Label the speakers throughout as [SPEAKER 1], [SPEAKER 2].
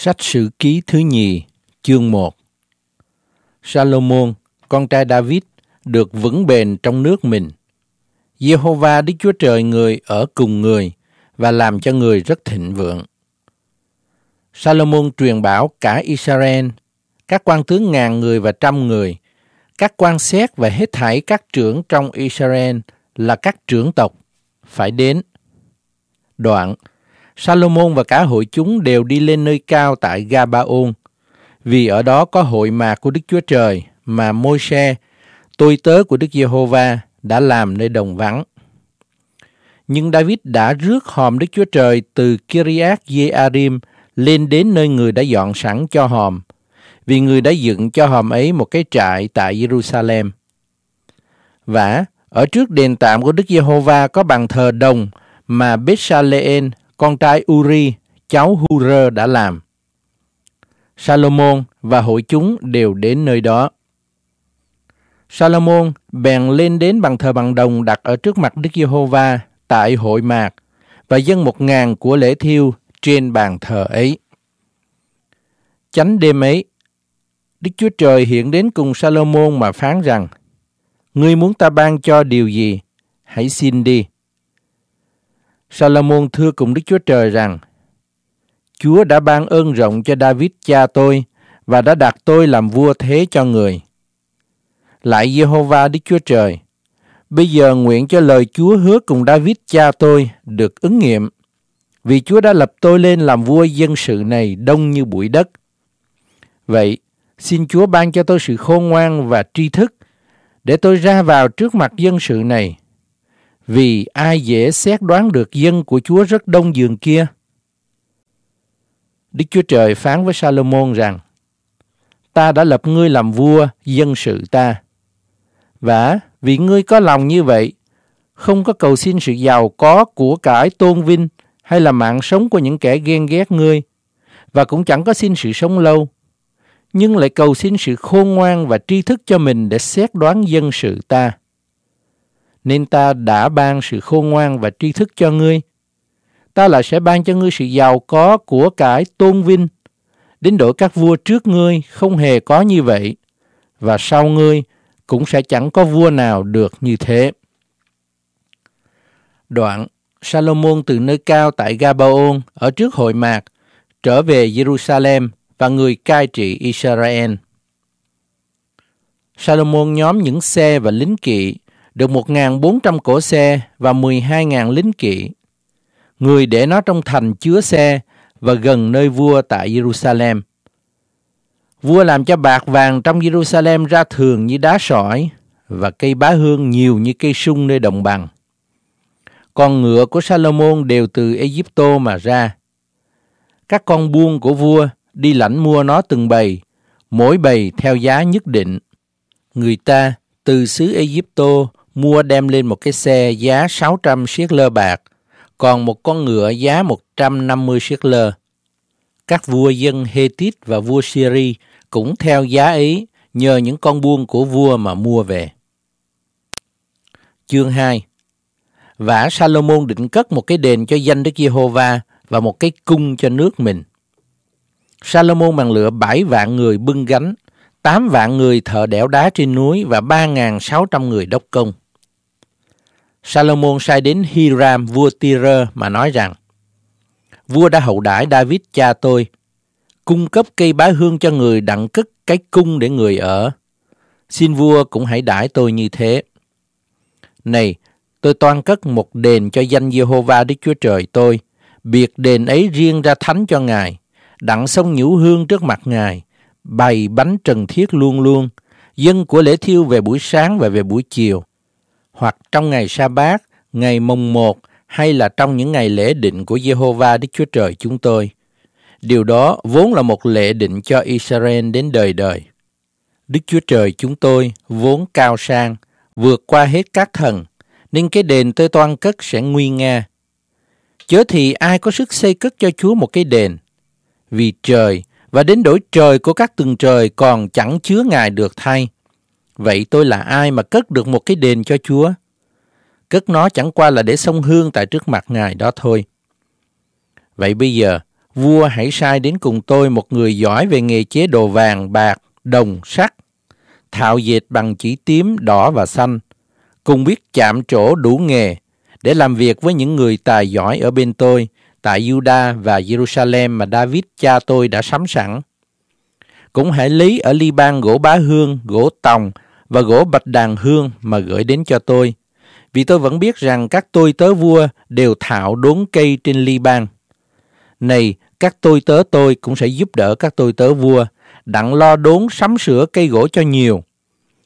[SPEAKER 1] Sách Sử Ký thứ nhì, chương 1 Salomon, con trai David, được vững bền trong nước mình. Jehovah Đức Chúa Trời người ở cùng người và làm cho người rất thịnh vượng. Salomon truyền bảo cả Israel, các quan tướng ngàn người và trăm người, các quan xét và hết thảy các trưởng trong Israel là các trưởng tộc phải đến. Đoạn, Salomon và cả hội chúng đều đi lên nơi cao tại Gabaon, vì ở đó có hội mạc của Đức Chúa Trời mà Môi-se, tôi tớ của Đức Giê-hô-va, đã làm nơi đồng vắng. Nhưng David đã rước hòm Đức Chúa Trời từ Kiriath Jearim lên đến nơi người đã dọn sẵn cho hòm, vì người đã dựng cho hòm ấy một cái trại tại Jerusalem. Và ở trước đền tạm của Đức Giê-hô-va có bàn thờ đồng mà Bethsaleen con trai Uri, cháu Hurơ đã làm. Salomon và hội chúng đều đến nơi đó. Salomon bèn lên đến bàn thờ bằng đồng đặt ở trước mặt Đức Giê-hô-va tại hội mạc và dâng một ngàn của lễ thiêu trên bàn thờ ấy. Chánh đêm ấy, Đức Chúa Trời hiện đến cùng Salomon mà phán rằng, Ngươi muốn ta ban cho điều gì? Hãy xin đi. Salomon thưa cùng Đức Chúa Trời rằng, Chúa đã ban ơn rộng cho David cha tôi và đã đặt tôi làm vua thế cho người. Lại Jehovah Đức Chúa Trời, bây giờ nguyện cho lời Chúa hứa cùng David cha tôi được ứng nghiệm, vì Chúa đã lập tôi lên làm vua dân sự này đông như bụi đất. Vậy, xin Chúa ban cho tôi sự khôn ngoan và tri thức để tôi ra vào trước mặt dân sự này vì ai dễ xét đoán được dân của Chúa rất đông giường kia. Đức Chúa Trời phán với Salomon rằng, Ta đã lập ngươi làm vua dân sự ta. Và vì ngươi có lòng như vậy, không có cầu xin sự giàu có của cải tôn vinh hay là mạng sống của những kẻ ghen ghét ngươi, và cũng chẳng có xin sự sống lâu, nhưng lại cầu xin sự khôn ngoan và tri thức cho mình để xét đoán dân sự ta nên ta đã ban sự khôn ngoan và tri thức cho ngươi. Ta lại sẽ ban cho ngươi sự giàu có của cải tôn vinh, đến đổi các vua trước ngươi không hề có như vậy, và sau ngươi cũng sẽ chẳng có vua nào được như thế. Đoạn, Salomon từ nơi cao tại Gabaon ở trước hội mạc trở về Jerusalem và người cai trị Israel. Salomon nhóm những xe và lính kỵ được 1.400 cổ xe và 12.000 lính kỵ. Người để nó trong thành chứa xe và gần nơi vua tại Jerusalem. Vua làm cho bạc vàng trong Jerusalem ra thường như đá sỏi và cây bá hương nhiều như cây sung nơi đồng bằng. Con ngựa của Salomon đều từ Egypto mà ra. Các con buôn của vua đi lãnh mua nó từng bầy, mỗi bầy theo giá nhất định. Người ta từ xứ Egypto mua đem lên một cái xe giá 600 siết lơ bạc, còn một con ngựa giá 150 siết lơ. Các vua dân Hethit và vua Syri cũng theo giá ấy nhờ những con buôn của vua mà mua về. Chương 2 Vả Salomon định cất một cái đền cho danh Đức Giê-hô-va và một cái cung cho nước mình. Salomon bằng lựa bảy vạn người bưng gánh, tám vạn người thợ đẽo đá trên núi và ba ngàn sáu trăm người đốc công. Salomon sai đến Hiram vua Tyre mà nói rằng Vua đã hậu đãi David cha tôi, cung cấp cây bá hương cho người đặng cất cái cung để người ở. Xin vua cũng hãy đãi tôi như thế. Này, tôi toan cất một đền cho danh Giê-hô-va Đức Chúa Trời tôi, biệt đền ấy riêng ra thánh cho Ngài, đặng sông nhũ hương trước mặt Ngài, bày bánh trần thiết luôn luôn, dân của lễ thiêu về buổi sáng và về buổi chiều, hoặc trong ngày sa bát, ngày mùng một hay là trong những ngày lễ định của Jehovah Đức Chúa Trời chúng tôi. Điều đó vốn là một lễ định cho Israel đến đời đời. Đức Chúa Trời chúng tôi vốn cao sang, vượt qua hết các thần, nên cái đền tôi toan cất sẽ nguy nga. Chớ thì ai có sức xây cất cho Chúa một cái đền. Vì trời và đến đổi trời của các từng trời còn chẳng chứa ngài được thay. Vậy tôi là ai mà cất được một cái đền cho Chúa? Cất nó chẳng qua là để sông hương tại trước mặt Ngài đó thôi. Vậy bây giờ, vua hãy sai đến cùng tôi một người giỏi về nghề chế đồ vàng, bạc, đồng, sắt, thạo dệt bằng chỉ tím, đỏ và xanh, cùng biết chạm trổ đủ nghề để làm việc với những người tài giỏi ở bên tôi tại Juda và Jerusalem mà David cha tôi đã sắm sẵn. Cũng hãy lý ở Liban gỗ bá hương, gỗ tòng, và gỗ bạch đàn hương mà gửi đến cho tôi, vì tôi vẫn biết rằng các tôi tớ vua đều thạo đốn cây trên ly ban. Này, các tôi tớ tôi cũng sẽ giúp đỡ các tôi tớ vua, đặng lo đốn sắm sửa cây gỗ cho nhiều,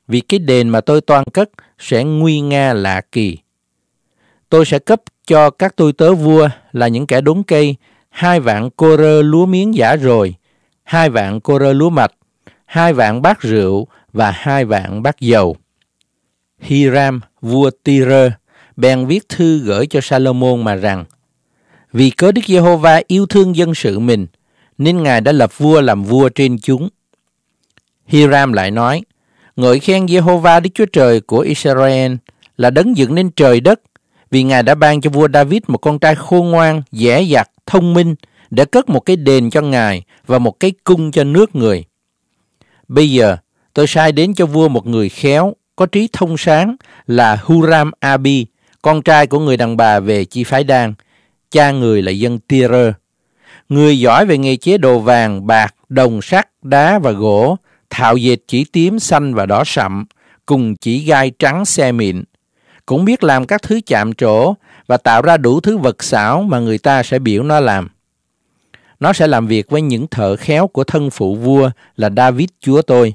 [SPEAKER 1] vì cái đền mà tôi toan cất sẽ nguy nga lạ kỳ. Tôi sẽ cấp cho các tôi tớ vua là những kẻ đốn cây, hai vạn cô rơ lúa miếng giả rồi, hai vạn cô rơ lúa mạch, hai vạn bát rượu và hai vạn bát dầu. Hiram, vua Tyre, bèn viết thư gửi cho Salomon mà rằng, vì cớ Đức Giê-hô-va yêu thương dân sự mình, nên Ngài đã lập vua làm vua trên chúng. Hiram lại nói, ngợi khen Giê-hô-va Đức Chúa Trời của Israel là đấng dựng nên trời đất, vì Ngài đã ban cho vua David một con trai khôn ngoan, dễ dặt, thông minh, để cất một cái đền cho Ngài và một cái cung cho nước người. Bây giờ, tôi sai đến cho vua một người khéo, có trí thông sáng là Huram Abi, con trai của người đàn bà về chi phái Đan, cha người là dân Tyre. Người giỏi về nghề chế đồ vàng, bạc, đồng sắt, đá và gỗ, thạo dệt chỉ tím xanh và đỏ sậm, cùng chỉ gai trắng xe mịn. Cũng biết làm các thứ chạm trổ và tạo ra đủ thứ vật xảo mà người ta sẽ biểu nó làm. Nó sẽ làm việc với những thợ khéo của thân phụ vua là David chúa tôi.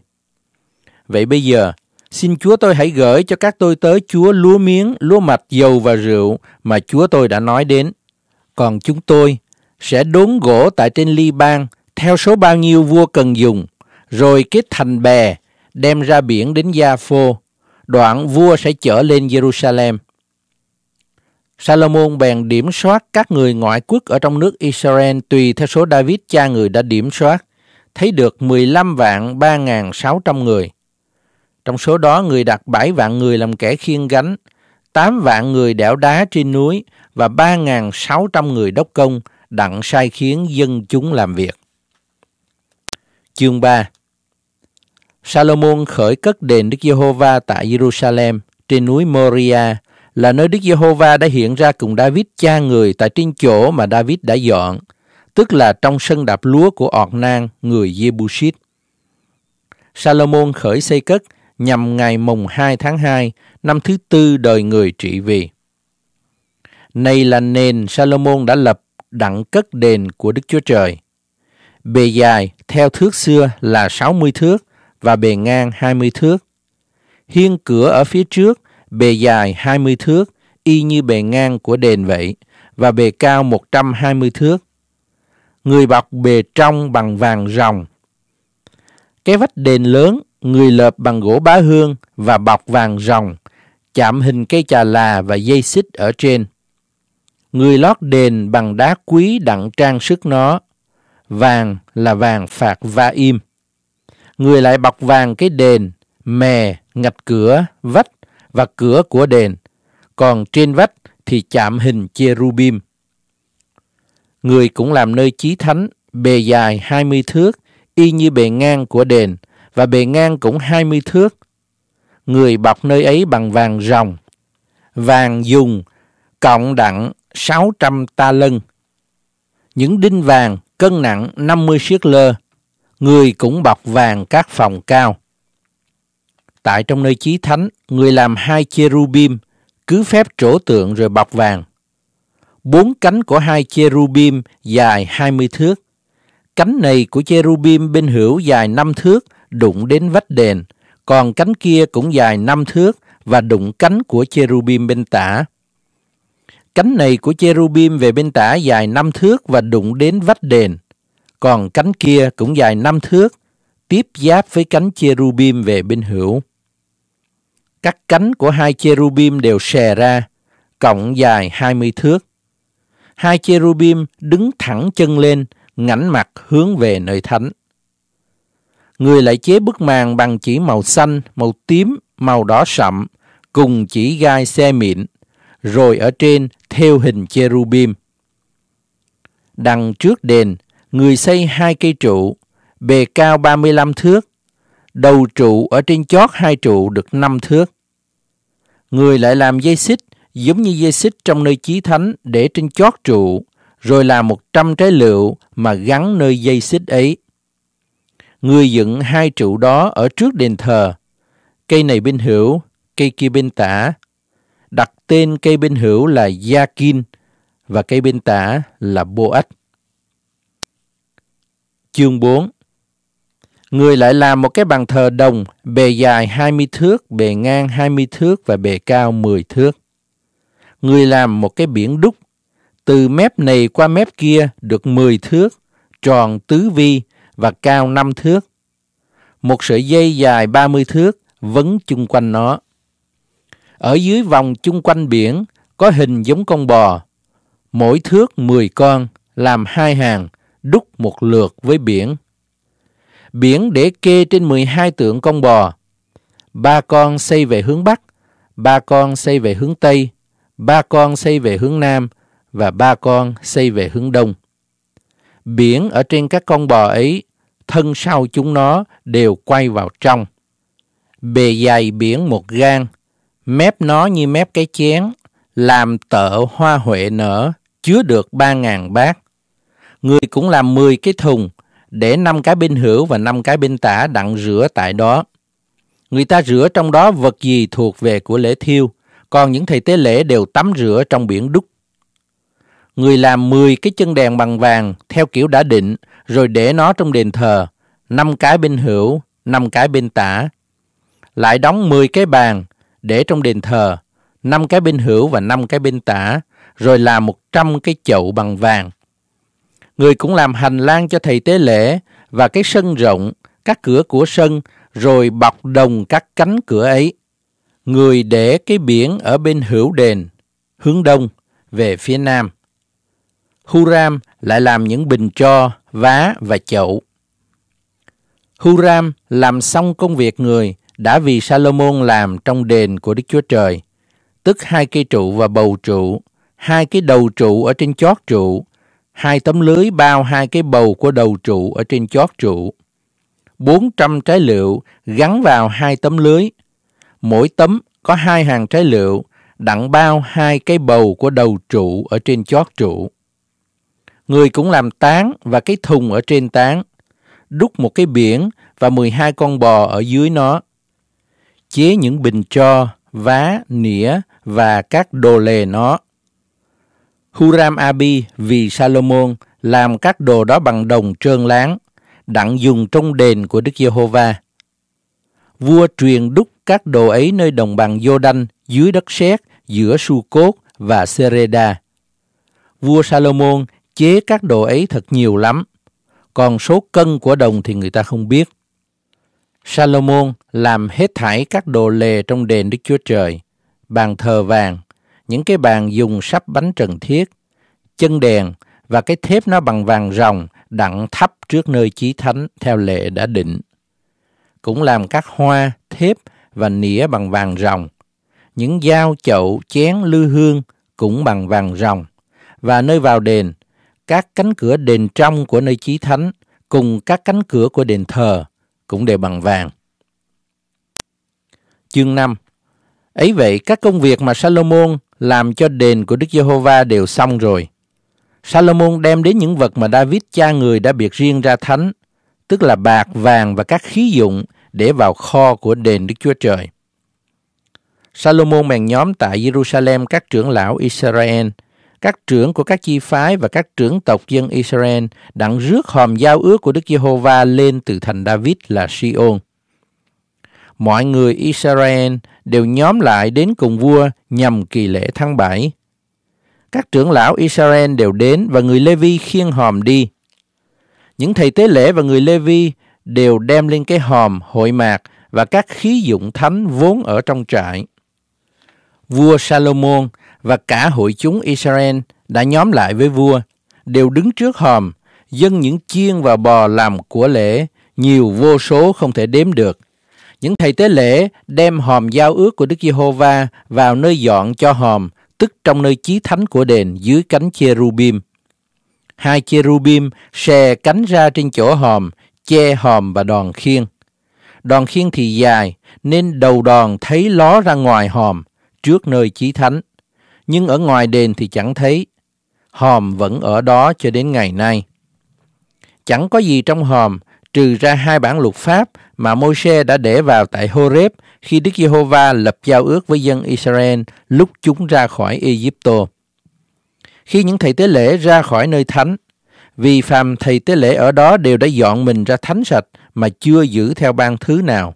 [SPEAKER 1] Vậy bây giờ, xin Chúa tôi hãy gửi cho các tôi tới Chúa lúa miếng, lúa mạch, dầu và rượu mà Chúa tôi đã nói đến. Còn chúng tôi sẽ đốn gỗ tại trên ly bang theo số bao nhiêu vua cần dùng, rồi kết thành bè, đem ra biển đến Gia Phô. Đoạn vua sẽ chở lên Jerusalem. Salomon bèn điểm soát các người ngoại quốc ở trong nước Israel tùy theo số David cha người đã điểm soát, thấy được 15 vạn 3.600 người. Trong số đó người đặt 7 vạn người làm kẻ khiêng gánh, 8 vạn người đẽo đá trên núi và 3.600 người đốc công đặng sai khiến dân chúng làm việc. Chương 3 Salomon khởi cất đền Đức Giê-hô-va tại Jerusalem trên núi Moria là nơi Đức Giê-hô-va đã hiện ra cùng David cha người tại trên chỗ mà David đã dọn, tức là trong sân đạp lúa của Ọt Nang người Jebusit. Salomon khởi xây cất nhằm ngày mùng 2 tháng 2 năm thứ tư đời người trị vì. Này là nền Salomon đã lập đặng cất đền của Đức Chúa Trời. Bề dài theo thước xưa là 60 thước và bề ngang 20 thước. Hiên cửa ở phía trước bề dài 20 thước y như bề ngang của đền vậy và bề cao 120 thước. Người bọc bề trong bằng vàng ròng. Cái vách đền lớn người lợp bằng gỗ bá hương và bọc vàng ròng, chạm hình cây trà là và dây xích ở trên. Người lót đền bằng đá quý đặng trang sức nó, vàng là vàng phạt va im. Người lại bọc vàng cái đền, mè, ngạch cửa, vách và cửa của đền, còn trên vách thì chạm hình cherubim. Người cũng làm nơi chí thánh, bề dài 20 thước, y như bề ngang của đền, và bề ngang cũng hai mươi thước. Người bọc nơi ấy bằng vàng ròng, vàng dùng, cộng đặng sáu trăm ta lân. Những đinh vàng cân nặng năm mươi siết lơ, người cũng bọc vàng các phòng cao. Tại trong nơi chí thánh, người làm hai cherubim, cứ phép trổ tượng rồi bọc vàng. Bốn cánh của hai cherubim dài hai mươi thước, cánh này của cherubim bên hữu dài năm thước đụng đến vách đền, còn cánh kia cũng dài năm thước và đụng cánh của cherubim bên tả. Cánh này của cherubim về bên tả dài năm thước và đụng đến vách đền, còn cánh kia cũng dài năm thước, tiếp giáp với cánh cherubim về bên hữu. Các cánh của hai cherubim đều xè ra, cộng dài 20 thước. Hai cherubim đứng thẳng chân lên, ngảnh mặt hướng về nơi thánh người lại chế bức màn bằng chỉ màu xanh, màu tím, màu đỏ sậm, cùng chỉ gai xe mịn, rồi ở trên theo hình cherubim. Đằng trước đền, người xây hai cây trụ, bề cao 35 thước, đầu trụ ở trên chót hai trụ được 5 thước. Người lại làm dây xích giống như dây xích trong nơi chí thánh để trên chót trụ, rồi làm 100 trái lựu mà gắn nơi dây xích ấy. Người dựng hai trụ đó ở trước đền thờ, cây này bên hữu, cây kia bên tả. Đặt tên cây bên hữu là Gia Kinh và cây bên tả là Bô Ách. Chương 4 Người lại làm một cái bàn thờ đồng, bề dài 20 thước, bề ngang 20 thước và bề cao 10 thước. Người làm một cái biển đúc, từ mép này qua mép kia được 10 thước, tròn tứ vi, và cao 5 thước. Một sợi dây dài 30 thước vấn chung quanh nó. Ở dưới vòng chung quanh biển có hình giống con bò. Mỗi thước 10 con làm hai hàng đúc một lượt với biển. Biển để kê trên 12 tượng con bò. Ba con xây về hướng Bắc, ba con xây về hướng Tây, ba con xây về hướng Nam và ba con xây về hướng Đông. Biển ở trên các con bò ấy thân sau chúng nó đều quay vào trong. Bề dày biển một gan, mép nó như mép cái chén, làm tợ hoa huệ nở, chứa được ba ngàn bát. Người cũng làm mười cái thùng, để năm cái bên hữu và năm cái bên tả đặng rửa tại đó. Người ta rửa trong đó vật gì thuộc về của lễ thiêu, còn những thầy tế lễ đều tắm rửa trong biển đúc. Người làm 10 cái chân đèn bằng vàng theo kiểu đã định, rồi để nó trong đền thờ, năm cái bên hữu, năm cái bên tả. Lại đóng 10 cái bàn, để trong đền thờ, năm cái bên hữu và năm cái bên tả, rồi làm 100 cái chậu bằng vàng. Người cũng làm hành lang cho thầy tế lễ và cái sân rộng, các cửa của sân, rồi bọc đồng các cánh cửa ấy. Người để cái biển ở bên hữu đền, hướng đông, về phía nam. Huram lại làm những bình cho, vá và chậu. Huram làm xong công việc người đã vì Salomon làm trong đền của Đức Chúa Trời, tức hai cây trụ và bầu trụ, hai cái đầu trụ ở trên chót trụ, hai tấm lưới bao hai cái bầu của đầu trụ ở trên chót trụ. 400 trái liệu gắn vào hai tấm lưới. Mỗi tấm có hai hàng trái liệu đặng bao hai cái bầu của đầu trụ ở trên chót trụ. Người cũng làm tán và cái thùng ở trên tán, đúc một cái biển và 12 con bò ở dưới nó. Chế những bình cho, vá, nĩa và các đồ lề nó. Huram Abi vì Salomon làm các đồ đó bằng đồng trơn láng, đặng dùng trong đền của Đức Giê-hô-va. Vua truyền đúc các đồ ấy nơi đồng bằng Giô-đanh, dưới đất sét, giữa Su Cốt và Sereda. Vua Salomon chế các đồ ấy thật nhiều lắm. Còn số cân của đồng thì người ta không biết. Salomon làm hết thảy các đồ lề trong đền Đức Chúa Trời, bàn thờ vàng, những cái bàn dùng sắp bánh trần thiết, chân đèn và cái thép nó bằng vàng ròng đặng thắp trước nơi chí thánh theo lệ đã định. Cũng làm các hoa, thép và nĩa bằng vàng ròng. Những dao, chậu, chén, lư hương cũng bằng vàng ròng. Và nơi vào đền, các cánh cửa đền trong của nơi chí thánh cùng các cánh cửa của đền thờ cũng đều bằng vàng. Chương 5 Ấy vậy, các công việc mà Salomon làm cho đền của Đức Giê-hô-va đều xong rồi. Salomon đem đến những vật mà David cha người đã biệt riêng ra thánh, tức là bạc, vàng và các khí dụng để vào kho của đền Đức Chúa Trời. Salomon bèn nhóm tại Jerusalem các trưởng lão Israel – các trưởng của các chi phái và các trưởng tộc dân Israel đặng rước hòm giao ước của Đức Giê-hô-va lên từ thành David là Siôn. Mọi người Israel đều nhóm lại đến cùng vua nhằm kỳ lễ tháng 7. Các trưởng lão Israel đều đến và người Lê-vi khiêng hòm đi. Những thầy tế lễ và người Lê-vi đều đem lên cái hòm hội mạc và các khí dụng thánh vốn ở trong trại. Vua Salomon và cả hội chúng Israel đã nhóm lại với vua, đều đứng trước hòm, dâng những chiên và bò làm của lễ, nhiều vô số không thể đếm được. Những thầy tế lễ đem hòm giao ước của Đức Giê-hô-va vào nơi dọn cho hòm, tức trong nơi chí thánh của đền dưới cánh cherubim. Hai cherubim xè cánh ra trên chỗ hòm, che hòm và đòn khiên. Đòn khiên thì dài, nên đầu đòn thấy ló ra ngoài hòm, trước nơi chí thánh nhưng ở ngoài đền thì chẳng thấy. Hòm vẫn ở đó cho đến ngày nay. Chẳng có gì trong hòm trừ ra hai bản luật pháp mà Môi-se đã để vào tại Horeb khi Đức Giê-hô-va lập giao ước với dân Israel lúc chúng ra khỏi Egypto. Khi những thầy tế lễ ra khỏi nơi thánh, vì phàm thầy tế lễ ở đó đều đã dọn mình ra thánh sạch mà chưa giữ theo ban thứ nào.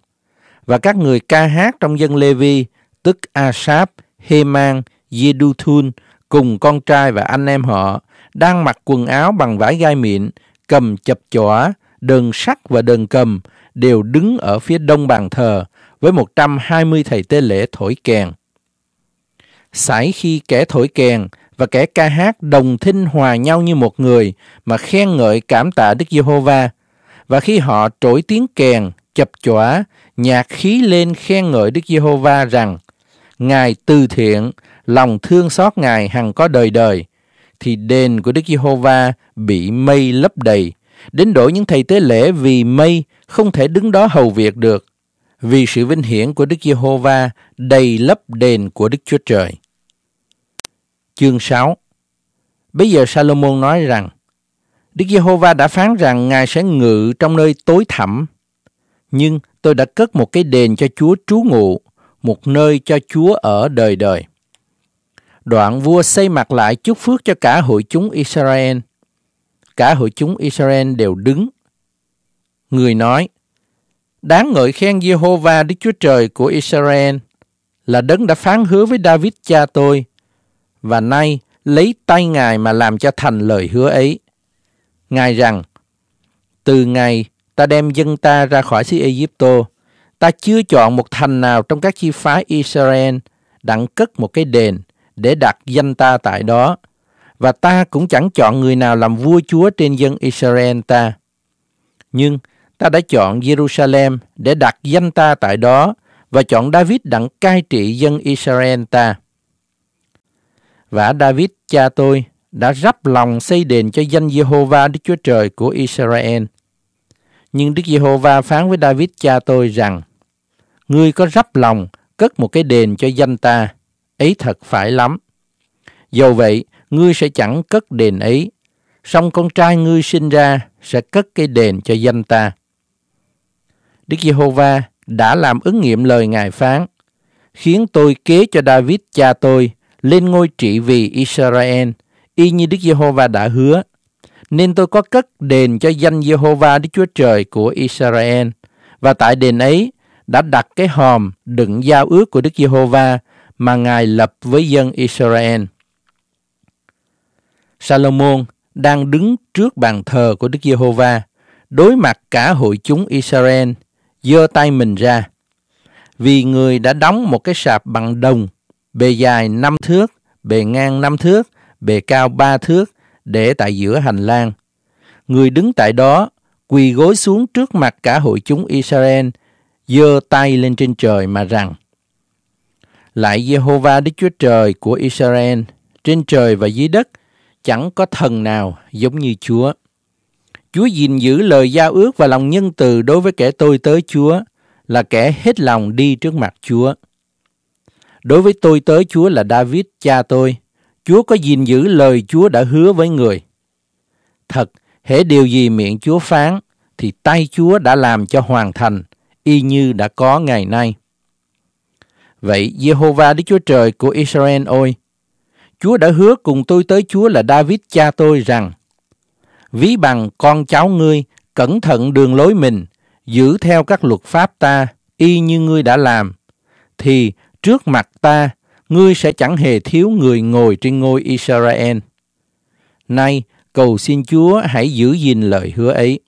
[SPEAKER 1] Và các người ca hát trong dân Lê-vi, tức Asap, Hê-mang, Yeduthun cùng con trai và anh em họ đang mặc quần áo bằng vải gai mịn, cầm chập chõa, đờn sắt và đờn cầm đều đứng ở phía đông bàn thờ với 120 thầy tế lễ thổi kèn. Sải khi kẻ thổi kèn và kẻ ca hát đồng thinh hòa nhau như một người mà khen ngợi cảm tạ Đức Giê-hô-va. Và khi họ trỗi tiếng kèn, chập chõa, nhạc khí lên khen ngợi Đức Giê-hô-va rằng Ngài từ thiện, lòng thương xót Ngài hằng có đời đời, thì đền của Đức Giê-hô-va bị mây lấp đầy, đến đổi những thầy tế lễ vì mây không thể đứng đó hầu việc được, vì sự vinh hiển của Đức Giê-hô-va đầy lấp đền của Đức Chúa Trời. Chương 6 Bây giờ Salomon nói rằng, Đức Giê-hô-va đã phán rằng Ngài sẽ ngự trong nơi tối thẳm. Nhưng tôi đã cất một cái đền cho Chúa trú ngụ, một nơi cho Chúa ở đời đời. Đoạn vua xây mặt lại chúc phước cho cả hội chúng Israel. Cả hội chúng Israel đều đứng. Người nói, Đáng ngợi khen Jehovah Đức Chúa Trời của Israel là đấng đã phán hứa với David cha tôi và nay lấy tay Ngài mà làm cho thành lời hứa ấy. Ngài rằng, từ ngày ta đem dân ta ra khỏi xứ Ai Egypto, ta chưa chọn một thành nào trong các chi phái Israel đặng cất một cái đền để đặt danh ta tại đó, và ta cũng chẳng chọn người nào làm vua chúa trên dân Israel ta. Nhưng ta đã chọn Jerusalem để đặt danh ta tại đó và chọn David đặng cai trị dân Israel ta. Và David cha tôi đã rắp lòng xây đền cho danh Jehovah Đức Chúa Trời của Israel. Nhưng Đức Giê-hô-va phán với David cha tôi rằng, Ngươi có rắp lòng cất một cái đền cho danh ta, ấy thật phải lắm. Dầu vậy, ngươi sẽ chẳng cất đền ấy, song con trai ngươi sinh ra sẽ cất cây đền cho danh ta. Đức Giê-hô-va đã làm ứng nghiệm lời Ngài phán, khiến tôi kế cho David cha tôi lên ngôi trị vì Israel, y như Đức Giê-hô-va đã hứa. Nên tôi có cất đền cho danh Giê-hô-va Đức Chúa Trời của Israel, và tại đền ấy đã đặt cái hòm đựng giao ước của Đức Giê-hô-va mà Ngài lập với dân Israel. Salomon đang đứng trước bàn thờ của Đức Giê-hô-va, đối mặt cả hội chúng Israel, giơ tay mình ra. Vì người đã đóng một cái sạp bằng đồng, bề dài 5 thước, bề ngang 5 thước, bề cao 3 thước, để tại giữa hành lang. Người đứng tại đó, quỳ gối xuống trước mặt cả hội chúng Israel, giơ tay lên trên trời mà rằng: lại Jehovah Đức Chúa Trời của Israel, trên trời và dưới đất, chẳng có thần nào giống như Chúa. Chúa gìn giữ lời giao ước và lòng nhân từ đối với kẻ tôi tới Chúa là kẻ hết lòng đi trước mặt Chúa. Đối với tôi tới Chúa là David, cha tôi, Chúa có gìn giữ lời Chúa đã hứa với người. Thật, hễ điều gì miệng Chúa phán, thì tay Chúa đã làm cho hoàn thành, y như đã có ngày nay. Vậy Jehovah Đức Chúa Trời của Israel ôi, Chúa đã hứa cùng tôi tới Chúa là David cha tôi rằng, ví bằng con cháu ngươi, cẩn thận đường lối mình, giữ theo các luật pháp ta, y như ngươi đã làm, thì trước mặt ta, ngươi sẽ chẳng hề thiếu người ngồi trên ngôi Israel. Nay, cầu xin Chúa hãy giữ gìn lời hứa ấy.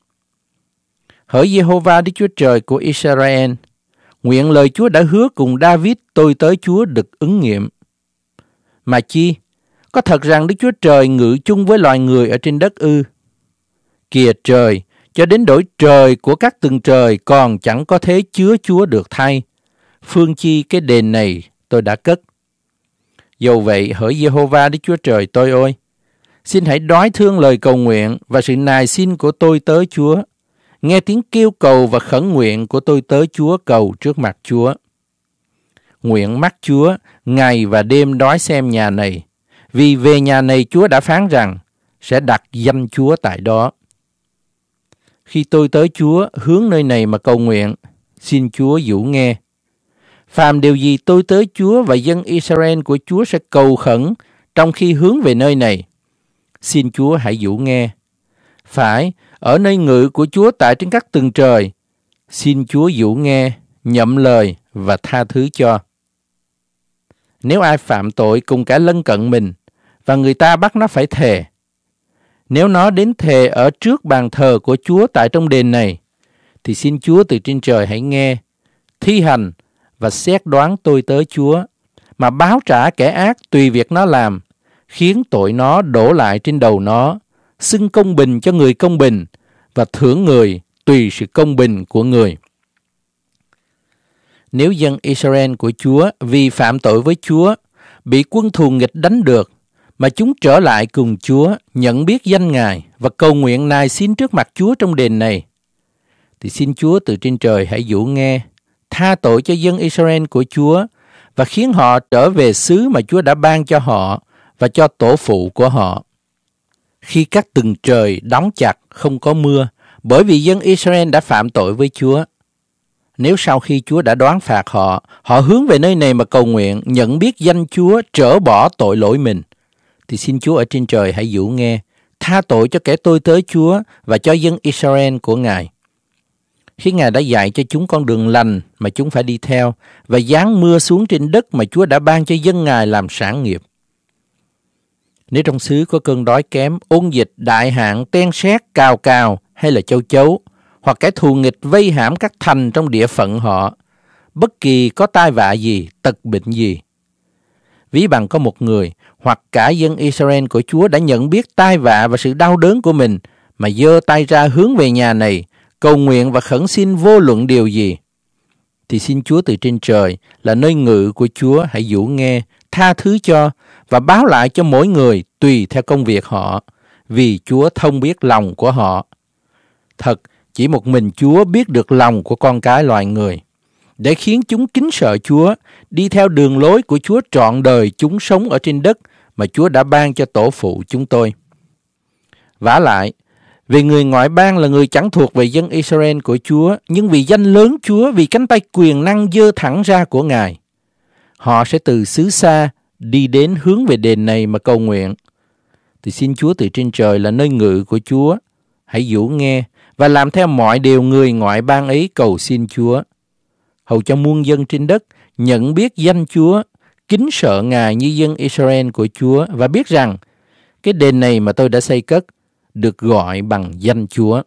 [SPEAKER 1] Hỡi Jehovah Đức Chúa Trời của Israel, Nguyện lời Chúa đã hứa cùng David tôi tới Chúa được ứng nghiệm. Mà chi, có thật rằng Đức Chúa Trời ngự chung với loài người ở trên đất ư? Kìa trời, cho đến đổi trời của các từng trời còn chẳng có thế chứa Chúa được thay. Phương chi cái đền này tôi đã cất. Dầu vậy hỡi Jehovah Đức Chúa Trời tôi ơi, xin hãy đói thương lời cầu nguyện và sự nài xin của tôi tới Chúa nghe tiếng kêu cầu và khẩn nguyện của tôi tới Chúa cầu trước mặt Chúa. Nguyện mắt Chúa ngày và đêm đói xem nhà này, vì về nhà này Chúa đã phán rằng sẽ đặt danh Chúa tại đó. Khi tôi tới Chúa hướng nơi này mà cầu nguyện, xin Chúa dũ nghe. Phàm điều gì tôi tới Chúa và dân Israel của Chúa sẽ cầu khẩn trong khi hướng về nơi này. Xin Chúa hãy dũ nghe. Phải, ở nơi ngự của Chúa tại trên các tầng trời. Xin Chúa dụ nghe, nhậm lời và tha thứ cho. Nếu ai phạm tội cùng cả lân cận mình và người ta bắt nó phải thề, nếu nó đến thề ở trước bàn thờ của Chúa tại trong đền này, thì xin Chúa từ trên trời hãy nghe, thi hành và xét đoán tôi tới Chúa, mà báo trả kẻ ác tùy việc nó làm, khiến tội nó đổ lại trên đầu nó xưng công bình cho người công bình và thưởng người tùy sự công bình của người. Nếu dân Israel của Chúa vi phạm tội với Chúa bị quân thù nghịch đánh được mà chúng trở lại cùng Chúa nhận biết danh Ngài và cầu nguyện nài xin trước mặt Chúa trong đền này thì xin Chúa từ trên trời hãy dụ nghe tha tội cho dân Israel của Chúa và khiến họ trở về xứ mà Chúa đã ban cho họ và cho tổ phụ của họ khi các từng trời đóng chặt không có mưa, bởi vì dân Israel đã phạm tội với Chúa. Nếu sau khi Chúa đã đoán phạt họ, họ hướng về nơi này mà cầu nguyện, nhận biết danh Chúa, trở bỏ tội lỗi mình, thì xin Chúa ở trên trời hãy dịu nghe, tha tội cho kẻ tôi tới Chúa và cho dân Israel của Ngài. Khi Ngài đã dạy cho chúng con đường lành mà chúng phải đi theo và giáng mưa xuống trên đất mà Chúa đã ban cho dân Ngài làm sản nghiệp. Nếu trong xứ có cơn đói kém, ôn dịch, đại hạn, ten xét, cào cào hay là châu chấu, hoặc kẻ thù nghịch vây hãm các thành trong địa phận họ, bất kỳ có tai vạ gì, tật bệnh gì. Ví bằng có một người hoặc cả dân Israel của Chúa đã nhận biết tai vạ và sự đau đớn của mình mà giơ tay ra hướng về nhà này, cầu nguyện và khẩn xin vô luận điều gì. Thì xin Chúa từ trên trời là nơi ngự của Chúa hãy dũ nghe, tha thứ cho và báo lại cho mỗi người tùy theo công việc họ, vì Chúa thông biết lòng của họ. Thật, chỉ một mình Chúa biết được lòng của con cái loài người, để khiến chúng kính sợ Chúa, đi theo đường lối của Chúa trọn đời chúng sống ở trên đất mà Chúa đã ban cho tổ phụ chúng tôi. Vả lại, vì người ngoại bang là người chẳng thuộc về dân Israel của Chúa, nhưng vì danh lớn Chúa, vì cánh tay quyền năng dơ thẳng ra của Ngài, họ sẽ từ xứ xa đi đến hướng về đền này mà cầu nguyện, thì xin Chúa từ trên trời là nơi ngự của Chúa, hãy dũ nghe và làm theo mọi điều người ngoại ban ấy cầu xin Chúa. Hầu cho muôn dân trên đất nhận biết danh Chúa, kính sợ Ngài như dân Israel của Chúa và biết rằng cái đền này mà tôi đã xây cất được gọi bằng danh Chúa.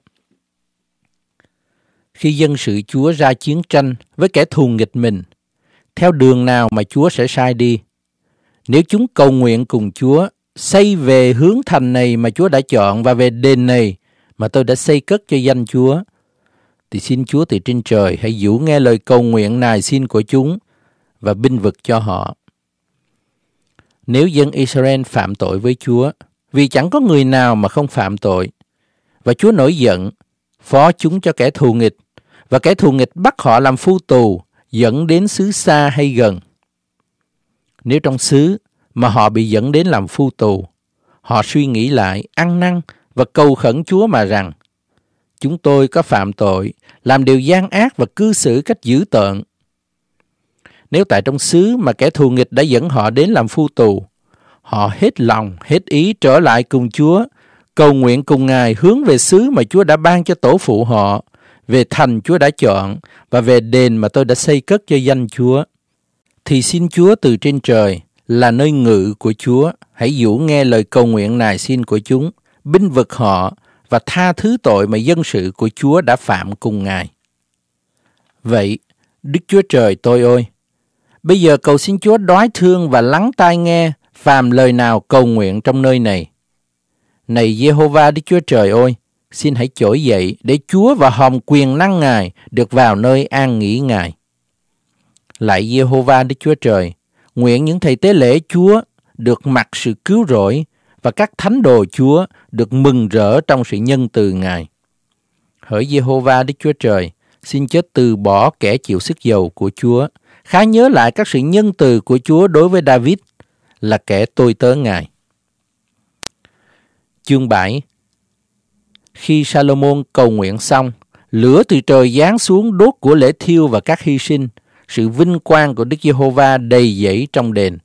[SPEAKER 1] Khi dân sự Chúa ra chiến tranh với kẻ thù nghịch mình, theo đường nào mà Chúa sẽ sai đi, nếu chúng cầu nguyện cùng Chúa, xây về hướng thành này mà Chúa đã chọn và về đền này mà tôi đã xây cất cho danh Chúa, thì xin Chúa từ trên trời hãy dũ nghe lời cầu nguyện nài xin của chúng và binh vực cho họ. Nếu dân Israel phạm tội với Chúa, vì chẳng có người nào mà không phạm tội, và Chúa nổi giận, phó chúng cho kẻ thù nghịch, và kẻ thù nghịch bắt họ làm phu tù, dẫn đến xứ xa hay gần nếu trong xứ mà họ bị dẫn đến làm phu tù, họ suy nghĩ lại, ăn năn và cầu khẩn Chúa mà rằng, chúng tôi có phạm tội, làm điều gian ác và cư xử cách dữ tợn. Nếu tại trong xứ mà kẻ thù nghịch đã dẫn họ đến làm phu tù, họ hết lòng, hết ý trở lại cùng Chúa, cầu nguyện cùng Ngài hướng về xứ mà Chúa đã ban cho tổ phụ họ, về thành Chúa đã chọn và về đền mà tôi đã xây cất cho danh Chúa thì xin Chúa từ trên trời là nơi ngự của Chúa, hãy dũ nghe lời cầu nguyện này xin của chúng, binh vực họ và tha thứ tội mà dân sự của Chúa đã phạm cùng Ngài. Vậy, Đức Chúa Trời tôi ơi, bây giờ cầu xin Chúa đói thương và lắng tai nghe phàm lời nào cầu nguyện trong nơi này. Này Jehovah Đức Chúa Trời ơi, xin hãy trỗi dậy để Chúa và hòm quyền năng Ngài được vào nơi an nghỉ Ngài lại Jehovah Đức Chúa Trời, nguyện những thầy tế lễ Chúa được mặc sự cứu rỗi và các thánh đồ Chúa được mừng rỡ trong sự nhân từ Ngài. Hỡi Jehovah Đức Chúa Trời, xin chết từ bỏ kẻ chịu sức dầu của Chúa, khá nhớ lại các sự nhân từ của Chúa đối với David là kẻ tôi tớ Ngài. Chương 7 Khi Salomon cầu nguyện xong, lửa từ trời giáng xuống đốt của lễ thiêu và các hy sinh – sự vinh quang của Đức Giê-hô-va đầy dẫy trong đền.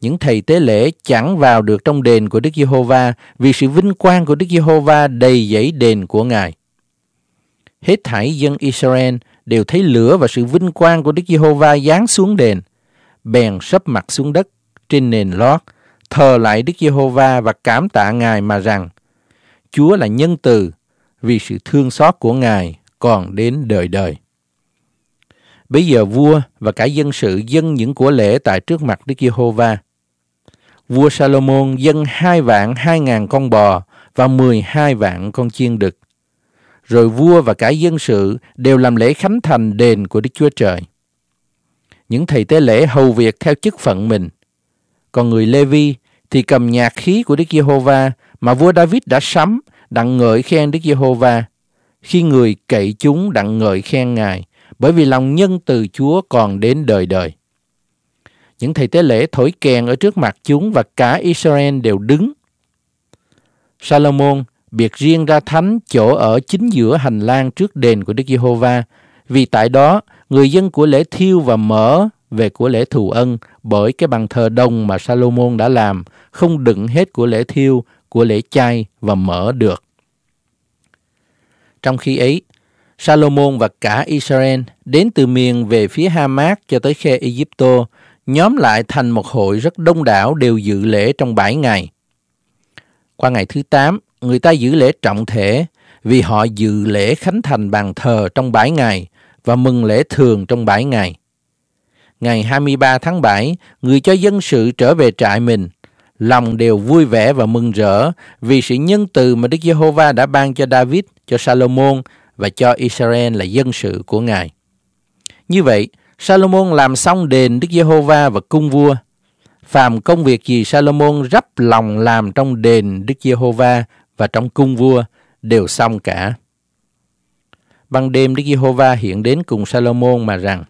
[SPEAKER 1] Những thầy tế lễ chẳng vào được trong đền của Đức Giê-hô-va vì sự vinh quang của Đức Giê-hô-va đầy dẫy đền của Ngài. Hết thảy dân Israel đều thấy lửa và sự vinh quang của Đức Giê-hô-va giáng xuống đền, bèn sấp mặt xuống đất trên nền lót, thờ lại Đức Giê-hô-va và cảm tạ Ngài mà rằng: Chúa là nhân từ, vì sự thương xót của Ngài còn đến đời đời. Bây giờ vua và cả dân sự dâng những của lễ tại trước mặt Đức Giê-hô-va. Vua Salomon dâng hai vạn hai ngàn con bò và mười hai vạn con chiên đực. Rồi vua và cả dân sự đều làm lễ khánh thành đền của Đức Chúa Trời. Những thầy tế lễ hầu việc theo chức phận mình. Còn người Lê Vi thì cầm nhạc khí của Đức Giê-hô-va mà vua David đã sắm đặng ngợi khen Đức Giê-hô-va khi người cậy chúng đặng ngợi khen Ngài bởi vì lòng nhân từ Chúa còn đến đời đời. Những thầy tế lễ thổi kèn ở trước mặt chúng và cả Israel đều đứng. Salomon biệt riêng ra thánh chỗ ở chính giữa hành lang trước đền của Đức Giê-hô-va, vì tại đó người dân của lễ thiêu và mở về của lễ thù ân bởi cái bàn thờ đồng mà Salomon đã làm không đựng hết của lễ thiêu, của lễ chay và mở được. Trong khi ấy, Salomon và cả Israel đến từ miền về phía Hamas cho tới khe Egypto, nhóm lại thành một hội rất đông đảo đều dự lễ trong 7 ngày. Qua ngày thứ 8, người ta giữ lễ trọng thể vì họ dự lễ khánh thành bàn thờ trong 7 ngày và mừng lễ thường trong 7 ngày. Ngày 23 tháng 7, người cho dân sự trở về trại mình, lòng đều vui vẻ và mừng rỡ vì sự nhân từ mà Đức Giê-hô-va đã ban cho David, cho Salomon và cho Israel là dân sự của Ngài. Như vậy, Salomon làm xong đền Đức Giê-hô-va và cung vua. Phàm công việc gì Salomon rắp lòng làm trong đền Đức Giê-hô-va và trong cung vua đều xong cả. Ban đêm Đức Giê-hô-va hiện đến cùng Salomon mà rằng: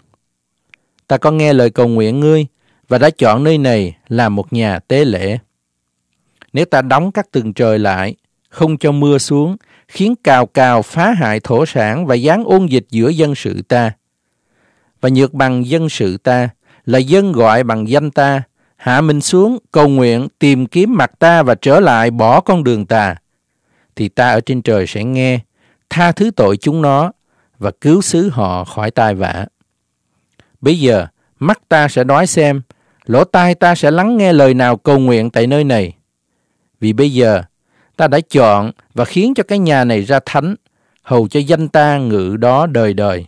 [SPEAKER 1] Ta có nghe lời cầu nguyện ngươi và đã chọn nơi này là một nhà tế lễ. Nếu ta đóng các tường trời lại, không cho mưa xuống khiến cào cào phá hại thổ sản và gián ôn dịch giữa dân sự ta. Và nhược bằng dân sự ta là dân gọi bằng danh ta, hạ mình xuống, cầu nguyện, tìm kiếm mặt ta và trở lại bỏ con đường ta. Thì ta ở trên trời sẽ nghe, tha thứ tội chúng nó và cứu xứ họ khỏi tai vạ. Bây giờ, mắt ta sẽ đói xem, lỗ tai ta sẽ lắng nghe lời nào cầu nguyện tại nơi này. Vì bây giờ, ta đã chọn và khiến cho cái nhà này ra thánh, hầu cho danh ta ngự đó đời đời.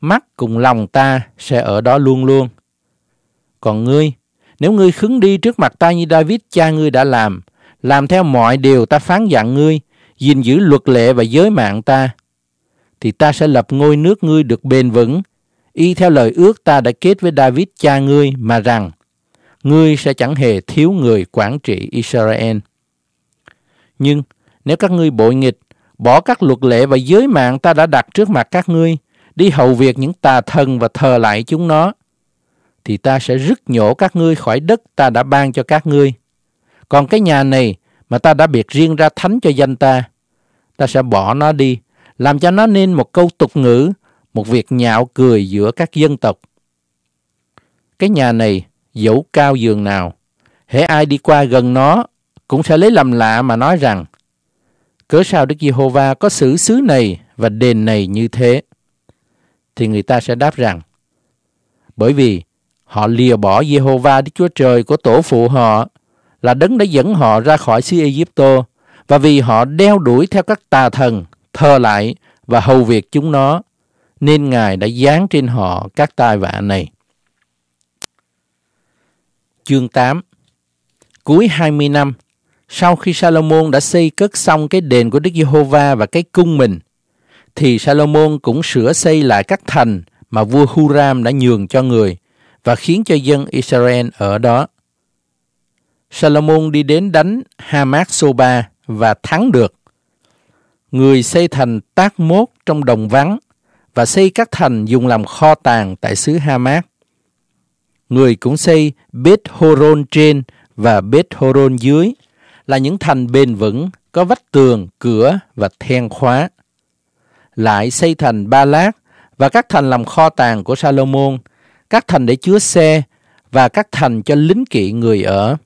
[SPEAKER 1] Mắt cùng lòng ta sẽ ở đó luôn luôn. Còn ngươi, nếu ngươi khứng đi trước mặt ta như David cha ngươi đã làm, làm theo mọi điều ta phán dặn ngươi, gìn giữ luật lệ và giới mạng ta, thì ta sẽ lập ngôi nước ngươi được bền vững, y theo lời ước ta đã kết với David cha ngươi mà rằng, ngươi sẽ chẳng hề thiếu người quản trị Israel. Nhưng nếu các ngươi bội nghịch, bỏ các luật lệ và giới mạng ta đã đặt trước mặt các ngươi, đi hầu việc những tà thần và thờ lại chúng nó, thì ta sẽ rứt nhổ các ngươi khỏi đất ta đã ban cho các ngươi. Còn cái nhà này mà ta đã biệt riêng ra thánh cho danh ta, ta sẽ bỏ nó đi, làm cho nó nên một câu tục ngữ, một việc nhạo cười giữa các dân tộc. Cái nhà này dẫu cao giường nào, hễ ai đi qua gần nó cũng sẽ lấy làm lạ mà nói rằng cớ sao Đức Giê-hô-va có xử xứ này và đền này như thế? Thì người ta sẽ đáp rằng bởi vì họ lìa bỏ Giê-hô-va Đức Chúa Trời của tổ phụ họ là đấng đã dẫn họ ra khỏi xứ ai Egypto và vì họ đeo đuổi theo các tà thần thờ lại và hầu việc chúng nó nên Ngài đã giáng trên họ các tai vạ này. Chương 8 Cuối 20 năm sau khi Salomon đã xây cất xong cái đền của Đức Giê-hô-va và cái cung mình, thì Salomon cũng sửa xây lại các thành mà vua Huram đã nhường cho người và khiến cho dân Israel ở đó. Salomon đi đến đánh Hamat Soba và thắng được. Người xây thành Tác Mốt trong đồng vắng và xây các thành dùng làm kho tàng tại xứ Hamat. Người cũng xây Beth Horon trên và Beth Horon dưới là những thành bền vững có vách tường, cửa và then khóa. Lại xây thành Ba Lát và các thành làm kho tàng của Salomon, các thành để chứa xe và các thành cho lính kỵ người ở.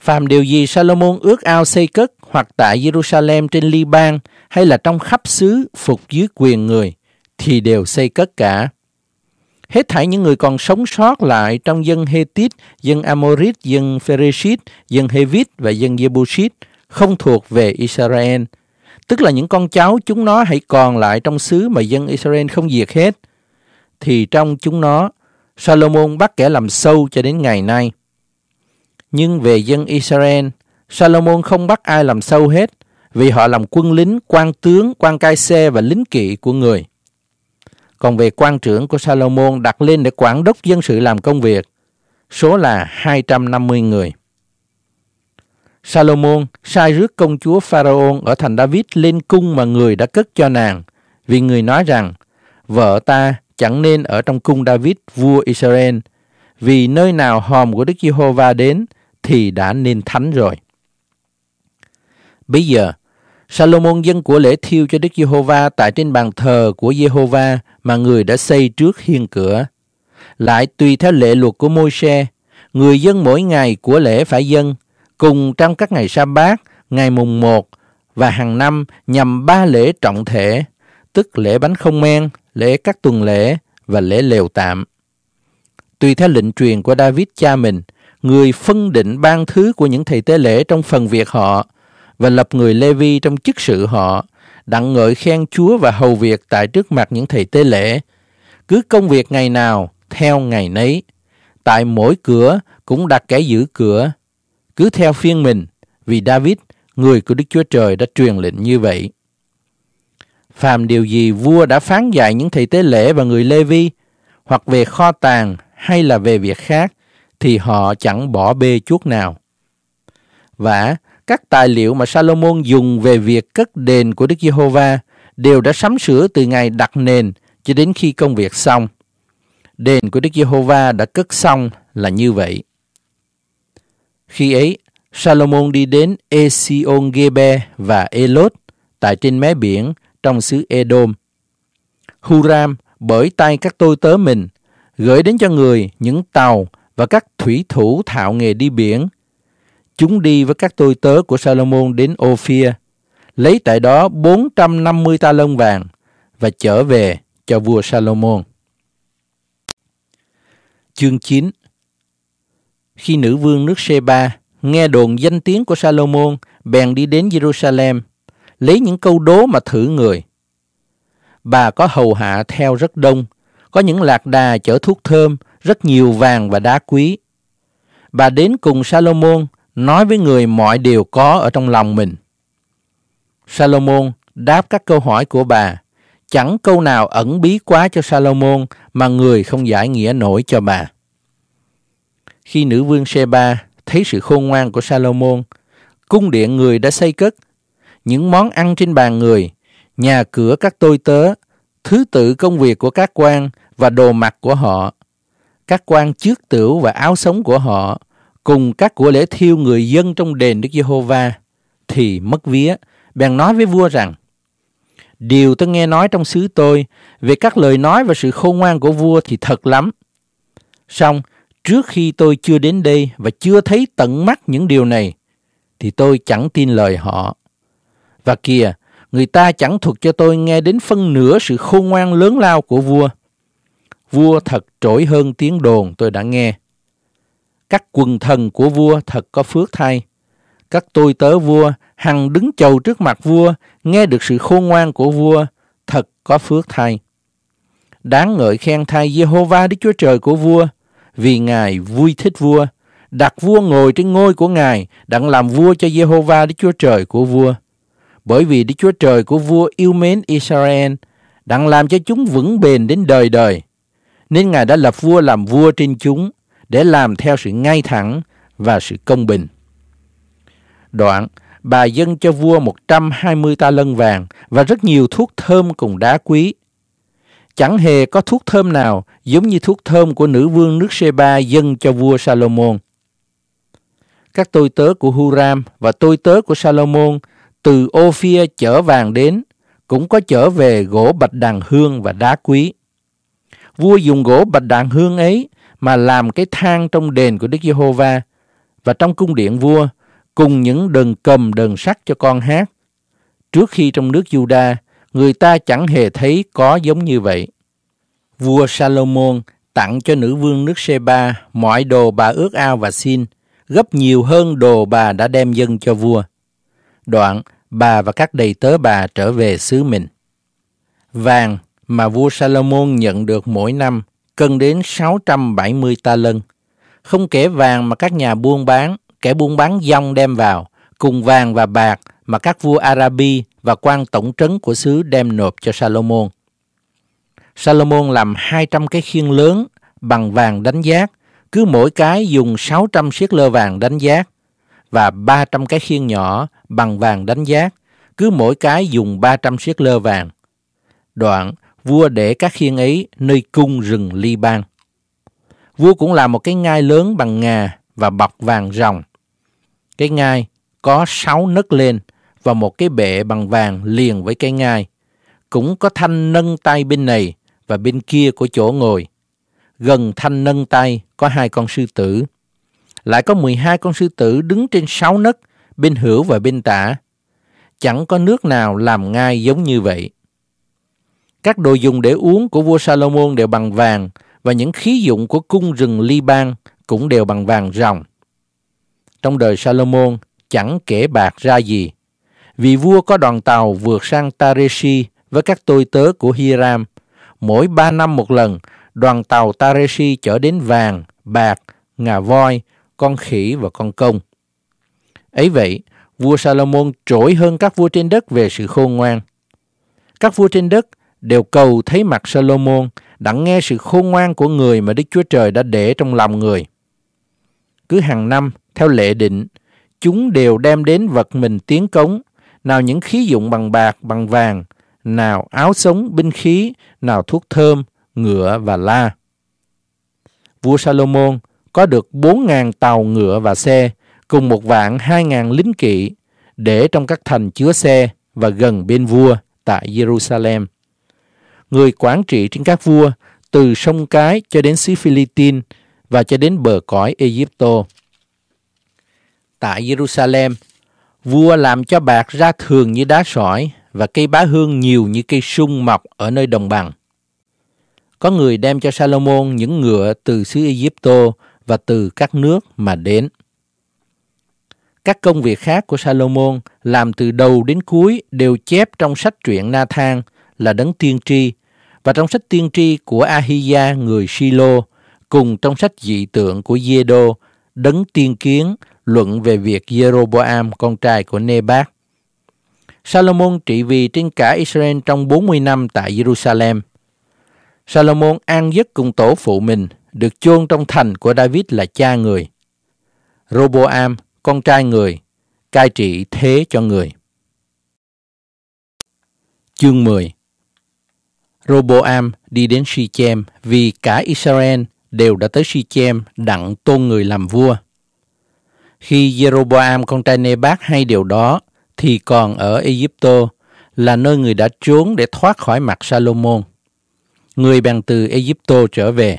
[SPEAKER 1] Phàm điều gì Salomon ước ao xây cất hoặc tại Jerusalem trên Liban hay là trong khắp xứ phục dưới quyền người thì đều xây cất cả. Hết thảy những người còn sống sót lại trong dân Hethit, dân Amorit, dân Phereshit, dân Hevit và dân Jebusit không thuộc về Israel. Tức là những con cháu chúng nó hãy còn lại trong xứ mà dân Israel không diệt hết. Thì trong chúng nó, Salomon bắt kẻ làm sâu cho đến ngày nay. Nhưng về dân Israel, Salomon không bắt ai làm sâu hết vì họ làm quân lính, quan tướng, quan cai xe và lính kỵ của người. Còn về quan trưởng của Salomon đặt lên để quản đốc dân sự làm công việc, số là 250 người. Salomon sai rước công chúa Pharaon ở thành David lên cung mà người đã cất cho nàng, vì người nói rằng, vợ ta chẳng nên ở trong cung David vua Israel, vì nơi nào hòm của Đức Giê-hô-va đến thì đã nên thánh rồi. Bây giờ, Salomon dân của lễ thiêu cho Đức Giê-hô-va tại trên bàn thờ của Giê-hô-va mà người đã xây trước hiên cửa. Lại tùy theo lệ luật của Môi-se, người dân mỗi ngày của lễ phải dân cùng trong các ngày sa bát ngày mùng 1 và hàng năm nhằm ba lễ trọng thể, tức lễ bánh không men, lễ các tuần lễ và lễ lều tạm. Tùy theo lệnh truyền của David cha mình, người phân định ban thứ của những thầy tế lễ trong phần việc họ và lập người Lê-vi trong chức sự họ, đặng ngợi khen Chúa và hầu việc tại trước mặt những thầy tế lễ. Cứ công việc ngày nào, theo ngày nấy. Tại mỗi cửa cũng đặt kẻ giữ cửa, cứ theo phiên mình, vì David, người của Đức Chúa Trời đã truyền lệnh như vậy. Phàm điều gì vua đã phán dạy những thầy tế lễ và người Lê Vi, hoặc về kho tàng hay là về việc khác, thì họ chẳng bỏ bê chút nào. Và các tài liệu mà Salomon dùng về việc cất đền của Đức Giê-hô-va đều đã sắm sửa từ ngày đặt nền cho đến khi công việc xong. Đền của Đức Giê-hô-va đã cất xong là như vậy. Khi ấy, Salomon đi đến Esion Gebe và Elot tại trên mé biển trong xứ Edom. Huram bởi tay các tôi tớ mình gửi đến cho người những tàu và các thủy thủ thạo nghề đi biển chúng đi với các tôi tớ của Salomon đến Ophir, lấy tại đó 450 ta lông vàng và trở về cho vua Salomon. Chương 9 Khi nữ vương nước Sheba nghe đồn danh tiếng của Salomon, bèn đi đến Jerusalem, lấy những câu đố mà thử người. Bà có hầu hạ theo rất đông, có những lạc đà chở thuốc thơm, rất nhiều vàng và đá quý. Bà đến cùng Salomon nói với người mọi điều có ở trong lòng mình. Salomon đáp các câu hỏi của bà. Chẳng câu nào ẩn bí quá cho Salomon mà người không giải nghĩa nổi cho bà. Khi nữ vương Seba thấy sự khôn ngoan của Salomon, cung điện người đã xây cất, những món ăn trên bàn người, nhà cửa các tôi tớ, thứ tự công việc của các quan và đồ mặc của họ, các quan trước tửu và áo sống của họ, cùng các của lễ thiêu người dân trong đền Đức Giê-hô-va thì mất vía, bèn nói với vua rằng: Điều tôi nghe nói trong xứ tôi về các lời nói và sự khôn ngoan của vua thì thật lắm. Song trước khi tôi chưa đến đây và chưa thấy tận mắt những điều này thì tôi chẳng tin lời họ. Và kìa, người ta chẳng thuộc cho tôi nghe đến phân nửa sự khôn ngoan lớn lao của vua. Vua thật trỗi hơn tiếng đồn tôi đã nghe các quần thần của vua thật có phước thay. Các tôi tớ vua hằng đứng chầu trước mặt vua, nghe được sự khôn ngoan của vua, thật có phước thay. Đáng ngợi khen thay Jehovah Đức Chúa Trời của vua, vì Ngài vui thích vua, đặt vua ngồi trên ngôi của Ngài, đặng làm vua cho Jehovah Đức Chúa Trời của vua. Bởi vì Đức Chúa Trời của vua yêu mến Israel, đặng làm cho chúng vững bền đến đời đời. Nên Ngài đã lập vua làm vua trên chúng, để làm theo sự ngay thẳng và sự công bình. Đoạn, bà dâng cho vua 120 ta lân vàng và rất nhiều thuốc thơm cùng đá quý. Chẳng hề có thuốc thơm nào giống như thuốc thơm của nữ vương nước Seba dâng cho vua Salomon. Các tôi tớ của Huram và tôi tớ của Salomon từ Ophia chở vàng đến, cũng có chở về gỗ bạch đàn hương và đá quý. Vua dùng gỗ bạch đàn hương ấy mà làm cái thang trong đền của Đức Giê-hô-va và trong cung điện vua cùng những đờn cầm đờn sắt cho con hát. Trước khi trong nước Juda, người ta chẳng hề thấy có giống như vậy. Vua Salomon tặng cho nữ vương nước Sê-ba mọi đồ bà ước ao và xin, gấp nhiều hơn đồ bà đã đem dân cho vua. Đoạn, bà và các đầy tớ bà trở về xứ mình. Vàng mà vua Salomon nhận được mỗi năm cần đến 670 ta lân. Không kể vàng mà các nhà buôn bán, kẻ buôn bán dòng đem vào, cùng vàng và bạc mà các vua Arabi và quan tổng trấn của xứ đem nộp cho Salomon. Salomon làm 200 cái khiên lớn bằng vàng đánh giác, cứ mỗi cái dùng 600 siết lơ vàng đánh giác và 300 cái khiên nhỏ bằng vàng đánh giác, cứ mỗi cái dùng 300 siết lơ vàng. Đoạn, vua để các khiên ấy nơi cung rừng Ly Ban. Vua cũng làm một cái ngai lớn bằng ngà và bọc vàng ròng. Cái ngai có sáu nấc lên và một cái bệ bằng vàng liền với cái ngai. Cũng có thanh nâng tay bên này và bên kia của chỗ ngồi. Gần thanh nâng tay có hai con sư tử. Lại có mười hai con sư tử đứng trên sáu nấc bên hữu và bên tả. Chẳng có nước nào làm ngai giống như vậy. Các đồ dùng để uống của vua Salomon đều bằng vàng và những khí dụng của cung rừng Liban cũng đều bằng vàng ròng. Trong đời Salomon chẳng kể bạc ra gì, vì vua có đoàn tàu vượt sang Tareshi với các tôi tớ của Hiram. Mỗi ba năm một lần, đoàn tàu Tareshi chở đến vàng, bạc, ngà voi, con khỉ và con công. Ấy vậy, vua Salomon trỗi hơn các vua trên đất về sự khôn ngoan. Các vua trên đất đều cầu thấy mặt Salomon, đặng nghe sự khôn ngoan của người mà Đức Chúa Trời đã để trong lòng người. Cứ hàng năm, theo lệ định, chúng đều đem đến vật mình tiến cống, nào những khí dụng bằng bạc, bằng vàng, nào áo sống, binh khí, nào thuốc thơm, ngựa và la. Vua Salomon có được 4.000 tàu ngựa và xe, cùng một vạn 2.000 lính kỵ, để trong các thành chứa xe và gần bên vua tại Jerusalem người quản trị trên các vua từ sông Cái cho đến xứ Philippines và cho đến bờ cõi Egypto. Tại Jerusalem, vua làm cho bạc ra thường như đá sỏi và cây bá hương nhiều như cây sung mọc ở nơi đồng bằng. Có người đem cho Salomon những ngựa từ xứ Egypto và từ các nước mà đến. Các công việc khác của Salomon làm từ đầu đến cuối đều chép trong sách truyện Na Thang là đấng tiên tri và trong sách tiên tri của Ahia người Silo, cùng trong sách dị tượng của Giê-đô, đấng tiên kiến luận về việc Jeroboam con trai của Nebat. Salomon trị vì trên cả Israel trong 40 năm tại Jerusalem. Salomon an giấc cùng tổ phụ mình, được chôn trong thành của David là cha người. Roboam, con trai người, cai trị thế cho người. Chương 10 Roboam đi đến Shechem vì cả Israel đều đã tới Shechem đặng tôn người làm vua. Khi Jeroboam con trai Nebat hay điều đó thì còn ở Egypto là nơi người đã trốn để thoát khỏi mặt Salomon. Người bèn từ Egypto trở về.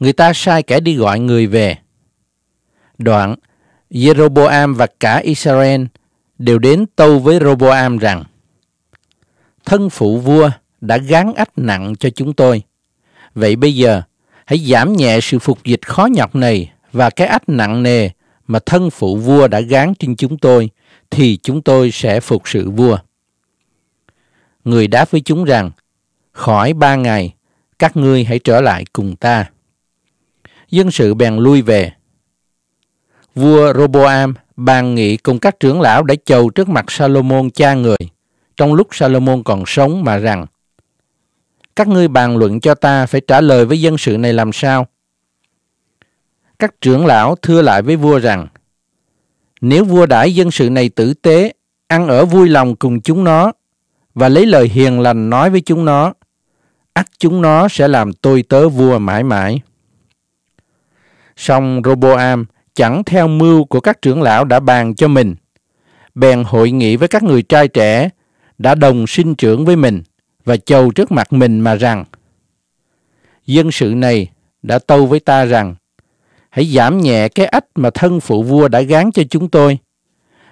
[SPEAKER 1] Người ta sai kẻ đi gọi người về. Đoạn, Jeroboam và cả Israel đều đến tâu với Roboam rằng Thân phụ vua, đã gán ách nặng cho chúng tôi. Vậy bây giờ, hãy giảm nhẹ sự phục dịch khó nhọc này và cái ách nặng nề mà thân phụ vua đã gán trên chúng tôi, thì chúng tôi sẽ phục sự vua. Người đáp với chúng rằng, khỏi ba ngày, các ngươi hãy trở lại cùng ta. Dân sự bèn lui về. Vua Roboam bàn nghị cùng các trưởng lão đã chầu trước mặt Salomon cha người, trong lúc Salomon còn sống mà rằng, các ngươi bàn luận cho ta phải trả lời với dân sự này làm sao? Các trưởng lão thưa lại với vua rằng, nếu vua đãi dân sự này tử tế, ăn ở vui lòng cùng chúng nó và lấy lời hiền lành nói với chúng nó, ắt chúng nó sẽ làm tôi tớ vua mãi mãi. Song Roboam chẳng theo mưu của các trưởng lão đã bàn cho mình, bèn hội nghị với các người trai trẻ đã đồng sinh trưởng với mình và chầu trước mặt mình mà rằng Dân sự này đã tâu với ta rằng hãy giảm nhẹ cái ách mà thân phụ vua đã gán cho chúng tôi.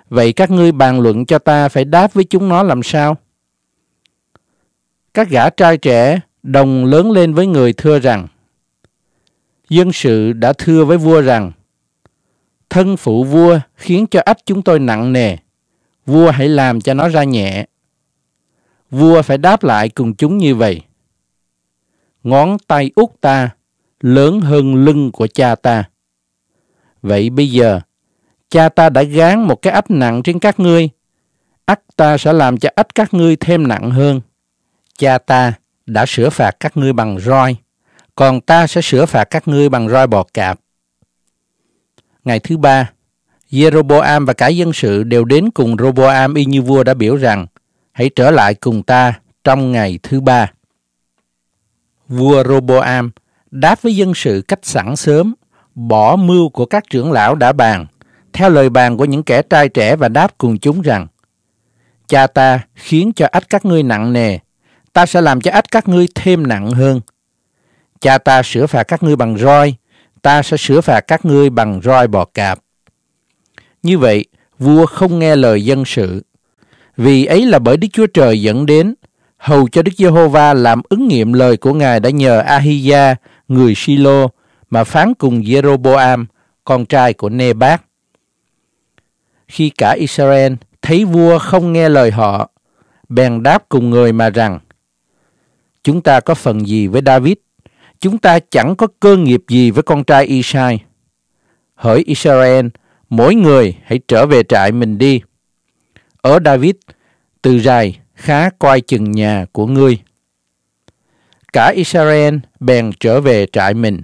[SPEAKER 1] Vậy các ngươi bàn luận cho ta phải đáp với chúng nó làm sao? Các gã trai trẻ đồng lớn lên với người thưa rằng Dân sự đã thưa với vua rằng Thân phụ vua khiến cho ách chúng tôi nặng nề. Vua hãy làm cho nó ra nhẹ vua phải đáp lại cùng chúng như vậy. Ngón tay út ta lớn hơn lưng của cha ta. Vậy bây giờ, cha ta đã gán một cái ách nặng trên các ngươi. Ách ta sẽ làm cho ách các ngươi thêm nặng hơn. Cha ta đã sửa phạt các ngươi bằng roi, còn ta sẽ sửa phạt các ngươi bằng roi bò cạp. Ngày thứ ba, Jeroboam và cả dân sự đều đến cùng Roboam y như vua đã biểu rằng hãy trở lại cùng ta trong ngày thứ ba. Vua Roboam đáp với dân sự cách sẵn sớm, bỏ mưu của các trưởng lão đã bàn, theo lời bàn của những kẻ trai trẻ và đáp cùng chúng rằng, Cha ta khiến cho ách các ngươi nặng nề, ta sẽ làm cho ách các ngươi thêm nặng hơn. Cha ta sửa phạt các ngươi bằng roi, ta sẽ sửa phạt các ngươi bằng roi bò cạp. Như vậy, vua không nghe lời dân sự vì ấy là bởi Đức Chúa Trời dẫn đến, hầu cho Đức Giê-hô-va làm ứng nghiệm lời của Ngài đã nhờ Ahia, người Silo, mà phán cùng Jeroboam, con trai của Nebat. Khi cả Israel thấy vua không nghe lời họ, bèn đáp cùng người mà rằng, Chúng ta có phần gì với David? Chúng ta chẳng có cơ nghiệp gì với con trai Isai. Hỡi Israel, mỗi người hãy trở về trại mình đi. Ở David, từ dài khá coi chừng nhà của ngươi. Cả Israel bèn trở về trại mình.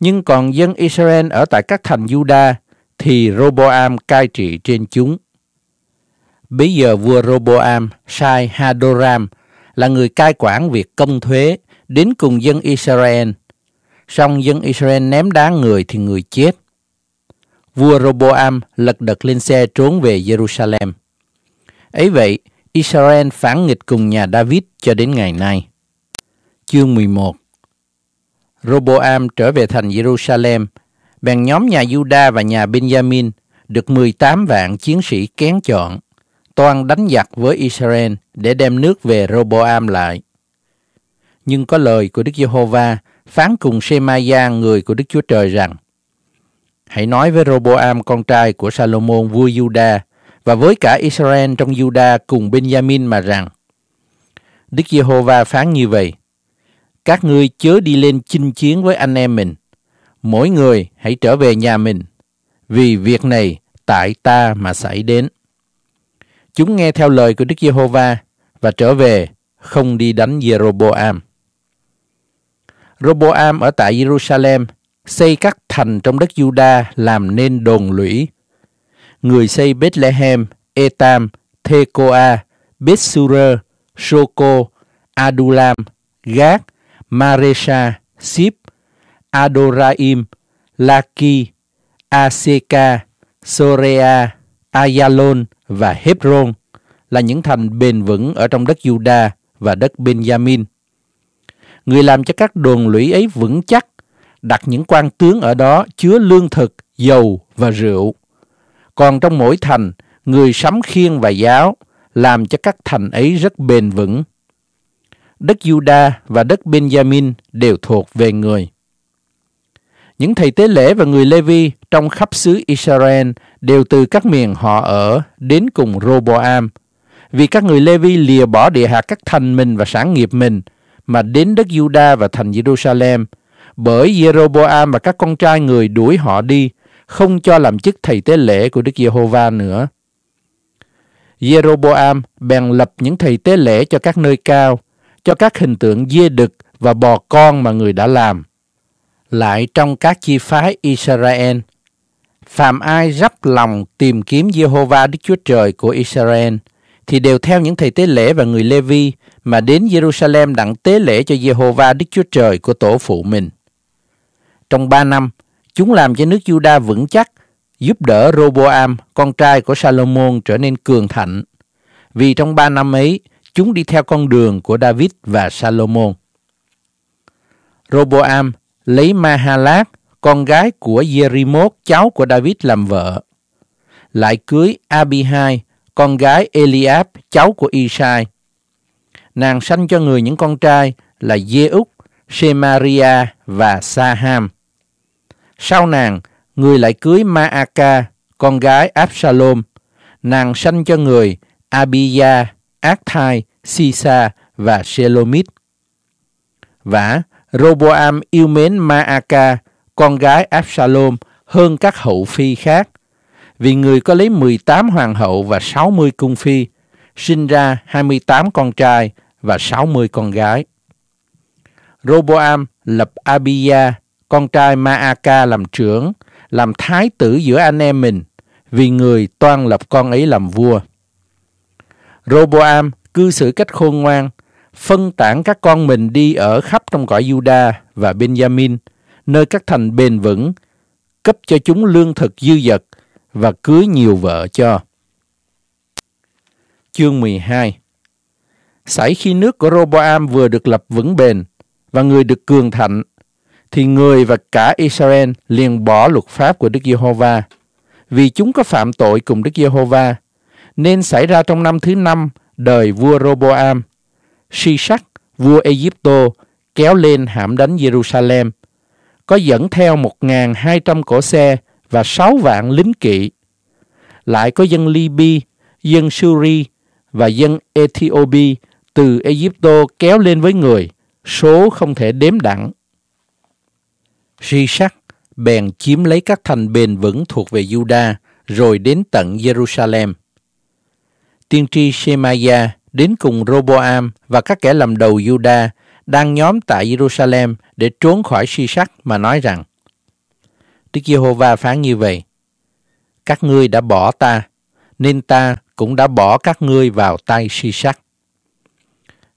[SPEAKER 1] Nhưng còn dân Israel ở tại các thành Juda thì Roboam cai trị trên chúng. Bây giờ vua Roboam sai Hadoram là người cai quản việc công thuế đến cùng dân Israel. Song dân Israel ném đá người thì người chết vua Roboam lật đật lên xe trốn về Jerusalem. Ấy vậy, Israel phản nghịch cùng nhà David cho đến ngày nay. Chương 11 Roboam trở về thành Jerusalem, bèn nhóm nhà Juda và nhà Benjamin được 18 vạn chiến sĩ kén chọn, toàn đánh giặc với Israel để đem nước về Roboam lại. Nhưng có lời của Đức Giê-hô-va phán cùng Shemaya người của Đức Chúa Trời rằng: Hãy nói với Roboam con trai của Salomon vua Juda và với cả Israel trong Juda cùng Benjamin mà rằng Đức Giê-hô-va phán như vậy: Các ngươi chớ đi lên chinh chiến với anh em mình, mỗi người hãy trở về nhà mình, vì việc này tại ta mà xảy đến. Chúng nghe theo lời của Đức Giê-hô-va và trở về, không đi đánh Jeroboam. Roboam ở tại Jerusalem xây các thành trong đất Juda làm nên đồn lũy. Người xây Bethlehem, Etam, Thekoa, Bethsura, Soko, Adulam, Gác, Maresha, Sip, Adoraim, Laki, Aseka, Sorea, Ayalon và Hebron là những thành bền vững ở trong đất Juda và đất Benjamin. Người làm cho các đồn lũy ấy vững chắc đặt những quan tướng ở đó chứa lương thực, dầu và rượu. Còn trong mỗi thành, người sắm khiên và giáo, làm cho các thành ấy rất bền vững. Đất Juda và đất Benjamin đều thuộc về người. Những thầy tế lễ và người Levi trong khắp xứ Israel đều từ các miền họ ở đến cùng Roboam, vì các người Levi lìa bỏ địa hạt các thành mình và sản nghiệp mình mà đến đất Juda và thành Jerusalem – bởi Jeroboam và các con trai người đuổi họ đi, không cho làm chức thầy tế lễ của Đức Giê-hô-va nữa. Jeroboam bèn lập những thầy tế lễ cho các nơi cao, cho các hình tượng dê đực và bò con mà người đã làm. Lại trong các chi phái Israel, phàm ai rắp lòng tìm kiếm Jehovah Đức Chúa Trời của Israel, thì đều theo những thầy tế lễ và người Lê-vi mà đến Jerusalem đặng tế lễ cho Jehovah Đức Chúa Trời của tổ phụ mình. Trong 3 năm, chúng làm cho nước Juda vững chắc, giúp đỡ Roboam, con trai của Salomon trở nên cường thạnh. Vì trong 3 năm ấy, chúng đi theo con đường của David và Salomon. Roboam lấy Mahalat, con gái của Jerimot, cháu của David làm vợ. Lại cưới Abihai, con gái Eliab, cháu của Isai. Nàng sanh cho người những con trai là Giê-úc, Shemaria và Saham. Sau nàng, người lại cưới Maaka, con gái Absalom. Nàng sanh cho người Abia, ác Sisa và Shelomit. và Roboam yêu mến Maaka, con gái Absalom hơn các hậu phi khác, vì người có lấy 18 hoàng hậu và 60 cung phi, sinh ra 28 con trai và 60 con gái. Roboam lập Abia, con trai ma a ca làm trưởng, làm thái tử giữa anh em mình, vì người toan lập con ấy làm vua. Roboam cư xử cách khôn ngoan, phân tản các con mình đi ở khắp trong cõi Juda và Benjamin, nơi các thành bền vững, cấp cho chúng lương thực dư dật và cưới nhiều vợ cho. Chương 12 xảy khi nước của Roboam vừa được lập vững bền và người được cường thạnh thì người và cả Israel liền bỏ luật pháp của Đức Giê-hô-va. Vì chúng có phạm tội cùng Đức Giê-hô-va, nên xảy ra trong năm thứ năm đời vua Roboam. Shishak, vua Egypto, kéo lên hãm đánh Jerusalem, có dẫn theo 1.200 cỗ xe và 6 vạn lính kỵ. Lại có dân Liby, dân Syri và dân Ethiopia từ Egypto kéo lên với người, số không thể đếm đẳng si sắc, bèn chiếm lấy các thành bền vững thuộc về Juda, rồi đến tận Jerusalem. Tiên tri Shemaya đến cùng Roboam và các kẻ làm đầu Juda đang nhóm tại Jerusalem để trốn khỏi si sắc mà nói rằng Đức Giê-hô-va phán như vậy Các ngươi đã bỏ ta, nên ta cũng đã bỏ các ngươi vào tay si sắc.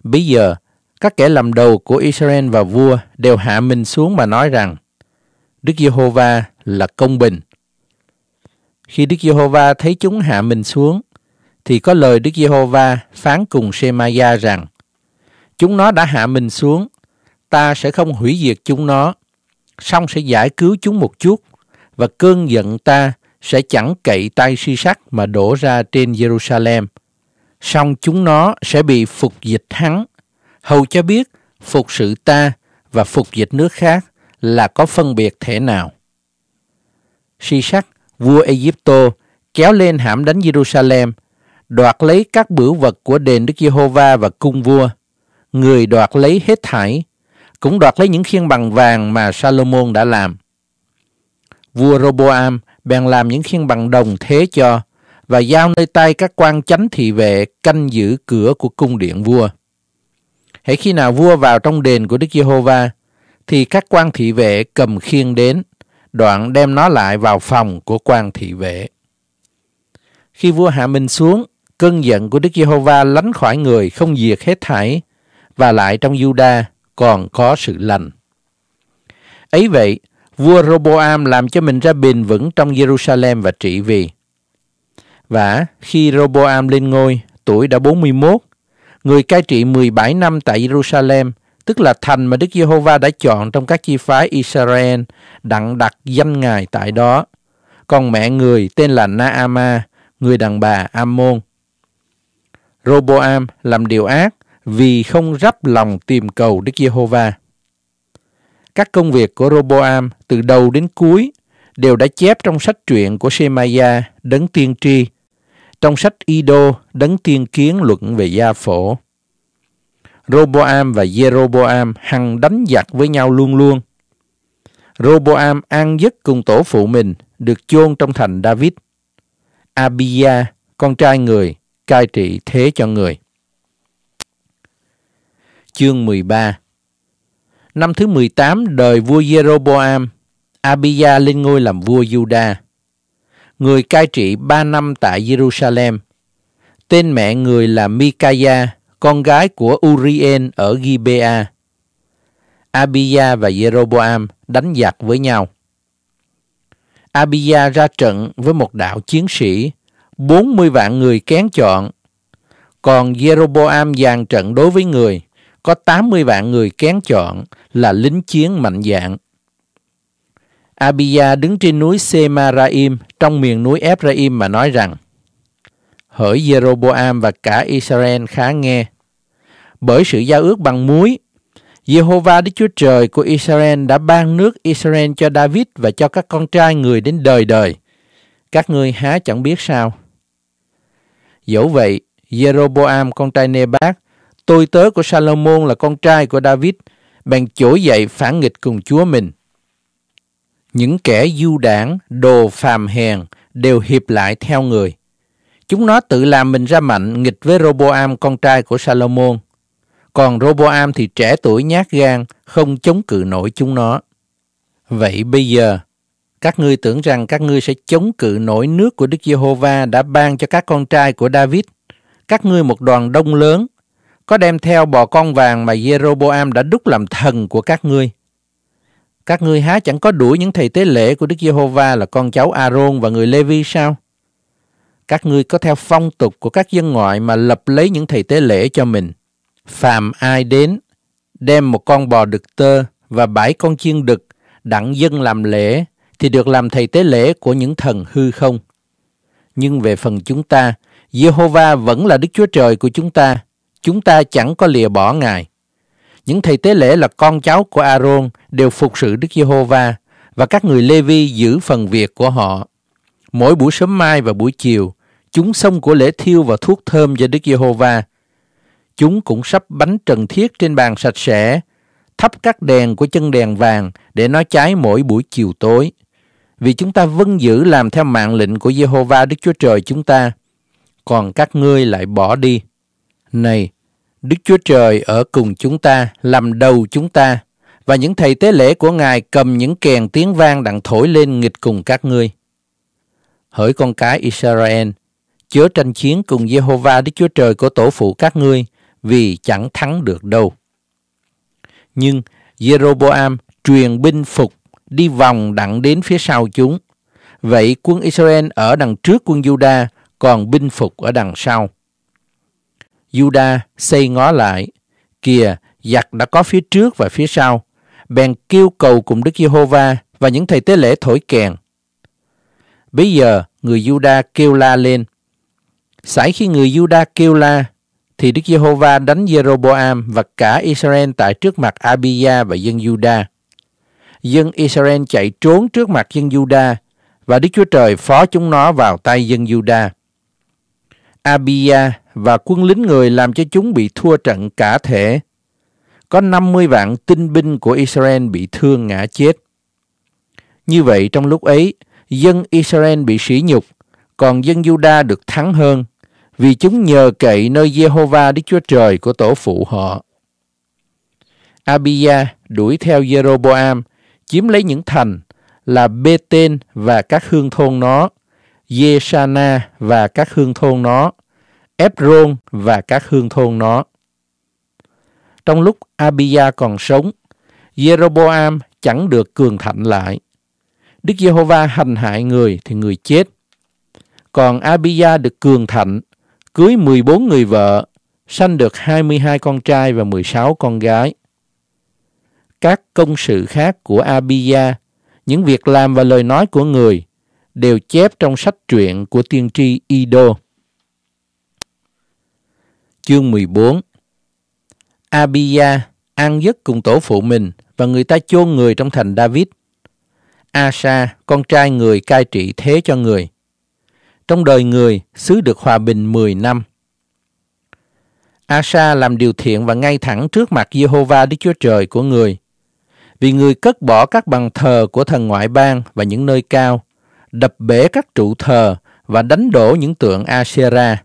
[SPEAKER 1] Bây giờ, các kẻ làm đầu của Israel và vua đều hạ mình xuống mà nói rằng Đức Giê-hô-va là công bình. Khi Đức Giê-hô-va thấy chúng hạ mình xuống, thì có lời Đức Giê-hô-va phán cùng sê ma Shemaya rằng: Chúng nó đã hạ mình xuống, ta sẽ không hủy diệt chúng nó, song sẽ giải cứu chúng một chút và cơn giận ta sẽ chẳng cậy tay si sắt mà đổ ra trên Jerusalem. Song chúng nó sẽ bị phục dịch hắn, hầu cho biết phục sự ta và phục dịch nước khác là có phân biệt thể nào. Si sắc, vua Egypto kéo lên hãm đánh Jerusalem, đoạt lấy các bửu vật của đền Đức Giê-hô-va và cung vua. Người đoạt lấy hết thảy, cũng đoạt lấy những khiên bằng vàng mà Salomon đã làm. Vua Roboam bèn làm những khiên bằng đồng thế cho và giao nơi tay các quan chánh thị vệ canh giữ cửa của cung điện vua. Hãy khi nào vua vào trong đền của Đức Giê-hô-va, thì các quan thị vệ cầm khiên đến, đoạn đem nó lại vào phòng của quan thị vệ. Khi vua Hạ Minh xuống, cơn giận của Đức Giê-hô-va lánh khỏi người không diệt hết thảy, và lại trong Juda còn có sự lành. Ấy vậy, vua Roboam làm cho mình ra bền vững trong Jerusalem và trị vì. Và khi Roboam lên ngôi, tuổi đã 41, người cai trị 17 năm tại Jerusalem – tức là thành mà Đức Giê-hô-va đã chọn trong các chi phái Israel, đặng đặt danh ngài tại đó. Còn mẹ người tên là Naama, người đàn bà Ammon. Roboam làm điều ác vì không rắp lòng tìm cầu Đức Giê-hô-va. Các công việc của Roboam từ đầu đến cuối đều đã chép trong sách truyện của Shemaya, đấng tiên tri, trong sách Ido, đấng tiên kiến luận về gia phổ. Roboam và Jeroboam hằng đánh giặc với nhau luôn luôn. Roboam an giấc cùng tổ phụ mình được chôn trong thành David. Abia, con trai người, cai trị thế cho người. Chương 13 Năm thứ 18 đời vua Jeroboam, Abia lên ngôi làm vua Juda. Người cai trị 3 năm tại Jerusalem. Tên mẹ người là Mikaya, con gái của Urien ở Gibea. Abia và Jeroboam đánh giặc với nhau. Abia ra trận với một đạo chiến sĩ, 40 vạn người kén chọn. Còn Jeroboam dàn trận đối với người, có 80 vạn người kén chọn là lính chiến mạnh dạng. Abia đứng trên núi Semaraim trong miền núi Ephraim mà nói rằng – hỡi Jeroboam và cả Israel khá nghe. Bởi sự giao ước bằng muối, Jehovah Đức Chúa Trời của Israel đã ban nước Israel cho David và cho các con trai người đến đời đời. Các ngươi há chẳng biết sao. Dẫu vậy, Jeroboam con trai Nebat, tôi tớ của Salomon là con trai của David, bèn trỗi dậy phản nghịch cùng Chúa mình. Những kẻ du đảng, đồ phàm hèn đều hiệp lại theo người. Chúng nó tự làm mình ra mạnh nghịch với Roboam con trai của Salomon. Còn Roboam thì trẻ tuổi nhát gan, không chống cự nổi chúng nó. Vậy bây giờ, các ngươi tưởng rằng các ngươi sẽ chống cự nổi nước của Đức Giê-hô-va đã ban cho các con trai của David. Các ngươi một đoàn đông lớn, có đem theo bò con vàng mà Jeroboam đã đúc làm thần của các ngươi. Các ngươi há chẳng có đuổi những thầy tế lễ của Đức Giê-hô-va là con cháu A-rôn và người Lê-vi sao? các ngươi có theo phong tục của các dân ngoại mà lập lấy những thầy tế lễ cho mình. Phàm ai đến, đem một con bò đực tơ và bảy con chiên đực đặng dân làm lễ thì được làm thầy tế lễ của những thần hư không. Nhưng về phần chúng ta, Jehovah vẫn là Đức Chúa Trời của chúng ta. Chúng ta chẳng có lìa bỏ Ngài. Những thầy tế lễ là con cháu của Aaron đều phục sự Đức Giê-hô-va và các người Lê-vi giữ phần việc của họ. Mỗi buổi sớm mai và buổi chiều, chúng sông của lễ thiêu và thuốc thơm cho Đức Giê-hô-va. Chúng cũng sắp bánh trần thiết trên bàn sạch sẽ, thắp các đèn của chân đèn vàng để nó cháy mỗi buổi chiều tối. Vì chúng ta vâng giữ làm theo mạng lệnh của Giê-hô-va Đức Chúa Trời chúng ta, còn các ngươi lại bỏ đi. Này, Đức Chúa Trời ở cùng chúng ta, làm đầu chúng ta, và những thầy tế lễ của Ngài cầm những kèn tiếng vang đặng thổi lên nghịch cùng các ngươi. Hỡi con cái Israel, chớ tranh chiến cùng Jehovah Đức Chúa Trời của tổ phụ các ngươi, vì chẳng thắng được đâu. Nhưng Jeroboam truyền binh phục đi vòng đặng đến phía sau chúng. Vậy quân Israel ở đằng trước quân Juda, còn binh phục ở đằng sau. Juda xây ngó lại, kìa giặc đã có phía trước và phía sau, bèn kêu cầu cùng Đức Giê-hô-va và những thầy tế lễ thổi kèn. Bây giờ người Juda kêu la lên, Sải khi người Judah kêu la, thì Đức Giê-hô-va đánh Jeroboam và cả Israel tại trước mặt Abia và dân Judah. Dân Israel chạy trốn trước mặt dân Judah và Đức Chúa Trời phó chúng nó vào tay dân Judah. Abia và quân lính người làm cho chúng bị thua trận cả thể. Có 50 vạn tinh binh của Israel bị thương ngã chết. Như vậy trong lúc ấy, dân Israel bị sỉ nhục còn dân Juda được thắng hơn, vì chúng nhờ cậy nơi Jehovah Đức Chúa Trời của tổ phụ họ. Abia đuổi theo Jeroboam, chiếm lấy những thành là Bethen và các hương thôn nó, Yeshana và các hương thôn nó, Ebron và các hương thôn nó. Trong lúc Abia còn sống, Jeroboam chẳng được cường thạnh lại. Đức Giê-hô-va hành hại người thì người chết, còn Abia được cường thạnh, cưới 14 người vợ, sanh được 22 con trai và 16 con gái. Các công sự khác của Abia, những việc làm và lời nói của người đều chép trong sách truyện của tiên tri Ido. Chương 14 Abia ăn giấc cùng tổ phụ mình và người ta chôn người trong thành David. Asa, con trai người cai trị thế cho người. Trong đời người, xứ được hòa bình 10 năm. Asa làm điều thiện và ngay thẳng trước mặt Jehovah Đức Chúa Trời của người. Vì người cất bỏ các bằng thờ của thần ngoại bang và những nơi cao, đập bể các trụ thờ và đánh đổ những tượng Asera.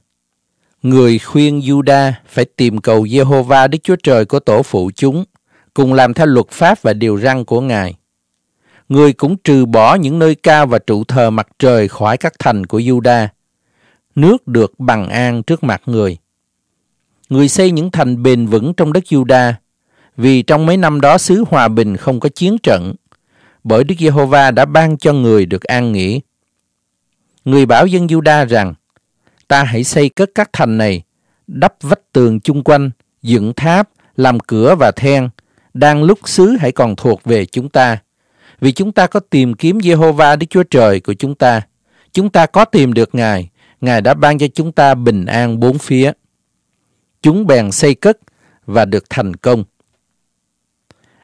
[SPEAKER 1] Người khuyên Juda phải tìm cầu Jehovah Đức Chúa Trời của tổ phụ chúng, cùng làm theo luật pháp và điều răn của Ngài người cũng trừ bỏ những nơi cao và trụ thờ mặt trời khỏi các thành của Juda. Nước được bằng an trước mặt người. Người xây những thành bền vững trong đất Juda, vì trong mấy năm đó xứ hòa bình không có chiến trận, bởi Đức Giê-hô-va đã ban cho người được an nghỉ. Người bảo dân Juda rằng, ta hãy xây cất các thành này, đắp vách tường chung quanh, dựng tháp, làm cửa và then, đang lúc xứ hãy còn thuộc về chúng ta vì chúng ta có tìm kiếm Jehovah Đức Chúa Trời của chúng ta. Chúng ta có tìm được Ngài. Ngài đã ban cho chúng ta bình an bốn phía. Chúng bèn xây cất và được thành công.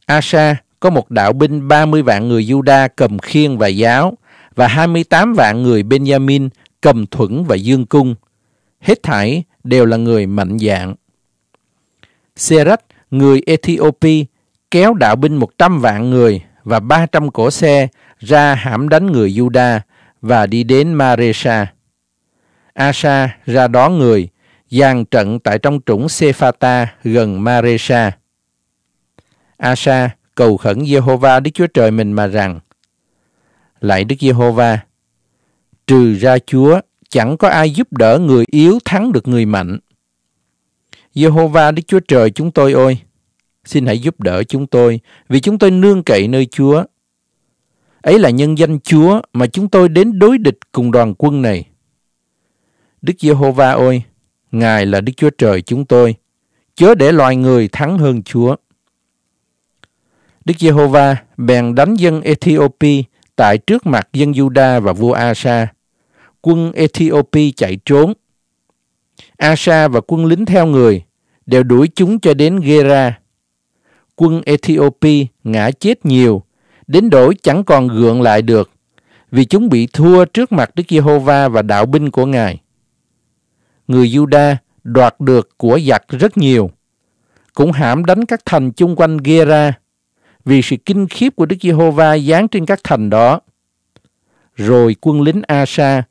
[SPEAKER 1] Asa có một đạo binh 30 vạn người Juda cầm khiên và giáo và 28 vạn người Benjamin cầm thuẫn và dương cung. Hết thảy đều là người mạnh dạng. Serach, người Ethiopia, kéo đạo binh 100 vạn người và 300 cổ xe ra hãm đánh người Juda và đi đến Maresha. Asa ra đón người, dàn trận tại trong trũng Sephata gần Maresha. Asa cầu khẩn Jehovah Đức Chúa Trời mình mà rằng, Lại Đức Jehovah, trừ ra Chúa, chẳng có ai giúp đỡ người yếu thắng được người mạnh. Jehovah Đức Chúa Trời chúng tôi ơi, xin hãy giúp đỡ chúng tôi, vì chúng tôi nương cậy nơi Chúa. Ấy là nhân danh Chúa mà chúng tôi đến đối địch cùng đoàn quân này. Đức Giê-hô-va ôi, Ngài là Đức Chúa Trời chúng tôi, chớ để loài người thắng hơn Chúa. Đức Giê-hô-va bèn đánh dân Ethiopia tại trước mặt dân Juda và vua Asa. Quân Ethiopia chạy trốn. Asa và quân lính theo người đều đuổi chúng cho đến Gera quân Ethiopia ngã chết nhiều, đến đổi chẳng còn gượng lại được, vì chúng bị thua trước mặt Đức Giê-hô-va và đạo binh của Ngài. Người Juda đoạt được của giặc rất nhiều, cũng hãm đánh các thành chung quanh Gera, vì sự kinh khiếp của Đức Giê-hô-va giáng trên các thành đó. Rồi quân lính Asa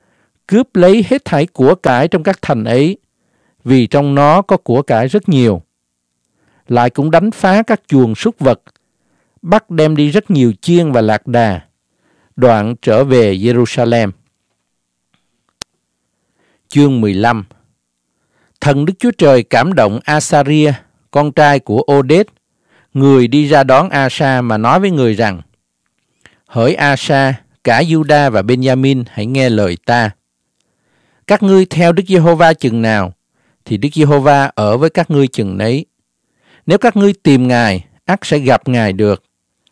[SPEAKER 1] cướp lấy hết thảy của cải trong các thành ấy, vì trong nó có của cải rất nhiều lại cũng đánh phá các chuồng súc vật, bắt đem đi rất nhiều chiên và lạc đà, đoạn trở về Jerusalem. Chương 15 Thần Đức Chúa Trời cảm động Asaria, con trai của Odet, người đi ra đón Asa mà nói với người rằng, Hỡi Asa, cả Juda và Benjamin hãy nghe lời ta. Các ngươi theo Đức Giê-hô-va chừng nào, thì Đức Giê-hô-va ở với các ngươi chừng nấy. Nếu các ngươi tìm Ngài, ác sẽ gặp Ngài được.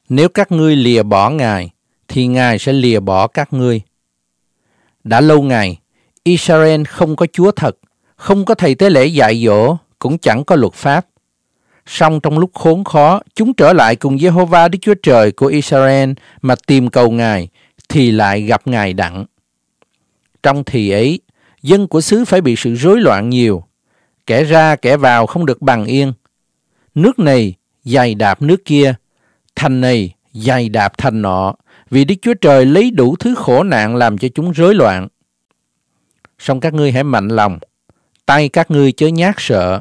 [SPEAKER 1] Nếu các ngươi lìa bỏ Ngài, thì Ngài sẽ lìa bỏ các ngươi. Đã lâu ngày, Israel không có Chúa thật, không có thầy tế lễ dạy dỗ, cũng chẳng có luật pháp. Song trong lúc khốn khó, chúng trở lại cùng Jehovah Đức Chúa Trời của Israel mà tìm cầu Ngài, thì lại gặp Ngài đặng. Trong thì ấy, dân của xứ phải bị sự rối loạn nhiều. Kẻ ra kẻ vào không được bằng yên. Nước này dày đạp nước kia, thành này dày đạp thành nọ, vì Đức Chúa Trời lấy đủ thứ khổ nạn làm cho chúng rối loạn. Song các ngươi hãy mạnh lòng, tay các ngươi chớ nhát sợ,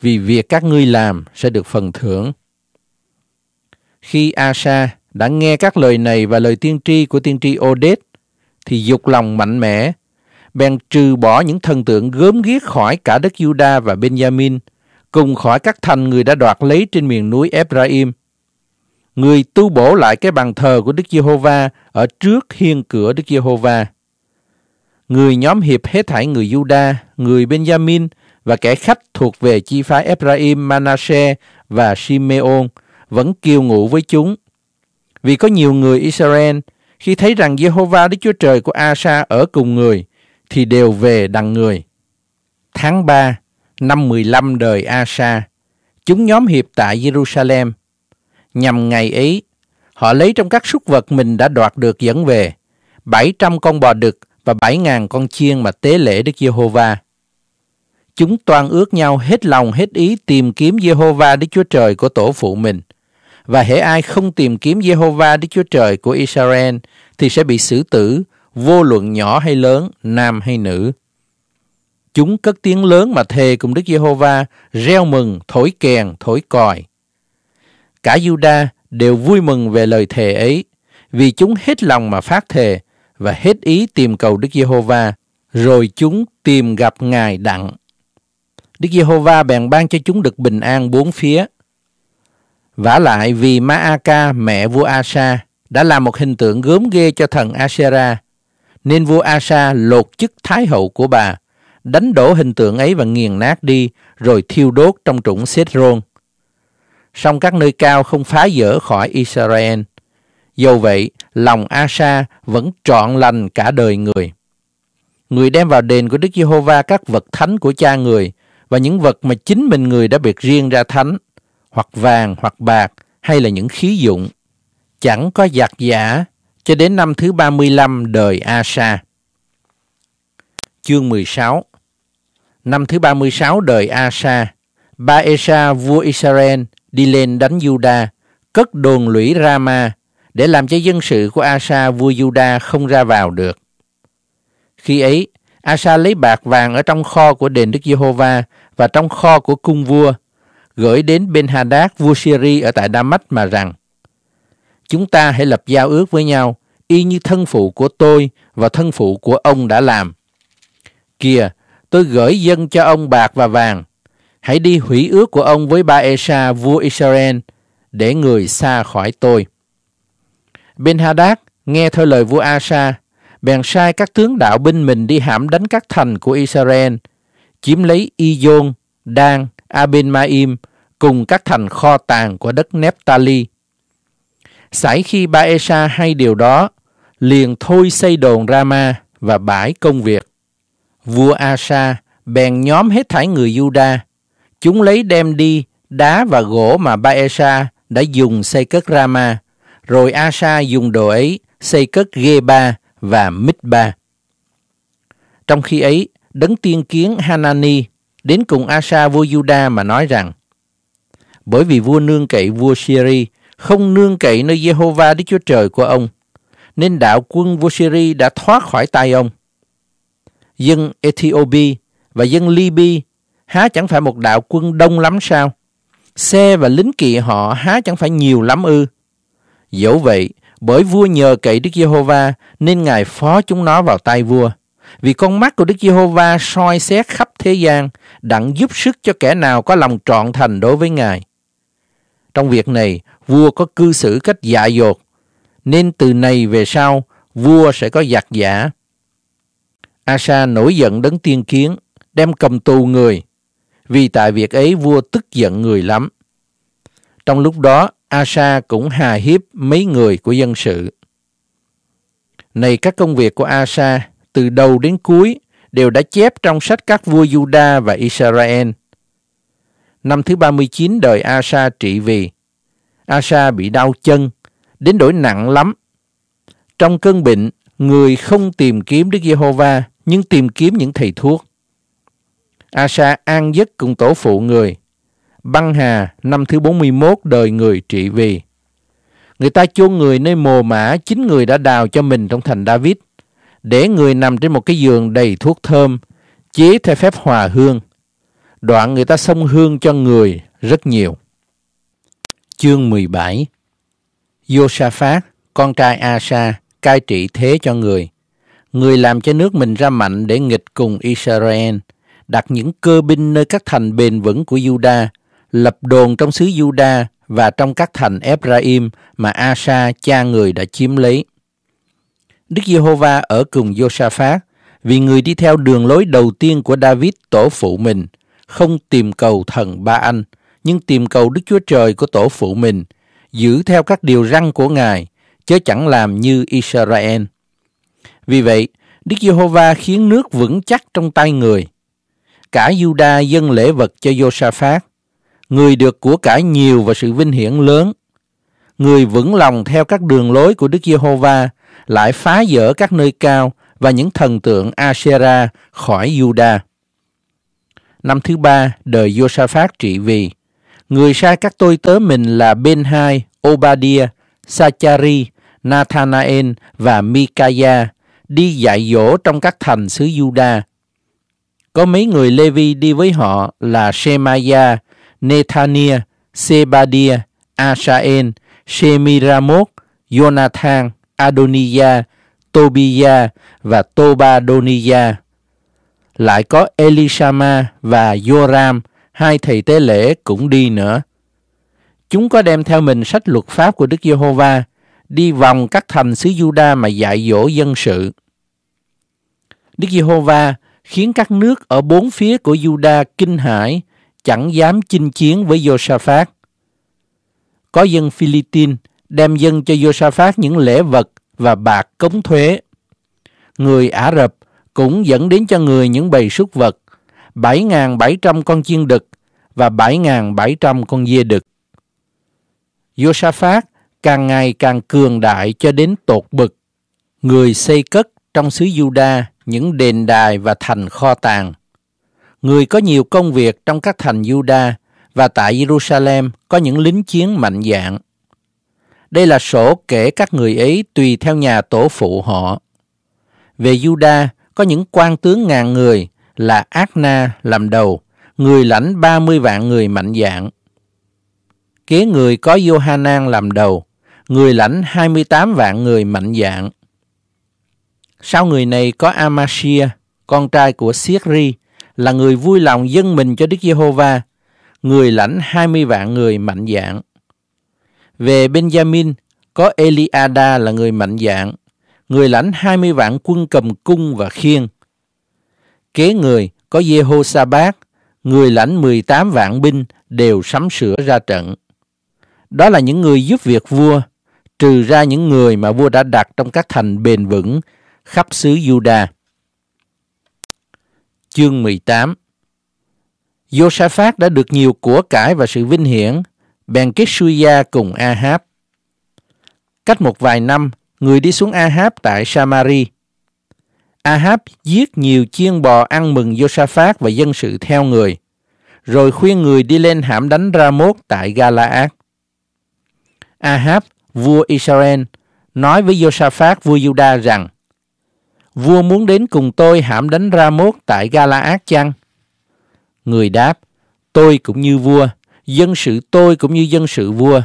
[SPEAKER 1] vì việc các ngươi làm sẽ được phần thưởng. Khi Asa đã nghe các lời này và lời tiên tri của tiên tri Odet, thì dục lòng mạnh mẽ, bèn trừ bỏ những thần tượng gớm ghiếc khỏi cả đất Juda và Benjamin – cùng khỏi các thành người đã đoạt lấy trên miền núi Ephraim. Người tu bổ lại cái bàn thờ của Đức Giê-hô-va ở trước hiên cửa Đức Giê-hô-va. Người nhóm hiệp hết thảy người Juda, người Benjamin và kẻ khách thuộc về chi phái Ephraim, Manasseh và Simeon vẫn kiêu ngủ với chúng. Vì có nhiều người Israel khi thấy rằng Giê-hô-va, Đức Chúa Trời của Asa ở cùng người thì đều về đằng người. Tháng 3 năm 15 đời Asa, chúng nhóm hiệp tại Jerusalem. Nhằm ngày ấy, họ lấy trong các súc vật mình đã đoạt được dẫn về, 700 con bò đực và 7.000 con chiên mà tế lễ Đức Giê-hô-va. Chúng toàn ước nhau hết lòng hết ý tìm kiếm Giê-hô-va Đức Chúa Trời của tổ phụ mình. Và hễ ai không tìm kiếm Giê-hô-va Đức Chúa Trời của Israel thì sẽ bị xử tử, vô luận nhỏ hay lớn, nam hay nữ. Chúng cất tiếng lớn mà thề cùng Đức Giê-hô-va, reo mừng, thổi kèn, thổi còi. Cả Giu-đa đều vui mừng về lời thề ấy, vì chúng hết lòng mà phát thề và hết ý tìm cầu Đức Giê-hô-va, rồi chúng tìm gặp Ngài đặng. Đức Giê-hô-va bèn ban cho chúng được bình an bốn phía. Vả lại vì Ma-a-ca mẹ vua Asa đã làm một hình tượng gớm ghê cho thần Asera, nên vua Asa lột chức thái hậu của bà đánh đổ hình tượng ấy và nghiền nát đi, rồi thiêu đốt trong trũng rôn. Song các nơi cao không phá dỡ khỏi Israel. Dầu vậy, lòng Asa vẫn trọn lành cả đời người. Người đem vào đền của Đức Giê-hô-va các vật thánh của cha người và những vật mà chính mình người đã biệt riêng ra thánh, hoặc vàng, hoặc bạc, hay là những khí dụng. Chẳng có giặc giả cho đến năm thứ 35 đời Asa. Chương 16 năm thứ 36 đời Asa, ba Esa vua Israel đi lên đánh Juda, cất đồn lũy Rama để làm cho dân sự của Asa vua Juda không ra vào được. Khi ấy, Asa lấy bạc vàng ở trong kho của đền Đức Giê-hô-va và trong kho của cung vua, gửi đến Ben-hadad vua Syri ở tại Đa-mách mà rằng: Chúng ta hãy lập giao ước với nhau, y như thân phụ của tôi và thân phụ của ông đã làm. Kìa, tôi gửi dân cho ông bạc và vàng. Hãy đi hủy ước của ông với ba Esa vua Israel để người xa khỏi tôi. Ben Hadad nghe theo lời vua Asa, bèn sai các tướng đạo binh mình đi hãm đánh các thành của Israel, chiếm lấy Ijon, Dan, Abin Maim cùng các thành kho tàng của đất Nephtali. Xảy khi Ba Esa hay điều đó, liền thôi xây đồn Rama và bãi công việc. Vua Asa bèn nhóm hết thảy người Juda. Chúng lấy đem đi đá và gỗ mà Baesha đã dùng xây cất Rama, rồi Asa dùng đồ ấy xây cất Geba và Mitba. Trong khi ấy, đấng tiên kiến Hanani đến cùng Asa vua Juda mà nói rằng: Bởi vì vua nương cậy vua Syri, không nương cậy nơi Jehovah Đức Chúa Trời của ông, nên đạo quân vua Syri đã thoát khỏi tay ông dân Ethiopia và dân Libya há chẳng phải một đạo quân đông lắm sao? Xe và lính kỵ họ há chẳng phải nhiều lắm ư? Dẫu vậy, bởi vua nhờ cậy Đức Giê-hô-va nên Ngài phó chúng nó vào tay vua. Vì con mắt của Đức Giê-hô-va soi xét khắp thế gian, đặng giúp sức cho kẻ nào có lòng trọn thành đối với Ngài. Trong việc này, vua có cư xử cách dạ dột, nên từ này về sau, vua sẽ có giặc giả. Asa nổi giận đấng tiên kiến, đem cầm tù người, vì tại việc ấy vua tức giận người lắm. Trong lúc đó, Asa cũng hà hiếp mấy người của dân sự. Này các công việc của Asa, từ đầu đến cuối đều đã chép trong sách các vua Juda và Israel. Năm thứ 39 đời Asa trị vì, Asa bị đau chân, đến đổi nặng lắm. Trong cơn bệnh, người không tìm kiếm Đức Giê-hô-va nhưng tìm kiếm những thầy thuốc. Asa an giấc cùng tổ phụ người. Băng Hà năm thứ 41 đời người trị vì. Người ta chôn người nơi mồ mã chính người đã đào cho mình trong thành David. Để người nằm trên một cái giường đầy thuốc thơm, chế theo phép hòa hương. Đoạn người ta xông hương cho người rất nhiều. Chương 17 Josaphat, con trai Asa, cai trị thế cho người người làm cho nước mình ra mạnh để nghịch cùng Israel, đặt những cơ binh nơi các thành bền vững của Juda, lập đồn trong xứ Juda và trong các thành Ephraim mà Asa cha người đã chiếm lấy. Đức Giê-hô-va ở cùng Josaphat vì người đi theo đường lối đầu tiên của David tổ phụ mình, không tìm cầu thần Ba Anh, nhưng tìm cầu Đức Chúa Trời của tổ phụ mình, giữ theo các điều răn của Ngài, chứ chẳng làm như Israel. Vì vậy, Đức Giê-hô-va khiến nước vững chắc trong tay người. Cả Juda dâng lễ vật cho sa-phát Người được của cải nhiều và sự vinh hiển lớn. Người vững lòng theo các đường lối của Đức Giê-hô-va lại phá vỡ các nơi cao và những thần tượng Asera khỏi Juda. Năm thứ ba, đời sa-phát trị vì. Người sai các tôi tớ mình là Ben-hai, Obadiah, Sachari, Nathanael và Mikaya đi dạy dỗ trong các thành xứ Juda. Có mấy người Levi đi với họ là Shemaya, Nethania, Sebadia, Asael, Shemiramot, Jonathan, Adoniya, Tobia và Tobadonia. Lại có Elishama và Joram, hai thầy tế lễ cũng đi nữa. Chúng có đem theo mình sách luật pháp của Đức Giê-hô-va đi vòng các thành xứ Juda mà dạy dỗ dân sự. Đức Giê-hô-va khiến các nước ở bốn phía của Juda kinh hãi, chẳng dám chinh chiến với Sa-phát. Có dân Philippines đem dân cho Sa-phát những lễ vật và bạc cống thuế. Người Ả Rập cũng dẫn đến cho người những bầy súc vật, 7.700 con chiên đực và 7.700 con dê đực. Sa-phát càng ngày càng cường đại cho đến tột bực. Người xây cất trong xứ Juda những đền đài và thành kho tàng. Người có nhiều công việc trong các thành Juda và tại Jerusalem có những lính chiến mạnh dạng. Đây là sổ kể các người ấy tùy theo nhà tổ phụ họ. Về Juda có những quan tướng ngàn người là Ác-na làm đầu, người lãnh 30 vạn người mạnh dạng. Kế người có Johanan làm đầu, người lãnh 28 vạn người mạnh dạng. Sau người này có Amashia, con trai của Siegri, là người vui lòng dân mình cho Đức Giê-hô-va, người lãnh 20 vạn người mạnh dạng. Về Benjamin, có Eliada là người mạnh dạng, người lãnh 20 vạn quân cầm cung và khiên. Kế người có Jehoshaphat, người lãnh 18 vạn binh đều sắm sửa ra trận. Đó là những người giúp việc vua, trừ ra những người mà vua đã đặt trong các thành bền vững khắp xứ Juda. Chương 18 Josaphat đã được nhiều của cải và sự vinh hiển, bèn kết gia cùng Ahab. Cách một vài năm, người đi xuống Ahab tại Samari. Ahab giết nhiều chiên bò ăn mừng Josaphat và dân sự theo người, rồi khuyên người đi lên hãm đánh Ramoth tại Galaad. Ahab vua Israel, nói với Josaphat vua Juda rằng Vua muốn đến cùng tôi hãm đánh Ramot tại Galaad chăng? Người đáp, tôi cũng như vua, dân sự tôi cũng như dân sự vua.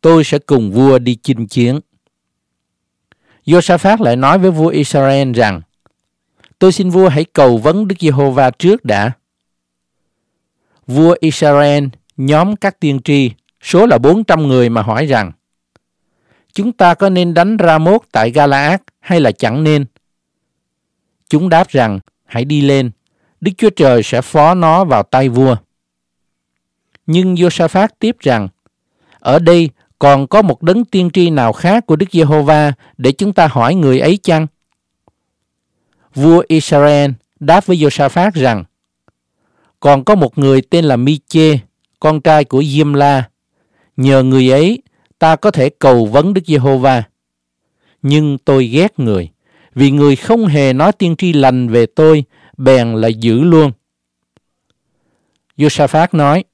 [SPEAKER 1] Tôi sẽ cùng vua đi chinh chiến. Josaphat lại nói với vua Israel rằng, tôi xin vua hãy cầu vấn Đức Giê-hô-va trước đã. Vua Israel nhóm các tiên tri, số là 400 người mà hỏi rằng, chúng ta có nên đánh ra mốt tại Galaad hay là chẳng nên? Chúng đáp rằng, hãy đi lên, Đức Chúa Trời sẽ phó nó vào tay vua. Nhưng Josaphat tiếp rằng, ở đây còn có một đấng tiên tri nào khác của Đức Giê-hô-va để chúng ta hỏi người ấy chăng? Vua Israel đáp với Josaphat rằng, còn có một người tên là Miche, con trai của Diêm-la. Nhờ người ấy ta có thể cầu vấn Đức Giê-hô-va. Nhưng tôi ghét người, vì người không hề nói tiên tri lành về tôi, bèn là giữ luôn. sa-phát nói,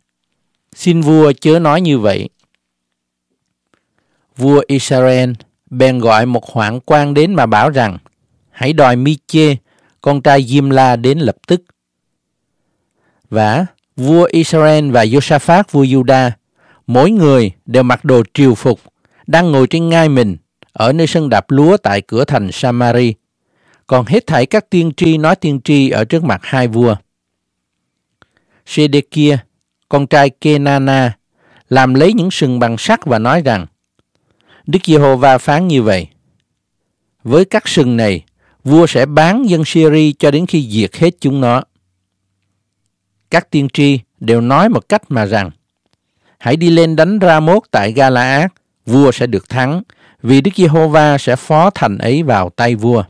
[SPEAKER 1] xin vua chớ nói như vậy. Vua Israel bèn gọi một hoạn quan đến mà bảo rằng, hãy đòi Mi-chê, con trai yim-la đến lập tức. Và vua Israel và sa-phát vua Juda mỗi người đều mặc đồ triều phục, đang ngồi trên ngai mình ở nơi sân đạp lúa tại cửa thành Samari. Còn hết thảy các tiên tri nói tiên tri ở trước mặt hai vua. Sedekia, con trai Kenana, làm lấy những sừng bằng sắt và nói rằng Đức Giê-hô-va phán như vậy. Với các sừng này, vua sẽ bán dân Syri cho đến khi diệt hết chúng nó. Các tiên tri đều nói một cách mà rằng hãy đi lên đánh Ra Mốt tại Galaad, vua sẽ được thắng, vì Đức Giê-hô-va sẽ phó thành ấy vào tay vua.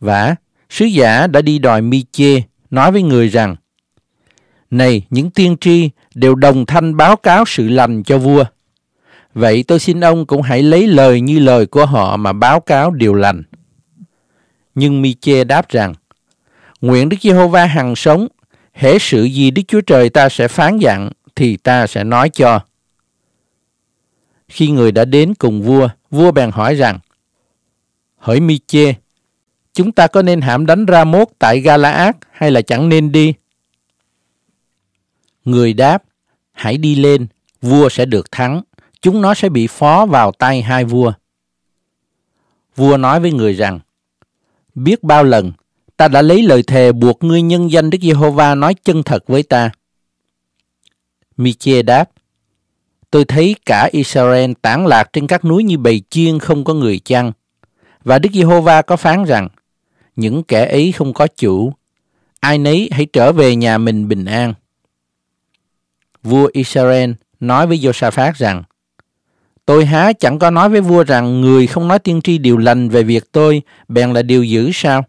[SPEAKER 1] Và sứ giả đã đi đòi Mi-chê, nói với người rằng, Này, những tiên tri đều đồng thanh báo cáo sự lành cho vua. Vậy tôi xin ông cũng hãy lấy lời như lời của họ mà báo cáo điều lành. Nhưng Mi-chê đáp rằng, Nguyện Đức Giê-hô-va hằng sống hễ sự gì Đức Chúa Trời ta sẽ phán dặn thì ta sẽ nói cho. Khi người đã đến cùng vua, vua bèn hỏi rằng, Hỡi mi chê, chúng ta có nên hãm đánh ra mốt tại Galaad hay là chẳng nên đi? Người đáp, hãy đi lên, vua sẽ được thắng, chúng nó sẽ bị phó vào tay hai vua. Vua nói với người rằng, biết bao lần ta đã lấy lời thề buộc ngươi nhân danh Đức Giê-hô-va nói chân thật với ta. Michê đáp, tôi thấy cả Israel tản lạc trên các núi như bầy chiên không có người chăn. Và Đức Giê-hô-va có phán rằng, những kẻ ấy không có chủ, ai nấy hãy trở về nhà mình bình an. Vua Israel nói với Josaphat rằng, Tôi há chẳng có nói với vua rằng người không nói tiên tri điều lành về việc tôi, bèn là điều dữ sao?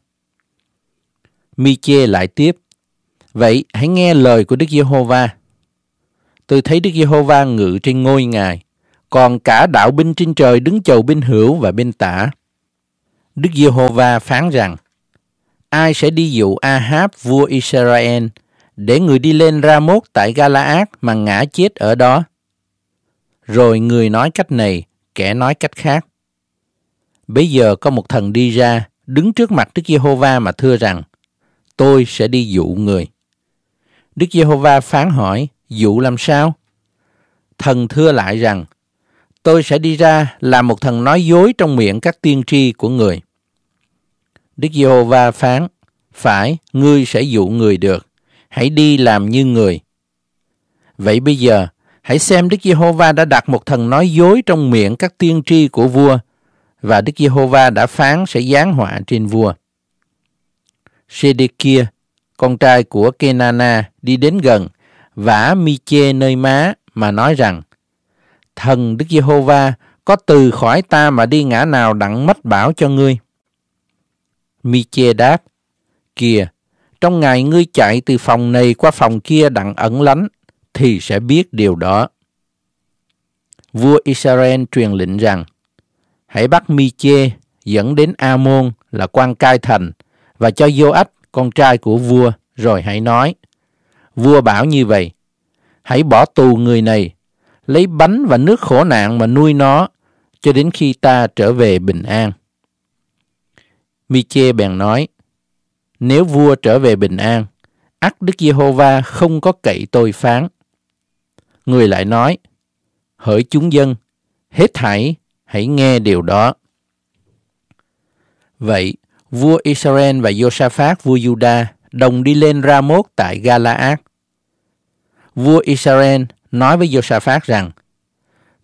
[SPEAKER 1] Miche lại tiếp, Vậy hãy nghe lời của Đức Giê-hô-va. Tôi thấy Đức Giê-hô-va ngự trên ngôi ngài, còn cả đạo binh trên trời đứng chầu bên hữu và bên tả. Đức Giê-hô-va phán rằng, ai sẽ đi dụ Ahab vua Israel để người đi lên Ramoth tại Galaad mà ngã chết ở đó. Rồi người nói cách này, kẻ nói cách khác. Bây giờ có một thần đi ra, đứng trước mặt Đức Giê-hô-va mà thưa rằng, tôi sẽ đi dụ người. Đức Giê-hô-va phán hỏi, dụ làm sao? Thần thưa lại rằng, tôi sẽ đi ra làm một thần nói dối trong miệng các tiên tri của người. Đức Giê-hô-va phán, phải, ngươi sẽ dụ người được, hãy đi làm như người. Vậy bây giờ, hãy xem Đức Giê-hô-va đã đặt một thần nói dối trong miệng các tiên tri của vua, và Đức Giê-hô-va đã phán sẽ giáng họa trên vua. Sedekia, con trai của Kenana, đi đến gần, vả Miche nơi má mà nói rằng, Thần Đức Giê-hô-va có từ khỏi ta mà đi ngã nào đặng mất bảo cho ngươi. Miche đáp, Kìa, trong ngày ngươi chạy từ phòng này qua phòng kia đặng ẩn lánh, thì sẽ biết điều đó. Vua Israel truyền lệnh rằng, hãy bắt Mi Chê dẫn đến Amon là quan cai thành và cho vô Joach, con trai của vua, rồi hãy nói. Vua bảo như vậy, hãy bỏ tù người này, lấy bánh và nước khổ nạn mà nuôi nó, cho đến khi ta trở về bình an. Miche bèn nói, nếu vua trở về bình an, ắt Đức Giê-hô-va không có cậy tôi phán. Người lại nói, hỡi chúng dân, hết thảy, hãy nghe điều đó. Vậy, vua Israel và Josaphat vua Juda đồng đi lên Ramoth tại Galaad. Vua Israel nói với Josaphat rằng,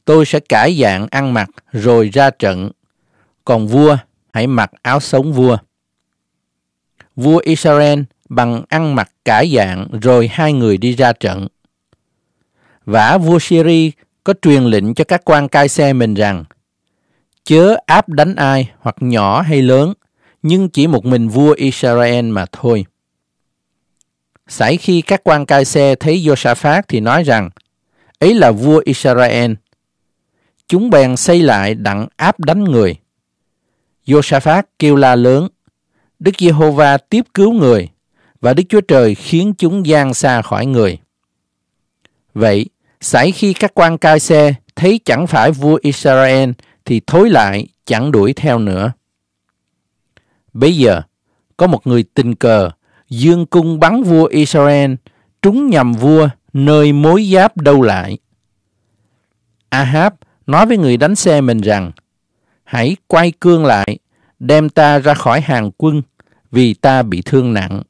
[SPEAKER 1] tôi sẽ cải dạng ăn mặc rồi ra trận, còn vua hãy mặc áo sống vua. Vua Israel bằng ăn mặc cải dạng rồi hai người đi ra trận. Vả vua Syri có truyền lệnh cho các quan cai xe mình rằng, chớ áp đánh ai hoặc nhỏ hay lớn, nhưng chỉ một mình vua Israel mà thôi. Sải khi các quan cai xe thấy Josaphat thì nói rằng, ấy là vua Israel. Chúng bèn xây lại đặng áp đánh người. Josaphat kêu la lớn, Đức Giê-hô-va tiếp cứu người, và Đức Chúa Trời khiến chúng gian xa khỏi người. Vậy, xảy khi các quan cai xe thấy chẳng phải vua Israel thì thối lại chẳng đuổi theo nữa. Bây giờ, có một người tình cờ dương cung bắn vua Israel trúng nhầm vua nơi mối giáp đâu lại. Ahab nói với người đánh xe mình rằng, hãy quay cương lại, đem ta ra khỏi hàng quân, vì ta bị thương nặng.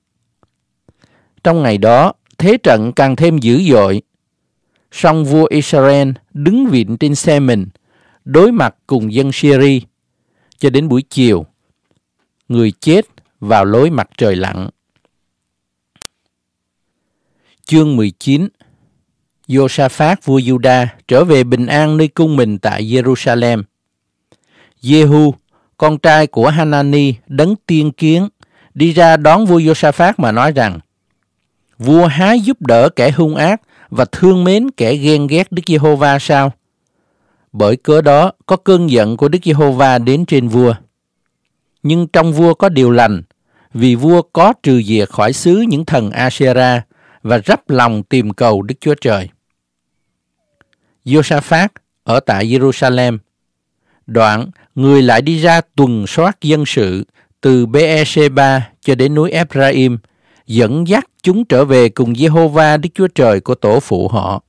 [SPEAKER 1] Trong ngày đó, thế trận càng thêm dữ dội. Song vua Israel đứng viện trên xe mình, đối mặt cùng dân Syria. Cho đến buổi chiều, người chết vào lối mặt trời lặn. Chương 19 Josaphat vua Juda trở về bình an nơi cung mình tại Jerusalem. Jehu, con trai của Hanani, đấng tiên kiến, đi ra đón vua Josaphat mà nói rằng, Vua há giúp đỡ kẻ hung ác và thương mến kẻ ghen ghét Đức Giê-hô-va sao? Bởi cớ đó có cơn giận của Đức Giê-hô-va đến trên vua nhưng trong vua có điều lành, vì vua có trừ dìa khỏi xứ những thần Asera và rắp lòng tìm cầu Đức Chúa Trời. Josaphat ở tại Jerusalem. Đoạn, người lại đi ra tuần soát dân sự từ BEC3 cho đến núi Ephraim, dẫn dắt chúng trở về cùng Jehovah Đức Chúa Trời của tổ phụ họ.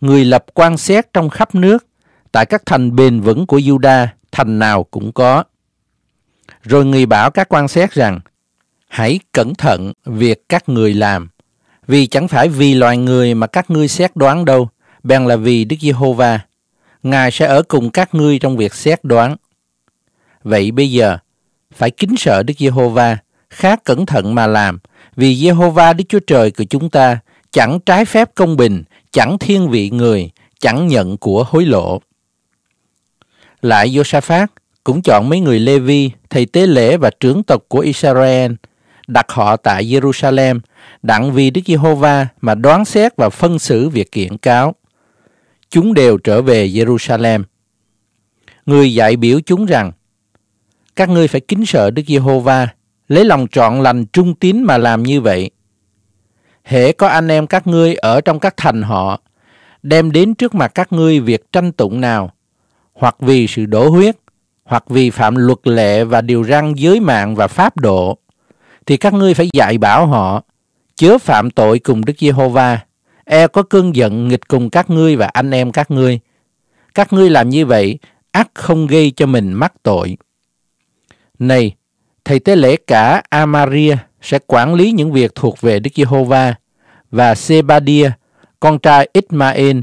[SPEAKER 1] Người lập quan xét trong khắp nước, tại các thành bền vững của Juda, thành nào cũng có. Rồi người bảo các quan xét rằng, hãy cẩn thận việc các người làm, vì chẳng phải vì loài người mà các ngươi xét đoán đâu, bèn là vì Đức Giê-hô-va. Ngài sẽ ở cùng các ngươi trong việc xét đoán. Vậy bây giờ, phải kính sợ Đức Giê-hô-va, khá cẩn thận mà làm, vì Giê-hô-va Đức Chúa Trời của chúng ta chẳng trái phép công bình, chẳng thiên vị người, chẳng nhận của hối lộ. Lại phát cũng chọn mấy người Levi, thầy tế lễ và trưởng tộc của Israel, đặt họ tại Jerusalem, đặng vì Đức Giê-hô-va mà đoán xét và phân xử việc kiện cáo. Chúng đều trở về Jerusalem. Người dạy biểu chúng rằng, các ngươi phải kính sợ Đức Giê-hô-va, lấy lòng trọn lành trung tín mà làm như vậy. Hễ có anh em các ngươi ở trong các thành họ, đem đến trước mặt các ngươi việc tranh tụng nào, hoặc vì sự đổ huyết, hoặc vi phạm luật lệ và điều răn giới mạng và pháp độ, thì các ngươi phải dạy bảo họ, chớ phạm tội cùng Đức Giê-hô-va, e có cơn giận nghịch cùng các ngươi và anh em các ngươi. Các ngươi làm như vậy, ắt không gây cho mình mắc tội. Này, thầy tế lễ cả Amaria sẽ quản lý những việc thuộc về Đức Giê-hô-va và Sebadia, con trai Ismael,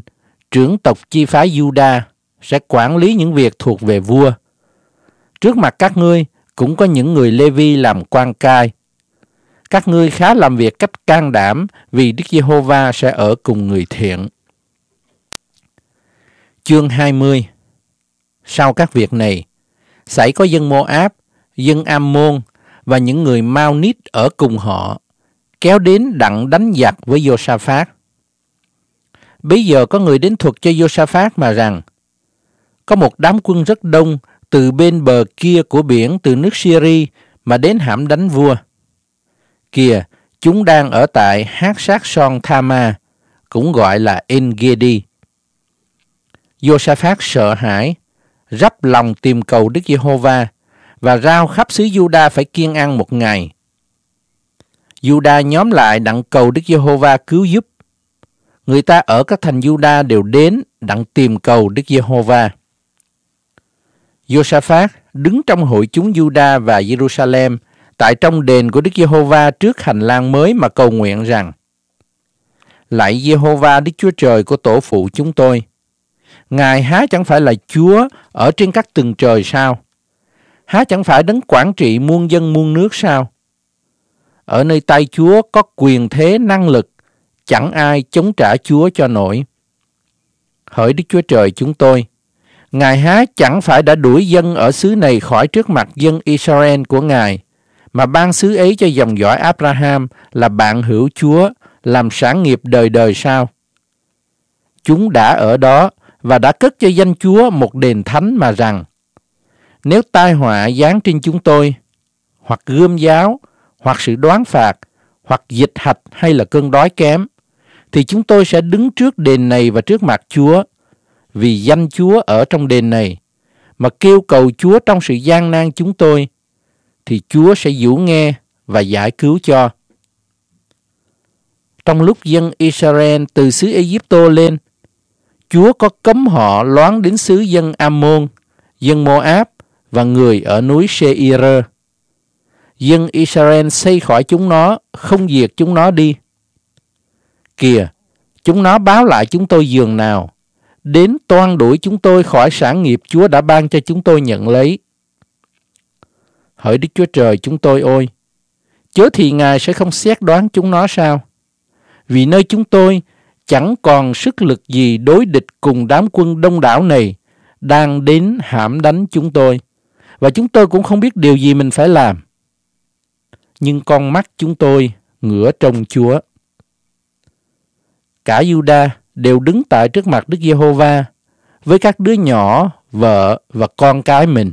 [SPEAKER 1] trưởng tộc chi phái Juda sẽ quản lý những việc thuộc về vua Trước mặt các ngươi cũng có những người Lê Vi làm quan cai. Các ngươi khá làm việc cách can đảm vì Đức Giê-hô-va sẽ ở cùng người thiện. Chương 20 Sau các việc này, xảy có dân Mô-áp, dân Am-môn và những người Mao-nít ở cùng họ, kéo đến đặng đánh giặc với Do-sa-phát Bây giờ có người đến thuật cho Do-sa-phát mà rằng, có một đám quân rất đông từ bên bờ kia của biển từ nước Syria mà đến hãm đánh vua. Kìa, chúng đang ở tại hát sát son Thama, cũng gọi là Engedi. Josaphat sợ hãi, rắp lòng tìm cầu Đức Giê-hô-va và rao khắp xứ Juda phải kiên ăn một ngày. Juda nhóm lại đặng cầu Đức Giê-hô-va cứu giúp. Người ta ở các thành Juda đều đến đặng tìm cầu Đức Giê-hô-va. Josaphat đứng trong hội chúng Juda và Jerusalem tại trong đền của Đức Giê-hô-va trước hành lang mới mà cầu nguyện rằng Lạy Giê-hô-va Đức Chúa Trời của tổ phụ chúng tôi, Ngài há chẳng phải là Chúa ở trên các tầng trời sao? Há chẳng phải đấng quản trị muôn dân muôn nước sao? Ở nơi tay Chúa có quyền thế năng lực, chẳng ai chống trả Chúa cho nổi. Hỡi Đức Chúa Trời chúng tôi, Ngài há chẳng phải đã đuổi dân ở xứ này khỏi trước mặt dân Israel của Ngài, mà ban xứ ấy cho dòng dõi Abraham là bạn hữu Chúa, làm sản nghiệp đời đời sao? Chúng đã ở đó và đã cất cho danh Chúa một đền thánh mà rằng, nếu tai họa giáng trên chúng tôi, hoặc gươm giáo, hoặc sự đoán phạt, hoặc dịch hạch hay là cơn đói kém, thì chúng tôi sẽ đứng trước đền này và trước mặt Chúa – vì danh Chúa ở trong đền này mà kêu cầu Chúa trong sự gian nan chúng tôi thì Chúa sẽ dũ nghe và giải cứu cho. Trong lúc dân Israel từ xứ Ai Egypto lên, Chúa có cấm họ loán đến xứ dân Ammon, dân Moab và người ở núi Seir. Dân Israel xây khỏi chúng nó, không diệt chúng nó đi. Kìa, chúng nó báo lại chúng tôi giường nào, đến toan đuổi chúng tôi khỏi sản nghiệp Chúa đã ban cho chúng tôi nhận lấy. Hỡi Đức Chúa Trời chúng tôi ôi, chớ thì Ngài sẽ không xét đoán chúng nó sao? Vì nơi chúng tôi chẳng còn sức lực gì đối địch cùng đám quân đông đảo này đang đến hãm đánh chúng tôi. Và chúng tôi cũng không biết điều gì mình phải làm. Nhưng con mắt chúng tôi ngửa trông Chúa. Cả Juda đều đứng tại trước mặt Đức Giê-hô-va với các đứa nhỏ, vợ và con cái mình.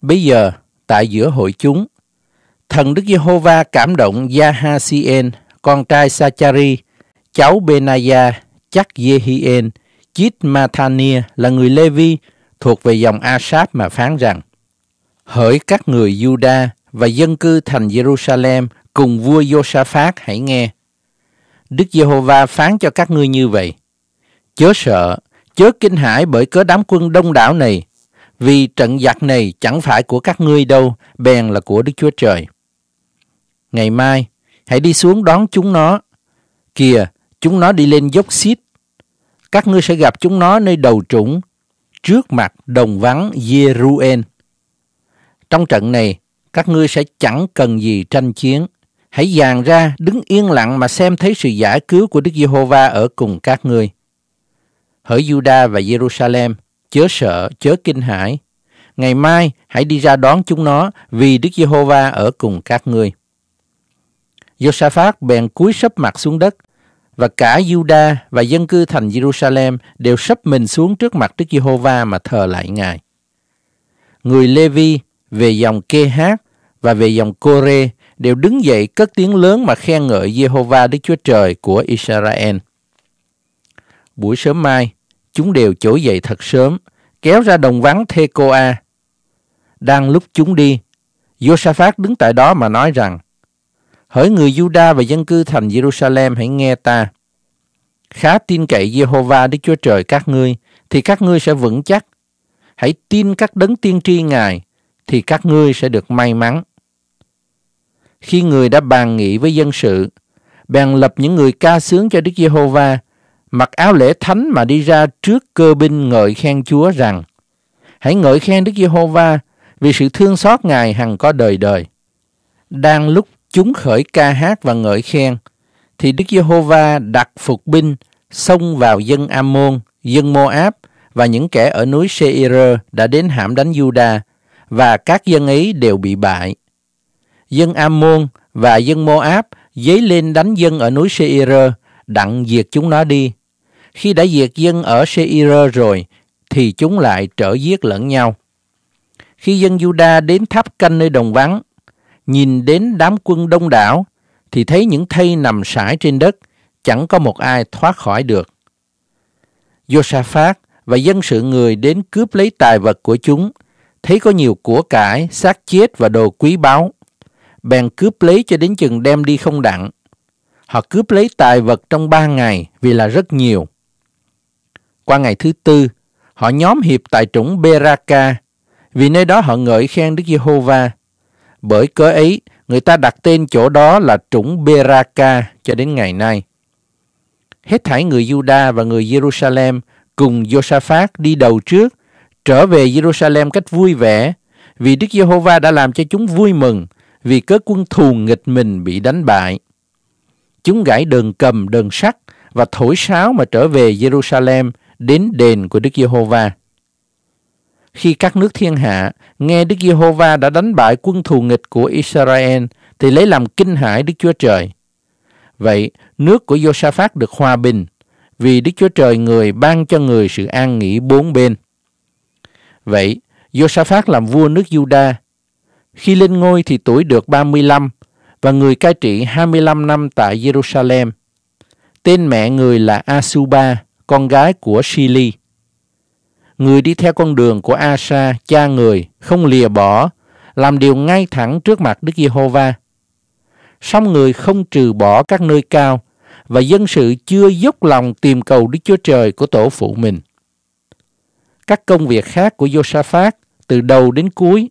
[SPEAKER 1] Bây giờ, tại giữa hội chúng, thần Đức Giê-hô-va cảm động Yahasien, con trai Sachari, cháu Benaya, chắc hi Yehien, Chit Mathania là người Lê-vi thuộc về dòng Asap mà phán rằng Hỡi các người Juda và dân cư thành Jerusalem cùng vua Josaphat hãy nghe. Đức Giê-hô-va phán cho các ngươi như vậy. Chớ sợ, chớ kinh hãi bởi cớ đám quân đông đảo này, vì trận giặc này chẳng phải của các ngươi đâu, bèn là của Đức Chúa Trời. Ngày mai, hãy đi xuống đón chúng nó. Kìa, chúng nó đi lên dốc xít. Các ngươi sẽ gặp chúng nó nơi đầu trũng, trước mặt đồng vắng Jeruel. Trong trận này, các ngươi sẽ chẳng cần gì tranh chiến. Hãy dàn ra, đứng yên lặng mà xem thấy sự giải cứu của Đức Giê-hô-va ở cùng các ngươi. Hỡi Juda và Jerusalem, chớ sợ, chớ kinh hãi. Ngày mai hãy đi ra đón chúng nó vì Đức Giê-hô-va ở cùng các ngươi. Josaphat bèn cúi sấp mặt xuống đất và cả Juda và dân cư thành Jerusalem đều sấp mình xuống trước mặt Đức Giê-hô-va mà thờ lại Ngài. Người Lê-vi về dòng Kê-hát và về dòng Cô-rê đều đứng dậy cất tiếng lớn mà khen ngợi Jehovah Đức Chúa Trời của Israel. Buổi sớm mai, chúng đều trỗi dậy thật sớm, kéo ra đồng vắng Thecoa. Đang lúc chúng đi, Josaphat đứng tại đó mà nói rằng, Hỡi người Juda và dân cư thành Jerusalem hãy nghe ta. Khá tin cậy Jehovah Đức Chúa Trời các ngươi, thì các ngươi sẽ vững chắc. Hãy tin các đấng tiên tri Ngài, thì các ngươi sẽ được may mắn khi người đã bàn nghị với dân sự, bèn lập những người ca sướng cho Đức Giê-hô-va, mặc áo lễ thánh mà đi ra trước cơ binh ngợi khen Chúa rằng, hãy ngợi khen Đức Giê-hô-va vì sự thương xót Ngài hằng có đời đời. Đang lúc chúng khởi ca hát và ngợi khen, thì Đức Giê-hô-va đặt phục binh xông vào dân Amôn, dân Moab và những kẻ ở núi Seir đã đến hãm đánh Juda và các dân ấy đều bị bại dân Ammon và dân Moab dấy lên đánh dân ở núi Seir, đặng diệt chúng nó đi. Khi đã diệt dân ở Seir rồi, thì chúng lại trở giết lẫn nhau. Khi dân Juda đến tháp canh nơi đồng vắng, nhìn đến đám quân đông đảo, thì thấy những thây nằm sải trên đất, chẳng có một ai thoát khỏi được. Josaphat và dân sự người đến cướp lấy tài vật của chúng, thấy có nhiều của cải, xác chết và đồ quý báu bèn cướp lấy cho đến chừng đem đi không đặng. Họ cướp lấy tài vật trong ba ngày vì là rất nhiều. Qua ngày thứ tư, họ nhóm hiệp tại trũng Beraka, vì nơi đó họ ngợi khen Đức Giê-hô-va. Bởi cớ ấy, người ta đặt tên chỗ đó là trũng Beraka cho đến ngày nay. Hết thảy người Juda và người Jerusalem cùng Josaphat đi đầu trước, trở về Jerusalem cách vui vẻ, vì Đức Giê-hô-va đã làm cho chúng vui mừng vì cớ quân thù nghịch mình bị đánh bại. Chúng gãi đờn cầm đờn sắt và thổi sáo mà trở về Jerusalem đến đền của Đức Giê-hô-va. Khi các nước thiên hạ nghe Đức Giê-hô-va đã đánh bại quân thù nghịch của Israel thì lấy làm kinh hãi Đức Chúa Trời. Vậy, nước của Do-sa-phát được hòa bình vì Đức Chúa Trời người ban cho người sự an nghỉ bốn bên. Vậy, Do-sa-phát làm vua nước Juda khi lên ngôi thì tuổi được 35 và người cai trị 25 năm tại Jerusalem. Tên mẹ người là Asuba, con gái của Shili. Người đi theo con đường của Asa, cha người, không lìa bỏ, làm điều ngay thẳng trước mặt Đức Giê-hô-va. Song người không trừ bỏ các nơi cao và dân sự chưa dốc lòng tìm cầu Đức Chúa Trời của tổ phụ mình. Các công việc khác của Josaphat từ đầu đến cuối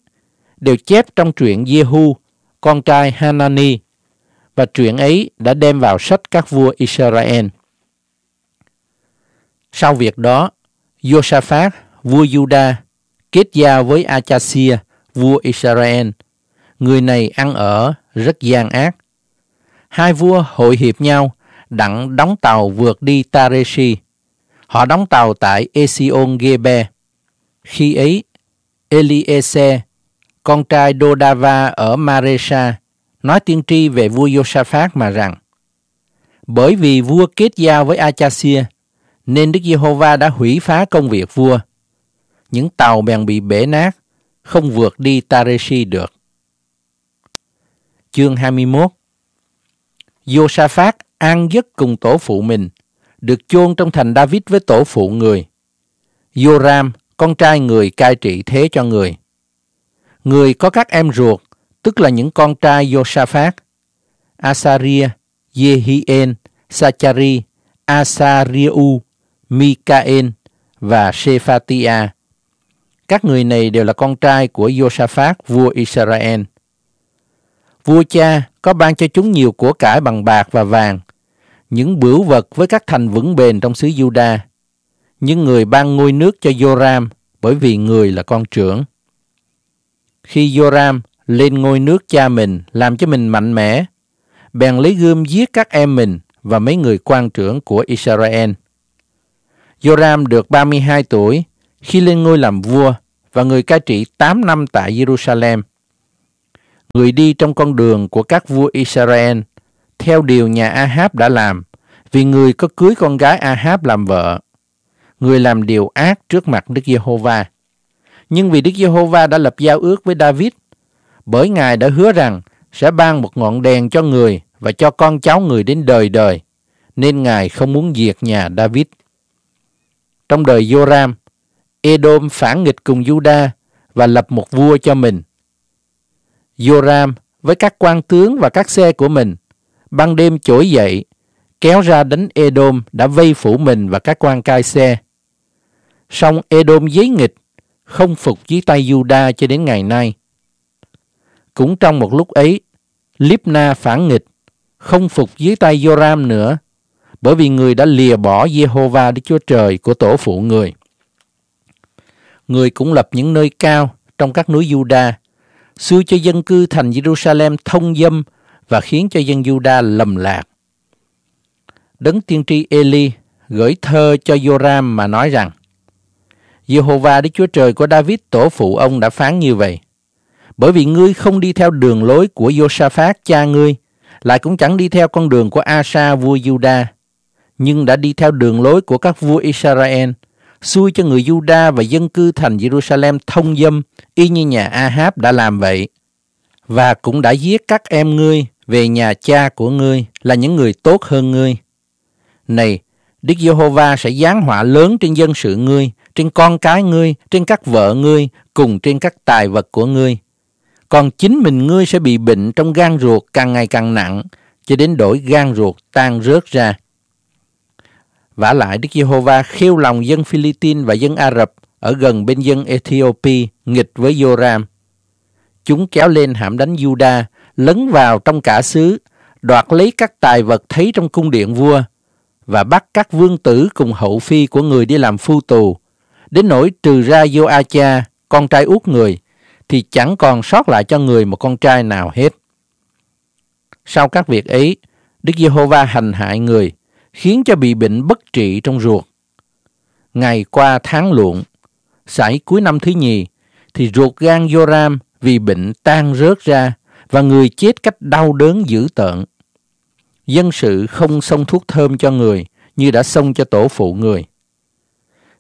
[SPEAKER 1] đều chép trong truyện Jehu, con trai Hanani, và truyện ấy đã đem vào sách các vua Israel. Sau việc đó, Josaphat, vua Juda, kết giao với Achasia, vua Israel. Người này ăn ở rất gian ác. Hai vua hội hiệp nhau, đặng đóng tàu vượt đi Tareshi. Họ đóng tàu tại Esion Gebe. Khi ấy, Eliezer con trai Dodava ở Maresha, nói tiên tri về vua Josaphat mà rằng Bởi vì vua kết giao với Achasia, nên Đức Giê-hô-va đã hủy phá công việc vua. Những tàu bèn bị bể nát, không vượt đi Tareshi được. Chương 21 Josaphat an giấc cùng tổ phụ mình, được chôn trong thành David với tổ phụ người. Joram, con trai người cai trị thế cho người người có các em ruột, tức là những con trai Josaphat, Asaria, Yehien, Sachari, Asariu, Mikael và Shephatia. Các người này đều là con trai của Josaphat, vua Israel. Vua cha có ban cho chúng nhiều của cải bằng bạc và vàng, những bửu vật với các thành vững bền trong xứ Juda. Những người ban ngôi nước cho Joram bởi vì người là con trưởng khi Joram lên ngôi nước cha mình làm cho mình mạnh mẽ, bèn lấy gươm giết các em mình và mấy người quan trưởng của Israel. Joram được 32 tuổi khi lên ngôi làm vua và người cai trị 8 năm tại Jerusalem. Người đi trong con đường của các vua Israel theo điều nhà Ahab đã làm vì người có cưới con gái Ahab làm vợ. Người làm điều ác trước mặt Đức Giê-hô-va nhưng vì Đức Giê-hô-va đã lập giao ước với David, bởi Ngài đã hứa rằng sẽ ban một ngọn đèn cho người và cho con cháu người đến đời đời, nên Ngài không muốn diệt nhà David. Trong đời Joram, Edom phản nghịch cùng Juda và lập một vua cho mình. Joram với các quan tướng và các xe của mình, ban đêm trỗi dậy, kéo ra đánh Edom đã vây phủ mình và các quan cai xe. Song Edom giấy nghịch không phục dưới tay Juda cho đến ngày nay. Cũng trong một lúc ấy, Libna phản nghịch, không phục dưới tay Joram nữa, bởi vì người đã lìa bỏ Jehovah Đức Chúa Trời của tổ phụ người. Người cũng lập những nơi cao trong các núi Juda, xưa cho dân cư thành Jerusalem thông dâm và khiến cho dân Juda lầm lạc. Đấng tiên tri Eli gửi thơ cho Joram mà nói rằng Jehovah Đức Chúa Trời của David tổ phụ ông đã phán như vậy. Bởi vì ngươi không đi theo đường lối của Josaphat cha ngươi, lại cũng chẳng đi theo con đường của Asa vua Juda, nhưng đã đi theo đường lối của các vua Israel, xui cho người Juda và dân cư thành Jerusalem thông dâm, y như nhà Ahab đã làm vậy. Và cũng đã giết các em ngươi về nhà cha của ngươi là những người tốt hơn ngươi. Này, Đức Giê-hô-va sẽ giáng họa lớn trên dân sự ngươi trên con cái ngươi, trên các vợ ngươi, cùng trên các tài vật của ngươi. Còn chính mình ngươi sẽ bị bệnh trong gan ruột càng ngày càng nặng, cho đến đổi gan ruột tan rớt ra. Vả lại Đức Giê-hô-va khiêu lòng dân Philippines và dân Ả Rập ở gần bên dân Ethiopia nghịch với Yoram. Chúng kéo lên hãm đánh Juda, lấn vào trong cả xứ, đoạt lấy các tài vật thấy trong cung điện vua và bắt các vương tử cùng hậu phi của người đi làm phu tù đến nỗi trừ ra Joacha, con trai út người, thì chẳng còn sót lại cho người một con trai nào hết. Sau các việc ấy, Đức Giê-hô-va hành hại người, khiến cho bị bệnh bất trị trong ruột. Ngày qua tháng luộn, sải cuối năm thứ nhì, thì ruột gan Joram vì bệnh tan rớt ra và người chết cách đau đớn dữ tợn. Dân sự không xông thuốc thơm cho người như đã xông cho tổ phụ người.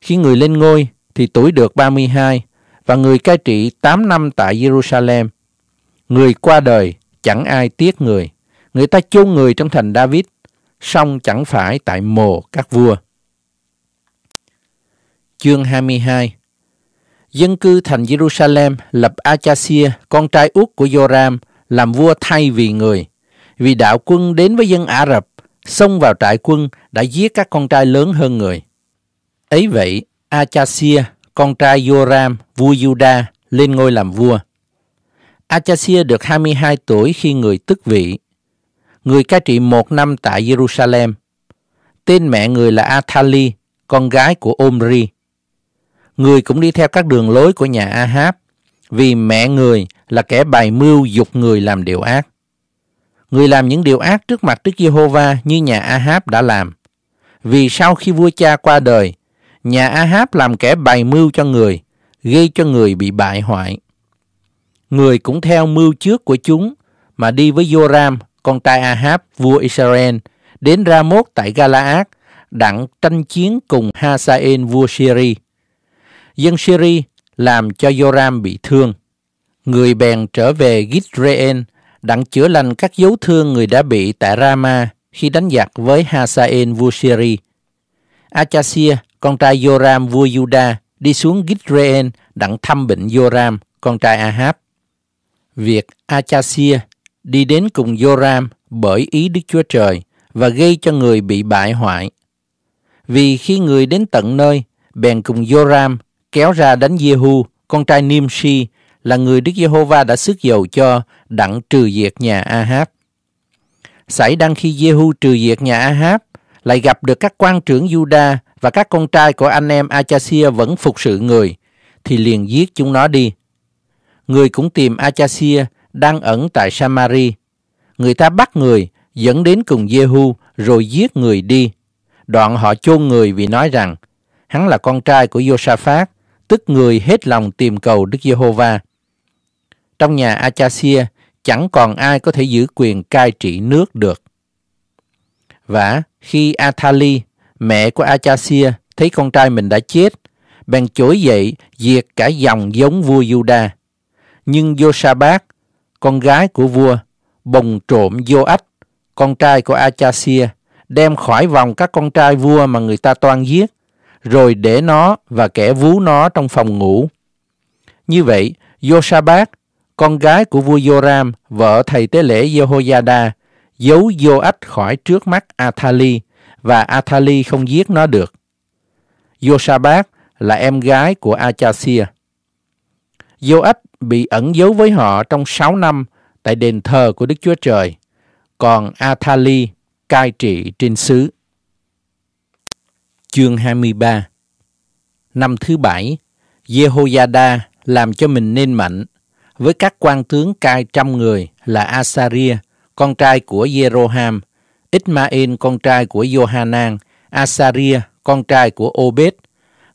[SPEAKER 1] Khi người lên ngôi thì tuổi được 32 và người cai trị 8 năm tại Jerusalem. Người qua đời chẳng ai tiếc người. Người ta chôn người trong thành David, song chẳng phải tại mồ các vua. Chương 22 Dân cư thành Jerusalem lập Achasia, con trai út của Joram, làm vua thay vì người. Vì đạo quân đến với dân Ả Rập, xông vào trại quân đã giết các con trai lớn hơn người. Ấy vậy, Achasia, con trai Joram, vua Juda, lên ngôi làm vua. Achasia được 22 tuổi khi người tức vị. Người cai trị một năm tại Jerusalem. Tên mẹ người là Athali, con gái của Omri. Người cũng đi theo các đường lối của nhà Ahab, vì mẹ người là kẻ bày mưu dục người làm điều ác. Người làm những điều ác trước mặt Đức Giê-hô-va như nhà Ahab đã làm. Vì sau khi vua cha qua đời, nhà Ahab làm kẻ bày mưu cho người, gây cho người bị bại hoại. Người cũng theo mưu trước của chúng mà đi với Joram, con trai Ahab, vua Israel, đến ramot tại Galaad, đặng tranh chiến cùng Hasael vua Syri. Dân Syri làm cho Joram bị thương. Người bèn trở về Gizreel, đặng chữa lành các dấu thương người đã bị tại Rama khi đánh giặc với Hasael vua Syri. Achasia con trai Joram vua Juda đi xuống Gitrean đặng thăm bệnh Joram, con trai Ahab. Việc Achasia đi đến cùng Joram bởi ý Đức Chúa Trời và gây cho người bị bại hoại. Vì khi người đến tận nơi, bèn cùng Joram kéo ra đánh Jehu, con trai Nimshi, là người Đức Giê-hô-va đã sức dầu cho đặng trừ diệt nhà Ahab. Xảy đang khi Jehu trừ diệt nhà Ahab, lại gặp được các quan trưởng Juda và các con trai của anh em Achasia vẫn phục sự người, thì liền giết chúng nó đi. Người cũng tìm Achasia đang ẩn tại Samari. Người ta bắt người, dẫn đến cùng Jehu rồi giết người đi. Đoạn họ chôn người vì nói rằng, hắn là con trai của Josaphat, tức người hết lòng tìm cầu Đức Giê-hô-va. Trong nhà Achasia, chẳng còn ai có thể giữ quyền cai trị nước được. Và khi Athali, mẹ của Achasia thấy con trai mình đã chết, bèn chối dậy diệt cả dòng giống vua Juda. Nhưng Josabát, con gái của vua, bồng trộm Joach, con trai của Achasia, đem khỏi vòng các con trai vua mà người ta toan giết, rồi để nó và kẻ vú nó trong phòng ngủ. Như vậy, Josabát, con gái của vua Joram, vợ thầy tế lễ Jehoiada, giấu Joach khỏi trước mắt Athali, và Athali không giết nó được. Yosabat là em gái của Achasia. Joach bị ẩn giấu với họ trong 6 năm tại đền thờ của Đức Chúa Trời, còn Athali cai trị trên xứ. Chương 23 Năm thứ bảy, Jehoiada làm cho mình nên mạnh với các quan tướng cai trăm người là Asaria, con trai của Jeroham, Ismail con trai của Johanan, Asaria con trai của Obed,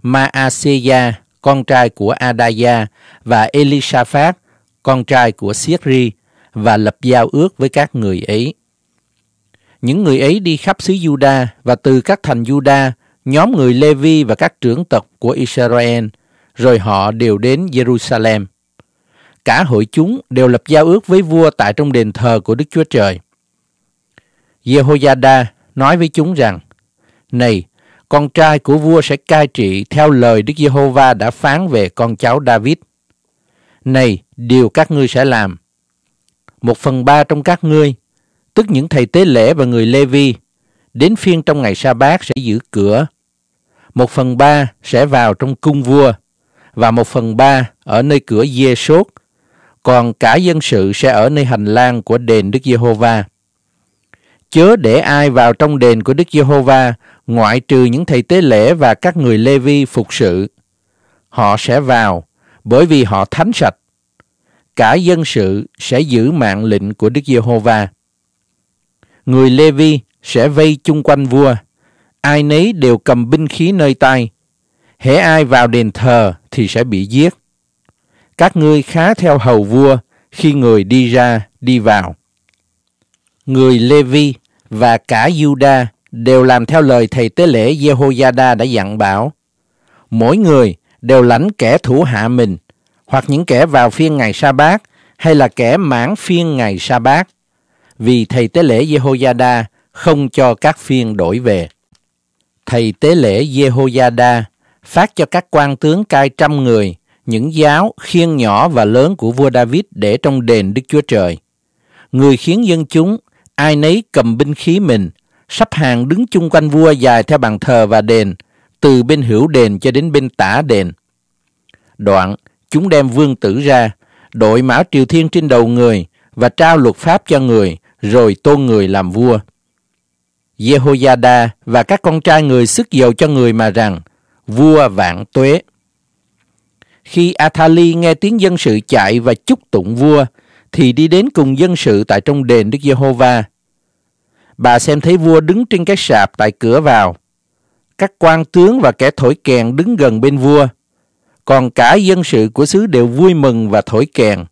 [SPEAKER 1] Maaseya con trai của Adaya và Elishaphat con trai của Siết-ri và lập giao ước với các người ấy. Những người ấy đi khắp xứ Juda và từ các thành Juda, nhóm người Levi và các trưởng tộc của Israel, rồi họ đều đến Jerusalem. Cả hội chúng đều lập giao ước với vua tại trong đền thờ của Đức Chúa Trời – Jehoiada nói với chúng rằng, Này, con trai của vua sẽ cai trị theo lời Đức Giê-hô-va đã phán về con cháu David. Này, điều các ngươi sẽ làm. Một phần ba trong các ngươi, tức những thầy tế lễ và người Lê Vi, đến phiên trong ngày sa bát sẽ giữ cửa. Một phần ba sẽ vào trong cung vua và một phần ba ở nơi cửa dê sốt, còn cả dân sự sẽ ở nơi hành lang của đền Đức Giê-hô-va chớ để ai vào trong đền của Đức Giê-hô-va, ngoại trừ những thầy tế lễ và các người Lê-vi phục sự. Họ sẽ vào, bởi vì họ thánh sạch. Cả dân sự sẽ giữ mạng lệnh của Đức Giê-hô-va. Người Lê-vi sẽ vây chung quanh vua. Ai nấy đều cầm binh khí nơi tay. Hễ ai vào đền thờ thì sẽ bị giết. Các ngươi khá theo hầu vua khi người đi ra, đi vào. Người Lê-vi và cả Juda đều làm theo lời thầy tế lễ Jehoiada đã dặn bảo. Mỗi người đều lãnh kẻ thủ hạ mình, hoặc những kẻ vào phiên ngày sa bát hay là kẻ mãn phiên ngày sa bát vì thầy tế lễ Jehoiada không cho các phiên đổi về. Thầy tế lễ Jehoiada phát cho các quan tướng cai trăm người những giáo khiên nhỏ và lớn của vua David để trong đền Đức Chúa Trời. Người khiến dân chúng Ai nấy cầm binh khí mình, sắp hàng đứng chung quanh vua dài theo bàn thờ và đền, từ bên hữu đền cho đến bên tả đền. Đoạn, chúng đem vương tử ra, đội mão triều thiên trên đầu người và trao luật pháp cho người, rồi tôn người làm vua. Jehoiada và các con trai người sức dầu cho người mà rằng, vua vạn tuế. Khi Athali nghe tiếng dân sự chạy và chúc tụng vua, thì đi đến cùng dân sự tại trong đền Đức Giê-hô-va. Bà xem thấy vua đứng trên các sạp tại cửa vào. Các quan tướng và kẻ thổi kèn đứng gần bên vua. Còn cả dân sự của xứ đều vui mừng và thổi kèn.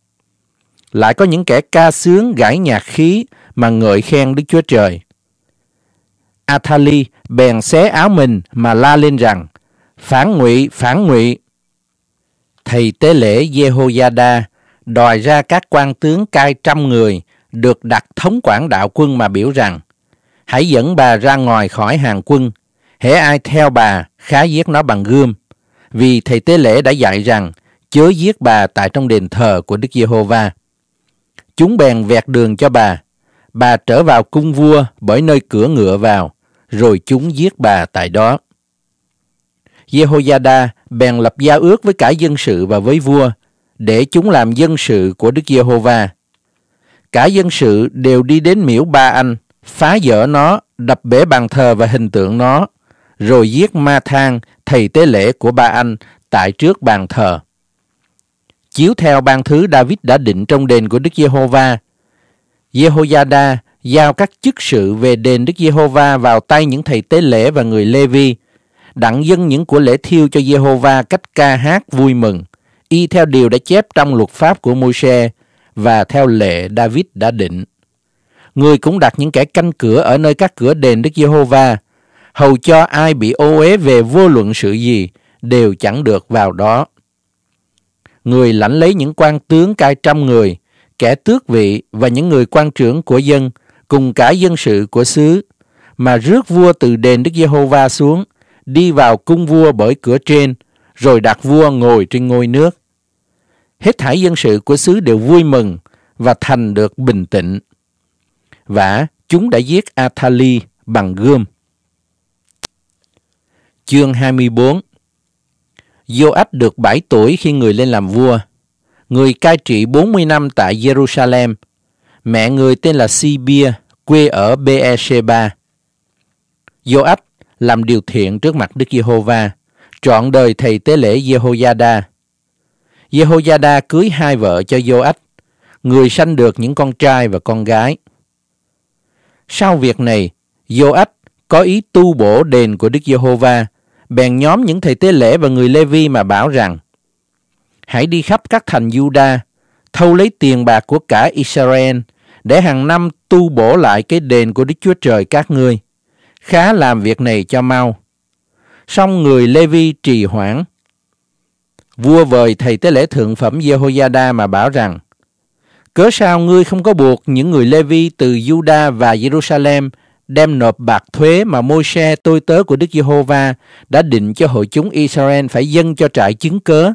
[SPEAKER 1] Lại có những kẻ ca sướng gãi nhạc khí mà ngợi khen Đức Chúa Trời. Athali bèn xé áo mình mà la lên rằng, phản ngụy, phản ngụy. Thầy tế lễ Jehoiada đòi ra các quan tướng cai trăm người được đặt thống quản đạo quân mà biểu rằng hãy dẫn bà ra ngoài khỏi hàng quân hễ ai theo bà khá giết nó bằng gươm vì thầy tế lễ đã dạy rằng chớ giết bà tại trong đền thờ của đức giê-hô-va chúng bèn vẹt đường cho bà bà trở vào cung vua bởi nơi cửa ngựa vào rồi chúng giết bà tại đó Jehoiada bèn lập giao ước với cả dân sự và với vua để chúng làm dân sự của Đức Giê-hô-va. Cả dân sự đều đi đến miễu ba anh, phá vỡ nó, đập bể bàn thờ và hình tượng nó, rồi giết ma thang thầy tế lễ của ba anh tại trước bàn thờ. Chiếu theo ban thứ David đã định trong đền của Đức Giê-hô-va, giê hô Jehoiada giao các chức sự về đền Đức Giê-hô-va vào tay những thầy tế lễ và người Lê-vi, đặng dân những của lễ thiêu cho Giê-hô-va cách ca hát vui mừng y theo điều đã chép trong luật pháp của Môi-se và theo lệ David đã định. Người cũng đặt những kẻ canh cửa ở nơi các cửa đền Đức Giê-hô-va, hầu cho ai bị ô uế về vô luận sự gì đều chẳng được vào đó. Người lãnh lấy những quan tướng cai trăm người, kẻ tước vị và những người quan trưởng của dân, cùng cả dân sự của xứ, mà rước vua từ đền Đức Giê-hô-va xuống, đi vào cung vua bởi cửa trên, rồi đặt vua ngồi trên ngôi nước hết thảy dân sự của xứ đều vui mừng và thành được bình tĩnh. Và chúng đã giết Athali bằng gươm. Chương 24 Joach được 7 tuổi khi người lên làm vua. Người cai trị 40 năm tại Jerusalem. Mẹ người tên là Sibia, quê ở Beersheba. Joach làm điều thiện trước mặt Đức Giê-hô-va, trọn đời thầy tế lễ Jehoiada Jehoiada cưới hai vợ cho Joach, người sanh được những con trai và con gái. Sau việc này, Joach có ý tu bổ đền của Đức Giê-hô-va, bèn nhóm những thầy tế lễ và người Lê-vi mà bảo rằng, hãy đi khắp các thành Juda, thâu lấy tiền bạc của cả Israel, để hàng năm tu bổ lại cái đền của Đức Chúa Trời các ngươi. Khá làm việc này cho mau. Song người Lê-vi trì hoãn, Vua vời thầy tế lễ thượng phẩm Jehoiada mà bảo rằng, Cớ sao ngươi không có buộc những người Lê Vi từ Juda và Jerusalem đem nộp bạc thuế mà Môi-se tôi tớ của Đức Giê-hô-va đã định cho hội chúng Israel phải dâng cho trại chứng cớ?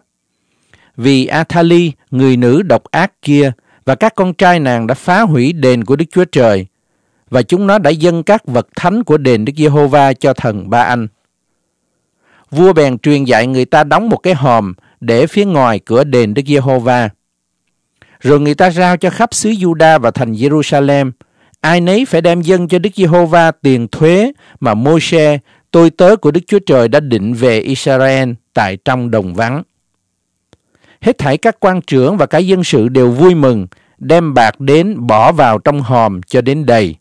[SPEAKER 1] Vì Athali, người nữ độc ác kia, và các con trai nàng đã phá hủy đền của Đức Chúa Trời, và chúng nó đã dâng các vật thánh của đền Đức Giê-hô-va cho thần Ba Anh. Vua bèn truyền dạy người ta đóng một cái hòm để phía ngoài cửa đền Đức Giê-hô-va. Rồi người ta rao cho khắp xứ Juda và thành Jerusalem, ai nấy phải đem dân cho Đức Giê-hô-va tiền thuế mà Môi-se, tôi tớ của Đức Chúa Trời đã định về Israel tại trong đồng vắng. Hết thảy các quan trưởng và cả dân sự đều vui mừng, đem bạc đến bỏ vào trong hòm cho đến đầy.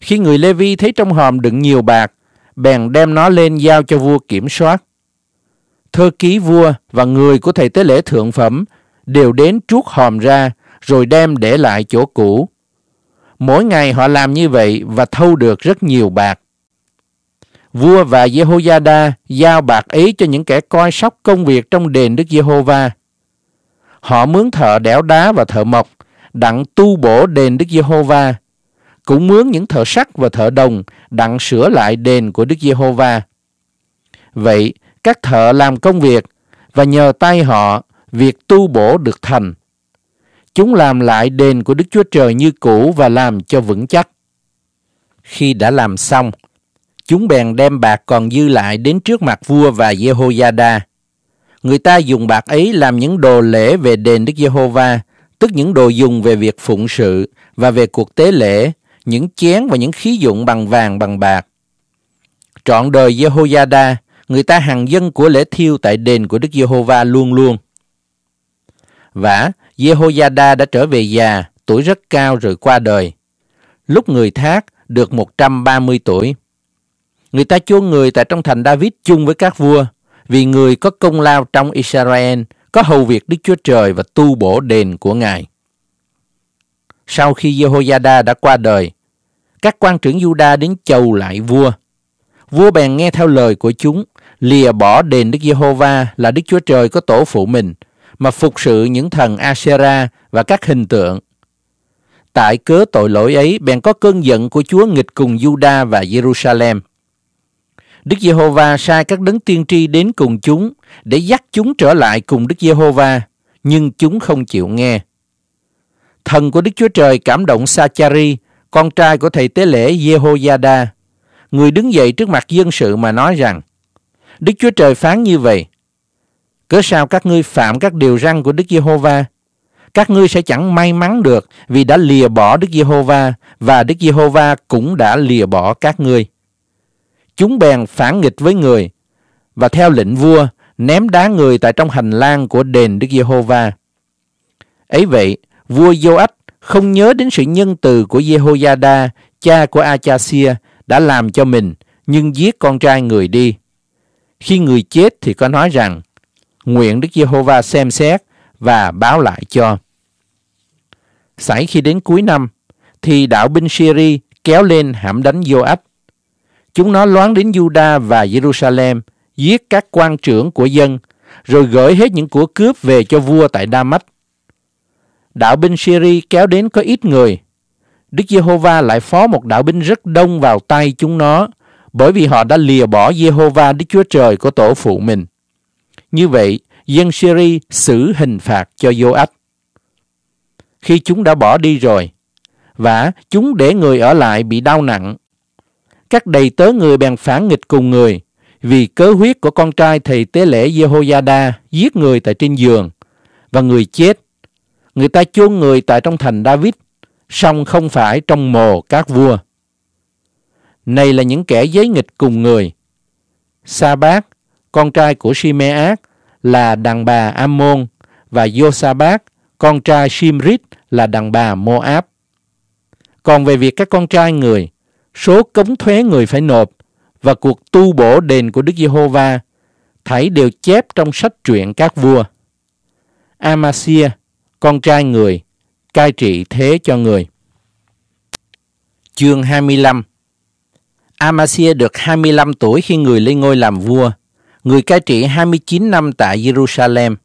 [SPEAKER 1] Khi người Lê Vi thấy trong hòm đựng nhiều bạc, bèn đem nó lên giao cho vua kiểm soát thơ ký vua và người của thầy tế lễ thượng phẩm đều đến chuốt hòm ra rồi đem để lại chỗ cũ. Mỗi ngày họ làm như vậy và thâu được rất nhiều bạc. Vua và Jehoiada giao bạc ấy cho những kẻ coi sóc công việc trong đền Đức Giê-hô-va. Họ mướn thợ đẽo đá và thợ mộc, đặng tu bổ đền Đức Giê-hô-va, cũng mướn những thợ sắt và thợ đồng đặng sửa lại đền của Đức Giê-hô-va. Vậy, các thợ làm công việc và nhờ tay họ việc tu bổ được thành. Chúng làm lại đền của Đức Chúa Trời như cũ và làm cho vững chắc. Khi đã làm xong, chúng bèn đem bạc còn dư lại đến trước mặt vua và Jehoiada. Người ta dùng bạc ấy làm những đồ lễ về đền Đức Giê-hô-va, tức những đồ dùng về việc phụng sự và về cuộc tế lễ, những chén và những khí dụng bằng vàng bằng bạc. Trọn đời Jehoiada người ta hàng dân của lễ thiêu tại đền của Đức Giê-hô-va luôn luôn. và giê hô Vả, Jehoiada đã trở về già, tuổi rất cao rồi qua đời. Lúc người thác được 130 tuổi. Người ta chôn người tại trong thành David chung với các vua, vì người có công lao trong Israel, có hầu việc Đức Chúa Trời và tu bổ đền của Ngài. Sau khi giê hô Jehoiada đã qua đời, các quan trưởng Juda đến chầu lại vua. Vua bèn nghe theo lời của chúng lìa bỏ đền Đức Giê-hô-va là Đức Chúa Trời có tổ phụ mình, mà phục sự những thần Asera và các hình tượng. Tại cớ tội lỗi ấy bèn có cơn giận của Chúa nghịch cùng Juda và Jerusalem. Đức Giê-hô-va sai các đấng tiên tri đến cùng chúng để dắt chúng trở lại cùng Đức Giê-hô-va, nhưng chúng không chịu nghe. Thần của Đức Chúa Trời cảm động Sachari, con trai của thầy tế lễ Jehoiada, người đứng dậy trước mặt dân sự mà nói rằng: Đức Chúa Trời phán như vậy. Cớ sao các ngươi phạm các điều răn của Đức Giê-hô-va? Các ngươi sẽ chẳng may mắn được vì đã lìa bỏ Đức Giê-hô-va và Đức Giê-hô-va cũng đã lìa bỏ các ngươi. Chúng bèn phản nghịch với người và theo lệnh vua ném đá người tại trong hành lang của đền Đức Giê-hô-va. Ấy vậy, vua Giô-ách không nhớ đến sự nhân từ của Jehoiada, cha của Achasia, đã làm cho mình, nhưng giết con trai người đi. Khi người chết thì có nói rằng nguyện Đức Giê-hô-va xem xét và báo lại cho. Xảy khi đến cuối năm thì đạo binh Syri kéo lên hãm đánh Joab. Chúng nó loán đến Juda và Jerusalem, giết các quan trưởng của dân, rồi gửi hết những của cướp về cho vua tại Đa Mách. Đạo binh Syri kéo đến có ít người. Đức Giê-hô-va lại phó một đạo binh rất đông vào tay chúng nó bởi vì họ đã lìa bỏ Jehovah Đức Chúa Trời của tổ phụ mình. Như vậy, dân Syri xử hình phạt cho Joach. Khi chúng đã bỏ đi rồi, và chúng để người ở lại bị đau nặng. Các đầy tớ người bèn phản nghịch cùng người, vì cớ huyết của con trai thầy tế lễ Jehoiada giết người tại trên giường, và người chết. Người ta chôn người tại trong thành David, song không phải trong mồ các vua này là những kẻ giấy nghịch cùng người. Sa Bác, con trai của Shimeac là đàn bà Ammon và sa Yosabak, con trai Shimrit là đàn bà Moab. Còn về việc các con trai người, số cống thuế người phải nộp và cuộc tu bổ đền của Đức Giê-hô-va thảy đều chép trong sách truyện các vua. Amasia, con trai người, cai trị thế cho người. Chương 25 Amasia được 25 tuổi khi người lên ngôi làm vua. Người cai trị 29 năm tại Jerusalem.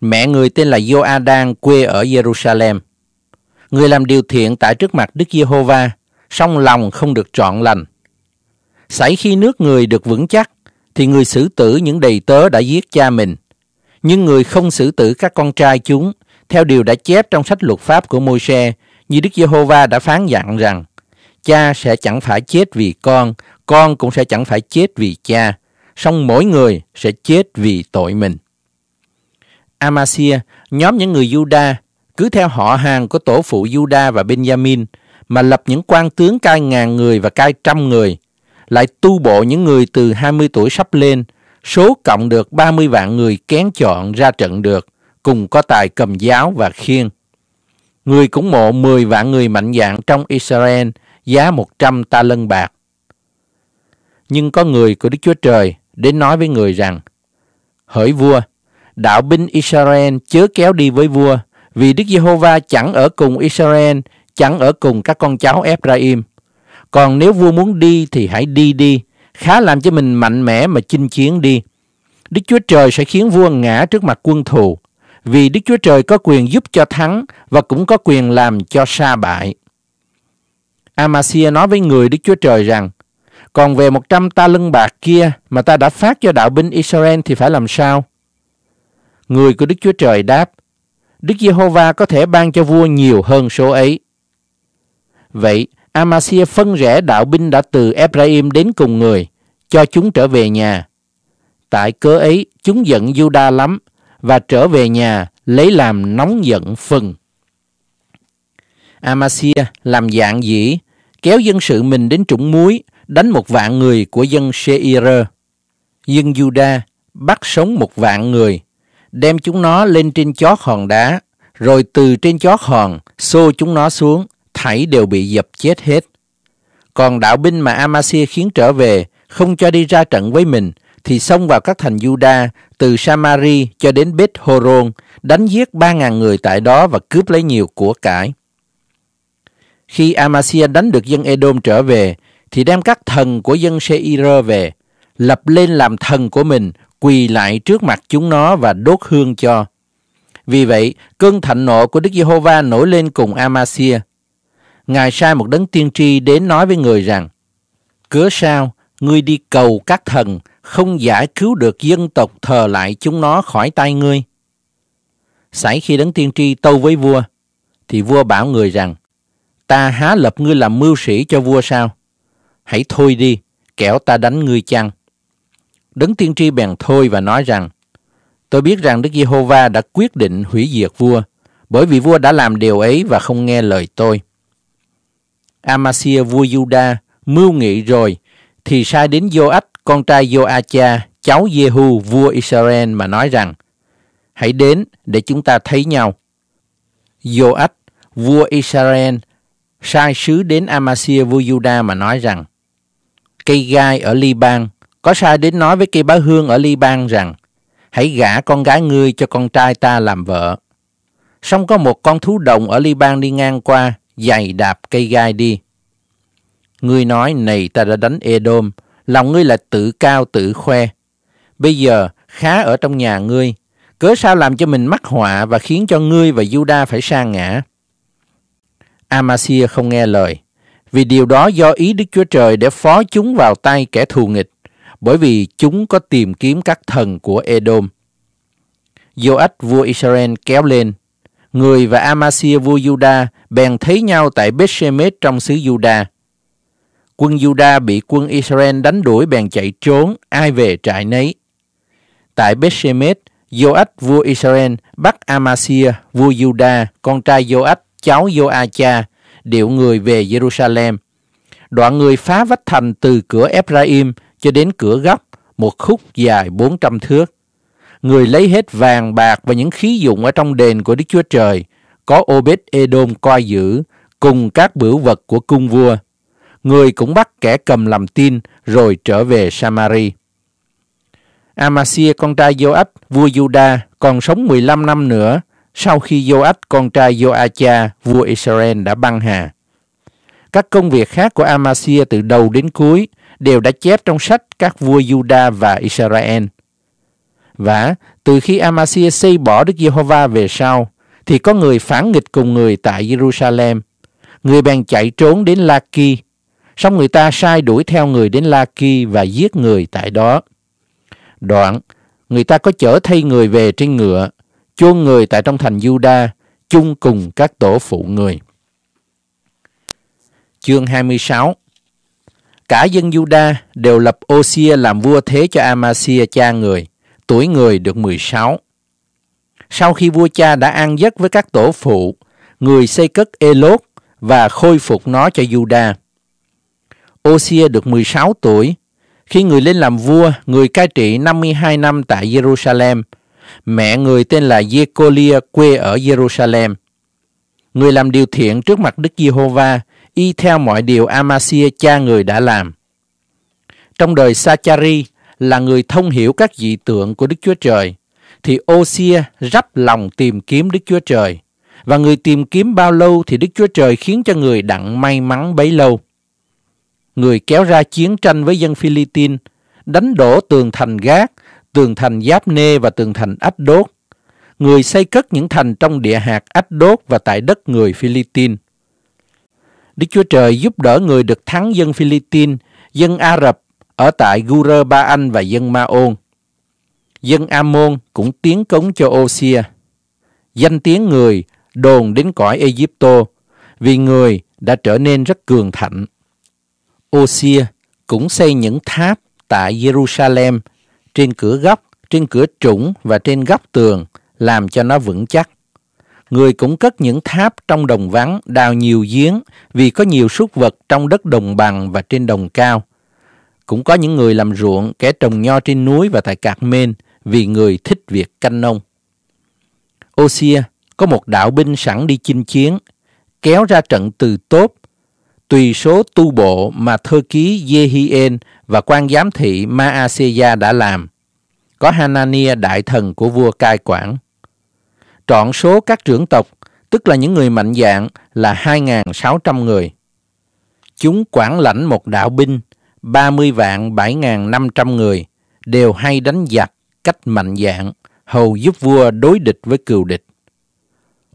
[SPEAKER 1] Mẹ người tên là Joadan quê ở Jerusalem. Người làm điều thiện tại trước mặt Đức Giê-hô-va, song lòng không được trọn lành. Xảy khi nước người được vững chắc, thì người xử tử những đầy tớ đã giết cha mình. Nhưng người không xử tử các con trai chúng, theo điều đã chép trong sách luật pháp của Môi-se, như Đức Giê-hô-va đã phán dặn rằng, Cha sẽ chẳng phải chết vì con, con cũng sẽ chẳng phải chết vì cha, song mỗi người sẽ chết vì tội mình. Amasia, nhóm những người Juda, cứ theo họ hàng của tổ phụ Juda và Benjamin mà lập những quan tướng cai ngàn người và cai trăm người, lại tu bộ những người từ 20 tuổi sắp lên, số cộng được 30 vạn người kén chọn ra trận được, cùng có tài cầm giáo và khiên. Người cũng mộ 10 vạn người mạnh dạng trong Israel, giá 100 ta lân bạc. Nhưng có người của Đức Chúa Trời đến nói với người rằng, Hỡi vua, đạo binh Israel chớ kéo đi với vua, vì Đức Giê-hô-va chẳng ở cùng Israel, chẳng ở cùng các con cháu Ephraim. Còn nếu vua muốn đi thì hãy đi đi, khá làm cho mình mạnh mẽ mà chinh chiến đi. Đức Chúa Trời sẽ khiến vua ngã trước mặt quân thù, vì Đức Chúa Trời có quyền giúp cho thắng và cũng có quyền làm cho sa bại. Amasia nói với người Đức Chúa Trời rằng, còn về một trăm ta lưng bạc kia mà ta đã phát cho đạo binh Israel thì phải làm sao? Người của Đức Chúa Trời đáp, Đức Giê-hô-va có thể ban cho vua nhiều hơn số ấy. Vậy, Amasia phân rẽ đạo binh đã từ Ephraim đến cùng người, cho chúng trở về nhà. Tại cớ ấy, chúng giận Juda lắm và trở về nhà lấy làm nóng giận phần. Amasia làm dạng dĩ kéo dân sự mình đến trũng muối, đánh một vạn người của dân Seir. Dân Juda bắt sống một vạn người, đem chúng nó lên trên chót hòn đá, rồi từ trên chót hòn xô chúng nó xuống, thảy đều bị dập chết hết. Còn đạo binh mà Amasia khiến trở về, không cho đi ra trận với mình, thì xông vào các thành Juda từ Samari cho đến Beth Horon, đánh giết ba ngàn người tại đó và cướp lấy nhiều của cải. Khi Amasia đánh được dân Edom trở về, thì đem các thần của dân Seir về, lập lên làm thần của mình, quỳ lại trước mặt chúng nó và đốt hương cho. Vì vậy, cơn thạnh nộ của Đức Giê-hô-va nổi lên cùng Amasia. Ngài sai một đấng tiên tri đến nói với người rằng, Cớ sao, ngươi đi cầu các thần, không giải cứu được dân tộc thờ lại chúng nó khỏi tay ngươi. Xảy khi đấng tiên tri tâu với vua, thì vua bảo người rằng, ta há lập ngươi làm mưu sĩ cho vua sao? Hãy thôi đi, kẻo ta đánh ngươi chăng. Đấng tiên tri bèn thôi và nói rằng, Tôi biết rằng Đức Giê-hô-va đã quyết định hủy diệt vua, bởi vì vua đã làm điều ấy và không nghe lời tôi. Amasia vua Juda mưu nghị rồi, thì sai đến Joach con trai Joacha, cháu Jehu vua Israel mà nói rằng, Hãy đến để chúng ta thấy nhau. Joach vua Israel sai sứ đến Amasia vua Juda mà nói rằng cây gai ở Liban có sai đến nói với cây bá hương ở Liban rằng hãy gả con gái ngươi cho con trai ta làm vợ. Xong có một con thú đồng ở Liban đi ngang qua, giày đạp cây gai đi. Ngươi nói, này ta đã đánh Edom, lòng ngươi là tự cao tự khoe. Bây giờ, khá ở trong nhà ngươi, cớ sao làm cho mình mắc họa và khiến cho ngươi và Juda phải sa ngã. Amasia không nghe lời, vì điều đó do ý Đức Chúa Trời để phó chúng vào tay kẻ thù nghịch, bởi vì chúng có tìm kiếm các thần của Edom. Joach vua Israel kéo lên, người và Amasia vua Juda bèn thấy nhau tại Bethshemesh trong xứ Juda. Quân Juda bị quân Israel đánh đuổi bèn chạy trốn, ai về trại nấy. Tại Bethshemesh, Joach vua Israel bắt Amasia vua Juda, con trai Joach cháu Joacha, điệu người về Jerusalem. Đoạn người phá vách thành từ cửa Ephraim cho đến cửa góc, một khúc dài 400 thước. Người lấy hết vàng bạc và những khí dụng ở trong đền của Đức Chúa Trời, có Obed Edom coi giữ, cùng các bửu vật của cung vua. Người cũng bắt kẻ cầm làm tin rồi trở về Samari. Amasia con trai Joab, vua Juda, còn sống 15 năm nữa sau khi Joach con trai Joacha, vua Israel đã băng hà. Các công việc khác của Amasia từ đầu đến cuối đều đã chép trong sách các vua Juda và Israel. Và từ khi Amasia xây bỏ Đức Giê-hô-va về sau, thì có người phản nghịch cùng người tại Jerusalem. Người bèn chạy trốn đến Laki, xong người ta sai đuổi theo người đến Laki và giết người tại đó. Đoạn, người ta có chở thay người về trên ngựa chôn người tại trong thành Juda chung cùng các tổ phụ người. Chương 26 Cả dân Juda đều lập Osia làm vua thế cho Amasia cha người, tuổi người được 16. Sau khi vua cha đã an giấc với các tổ phụ, người xây cất elot và khôi phục nó cho Juda. Osia được 16 tuổi. Khi người lên làm vua, người cai trị 52 năm tại Jerusalem – Mẹ người tên là Yekolia quê ở Jerusalem. Người làm điều thiện trước mặt Đức Giê-hô-va, y theo mọi điều Amasia cha người đã làm. Trong đời Sachari là người thông hiểu các dị tượng của Đức Chúa Trời, thì Osia rắp lòng tìm kiếm Đức Chúa Trời. Và người tìm kiếm bao lâu thì Đức Chúa Trời khiến cho người đặng may mắn bấy lâu. Người kéo ra chiến tranh với dân Philippines, đánh đổ tường thành gác tường thành Giáp Nê và tường thành Ách Đốt. Người xây cất những thành trong địa hạt Ách Đốt và tại đất người Philippines. Đức Chúa Trời giúp đỡ người được thắng dân Philippines, dân Ả Rập ở tại Gura Ba Anh và dân Ma Ôn. Dân Amôn cũng tiến cống cho Osia. Danh tiếng người đồn đến cõi Egypto vì người đã trở nên rất cường thạnh. Osia cũng xây những tháp tại Jerusalem trên cửa góc, trên cửa trũng và trên góc tường, làm cho nó vững chắc. Người cũng cất những tháp trong đồng vắng, đào nhiều giếng vì có nhiều súc vật trong đất đồng bằng và trên đồng cao. Cũng có những người làm ruộng, kẻ trồng nho trên núi và tại Cạc Mên vì người thích việc canh nông. Osia có một đạo binh sẵn đi chinh chiến, kéo ra trận từ tốt tùy số tu bộ mà thơ ký Jehien và quan giám thị Maaseya đã làm. Có Hanania đại thần của vua cai quản. Trọn số các trưởng tộc, tức là những người mạnh dạng là 2.600 người. Chúng quản lãnh một đạo binh, 30 vạn 7.500 người, đều hay đánh giặc cách mạnh dạng, hầu giúp vua đối địch với cừu địch.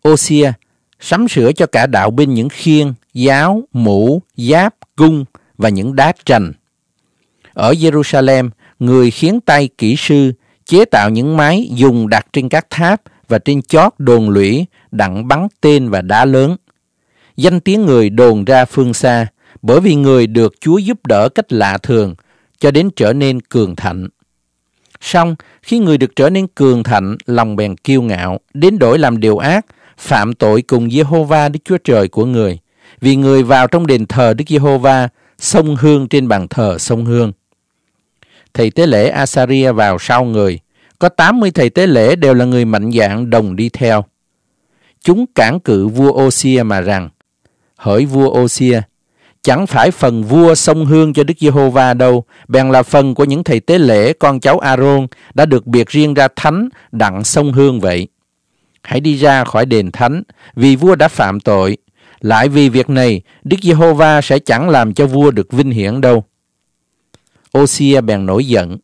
[SPEAKER 1] Osia sắm sửa cho cả đạo binh những khiên, giáo, mũ, giáp, cung và những đá trành. Ở Jerusalem, người khiến tay kỹ sư chế tạo những máy dùng đặt trên các tháp và trên chót đồn lũy đặng bắn tên và đá lớn. Danh tiếng người đồn ra phương xa bởi vì người được Chúa giúp đỡ cách lạ thường cho đến trở nên cường thạnh. Song, khi người được trở nên cường thạnh, lòng bèn kiêu ngạo, đến đổi làm điều ác, phạm tội cùng Giê-hô-va Đức Chúa Trời của người vì người vào trong đền thờ Đức Giê-hô-va sông hương trên bàn thờ sông hương. Thầy tế lễ Asaria vào sau người. Có 80 thầy tế lễ đều là người mạnh dạng đồng đi theo. Chúng cản cự vua Osia mà rằng, hỡi vua Osia, chẳng phải phần vua sông hương cho Đức Giê-hô-va đâu, bèn là phần của những thầy tế lễ con cháu A-rôn đã được biệt riêng ra thánh đặng sông hương vậy. Hãy đi ra khỏi đền thánh, vì vua đã phạm tội, lại vì việc này, Đức Giê-hô-va sẽ chẳng làm cho vua được vinh hiển đâu. Ô-xia bèn nổi giận.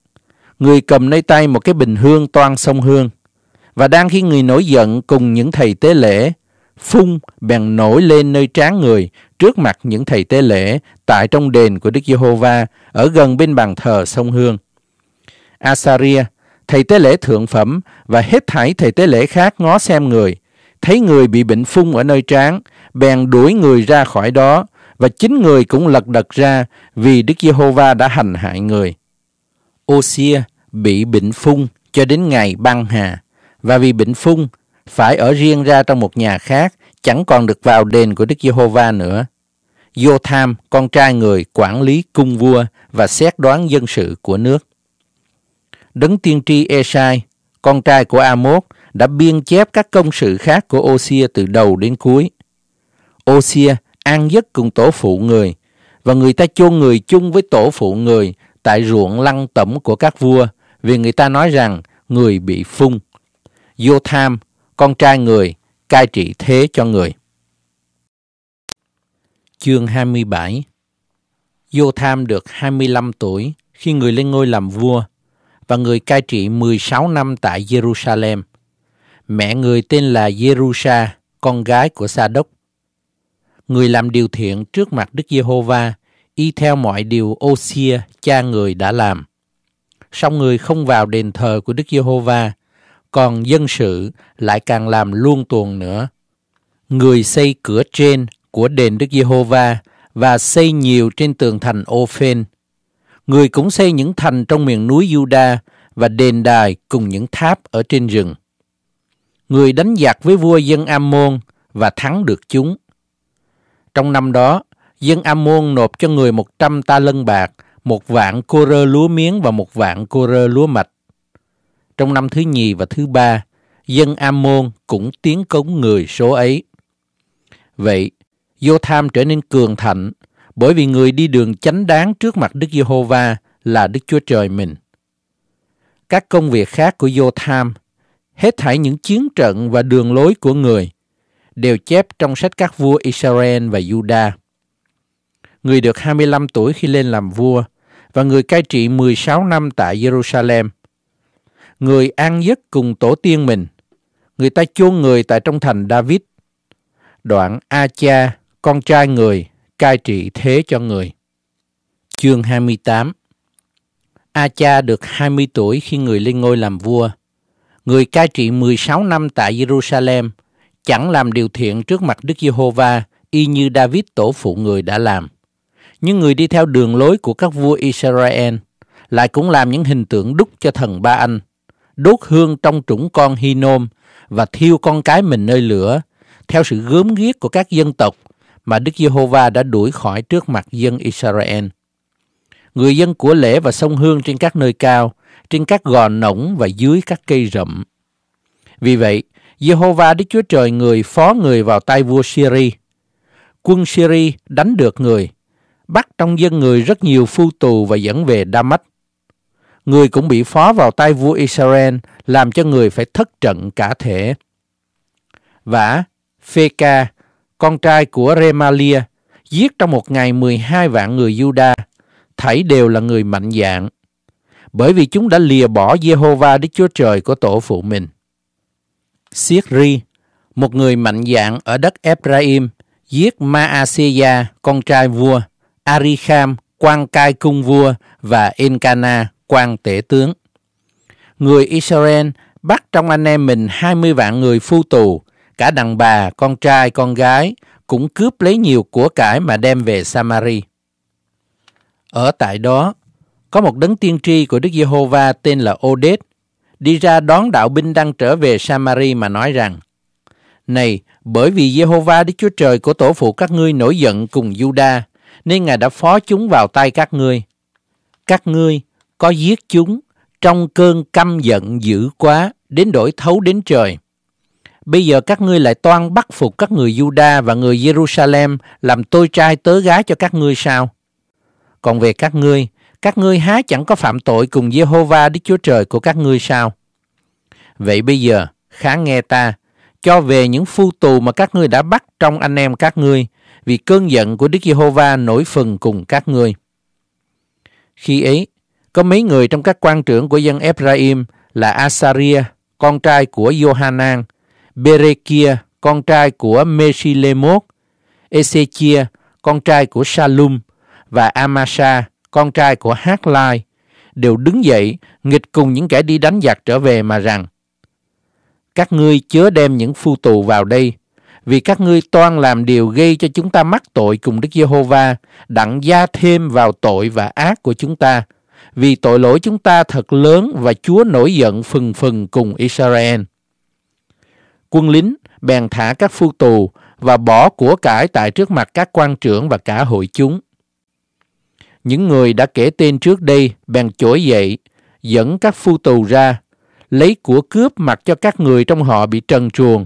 [SPEAKER 1] Người cầm nơi tay một cái bình hương toan sông hương. Và đang khi người nổi giận cùng những thầy tế lễ, phun bèn nổi lên nơi trán người trước mặt những thầy tế lễ tại trong đền của Đức Giê-hô-va ở gần bên bàn thờ sông Hương. Asaria, thầy tế lễ thượng phẩm và hết thảy thầy tế lễ khác ngó xem người, thấy người bị bệnh phun ở nơi trán bèn đuổi người ra khỏi đó, và chính người cũng lật đật ra vì Đức Giê-hô-va đã hành hại người. Ô-xia bị bệnh phung cho đến ngày băng hà, và vì bệnh phung phải ở riêng ra trong một nhà khác, chẳng còn được vào đền của Đức Giê-hô-va nữa. Jo-tham con trai người, quản lý cung vua và xét đoán dân sự của nước. Đấng tiên tri Esai, con trai của Amos, đã biên chép các công sự khác của Osia từ đầu đến cuối. Osia ăn giấc cùng tổ phụ người và người ta chôn người chung với tổ phụ người tại ruộng lăng tẩm của các vua vì người ta nói rằng người bị phung. Jotham, con trai người, cai trị thế cho người. Chương 27 Jotham được 25 tuổi khi người lên ngôi làm vua và người cai trị 16 năm tại Jerusalem. Mẹ người tên là Jerusha, con gái của Sa-đốc người làm điều thiện trước mặt Đức Giê-hô-va, y theo mọi điều Ô-xia cha người đã làm. Song người không vào đền thờ của Đức Giê-hô-va, còn dân sự lại càng làm luôn tuồng nữa. Người xây cửa trên của đền Đức Giê-hô-va và xây nhiều trên tường thành Ô-phên. Người cũng xây những thành trong miền núi Juda và đền đài cùng những tháp ở trên rừng. Người đánh giặc với vua dân Ammon và thắng được chúng. Trong năm đó, dân Amôn nộp cho người 100 ta lân bạc, một vạn cô rơ lúa miếng và một vạn cô rơ lúa mạch. Trong năm thứ nhì và thứ ba, dân Amôn cũng tiến cống người số ấy. Vậy, Vô Tham trở nên cường thạnh, bởi vì người đi đường chánh đáng trước mặt Đức Giê-hô-va là Đức Chúa Trời mình. Các công việc khác của Vô Tham, hết thảy những chiến trận và đường lối của người đều chép trong sách các vua Israel và Juda. Người được 25 tuổi khi lên làm vua và người cai trị 16 năm tại Jerusalem. Người an giấc cùng tổ tiên mình. Người ta chôn người tại trong thành David. Đoạn A Cha, con trai người, cai trị thế cho người. Chương 28 A Cha được 20 tuổi khi người lên ngôi làm vua. Người cai trị 16 năm tại Jerusalem – chẳng làm điều thiện trước mặt Đức Giê-hô-va, y như David tổ phụ người đã làm. Nhưng người đi theo đường lối của các vua Israel lại cũng làm những hình tượng đúc cho thần Ba Anh, đốt hương trong trũng con Hinom và thiêu con cái mình nơi lửa, theo sự gớm ghiếc của các dân tộc mà Đức Giê-hô-va đã đuổi khỏi trước mặt dân Israel. Người dân của lễ và sông hương trên các nơi cao, trên các gò nổng và dưới các cây rậm. Vì vậy, Jehovah Đức Chúa Trời người phó người vào tay vua Syri. Quân Syri đánh được người, bắt trong dân người rất nhiều phu tù và dẫn về Damascus. Người cũng bị phó vào tay vua Israel, làm cho người phải thất trận cả thể. Vả, phê con trai của Remalia, giết trong một ngày 12 vạn người Juda, thảy đều là người mạnh dạng, bởi vì chúng đã lìa bỏ Jehovah Đức Chúa Trời của tổ phụ mình siết ri, một người mạnh dạn ở đất Ephraim, giết Maaseya, con trai vua, Arikham, quan cai cung vua và Enkana, quan tể tướng. Người Israel bắt trong anh em mình 20 vạn người phu tù, cả đàn bà, con trai, con gái, cũng cướp lấy nhiều của cải mà đem về Samari. Ở tại đó, có một đấng tiên tri của Đức Giê-hô-va tên là Odet đi ra đón đạo binh đang trở về Samari mà nói rằng, Này, bởi vì Jehovah Đức Chúa Trời của tổ phụ các ngươi nổi giận cùng Juda, nên Ngài đã phó chúng vào tay các ngươi. Các ngươi có giết chúng trong cơn căm giận dữ quá, đến đổi thấu đến trời. Bây giờ các ngươi lại toan bắt phục các người Juda và người Jerusalem làm tôi trai tớ gái cho các ngươi sao? Còn về các ngươi, các ngươi há chẳng có phạm tội cùng Jehovah Đức Chúa Trời của các ngươi sao? Vậy bây giờ, khá nghe ta, cho về những phu tù mà các ngươi đã bắt trong anh em các ngươi, vì cơn giận của Đức Jehovah nổi phần cùng các ngươi. Khi ấy, có mấy người trong các quan trưởng của dân Ephraim là Asaria, con trai của Johanan, Berekia, con trai của Meshilemot, Ezechia, con trai của Salum và Amasa, con trai của Hát Lai, đều đứng dậy, nghịch cùng những kẻ đi đánh giặc trở về mà rằng Các ngươi chớ đem những phu tù vào đây, vì các ngươi toan làm điều gây cho chúng ta mắc tội cùng Đức Giê-hô-va, đặng gia thêm vào tội và ác của chúng ta, vì tội lỗi chúng ta thật lớn và Chúa nổi giận phừng phừng cùng Israel. Quân lính bèn thả các phu tù và bỏ của cải tại trước mặt các quan trưởng và cả hội chúng. Những người đã kể tên trước đây bèn trỗi dậy, dẫn các phu tù ra, lấy của cướp mặc cho các người trong họ bị trần truồng.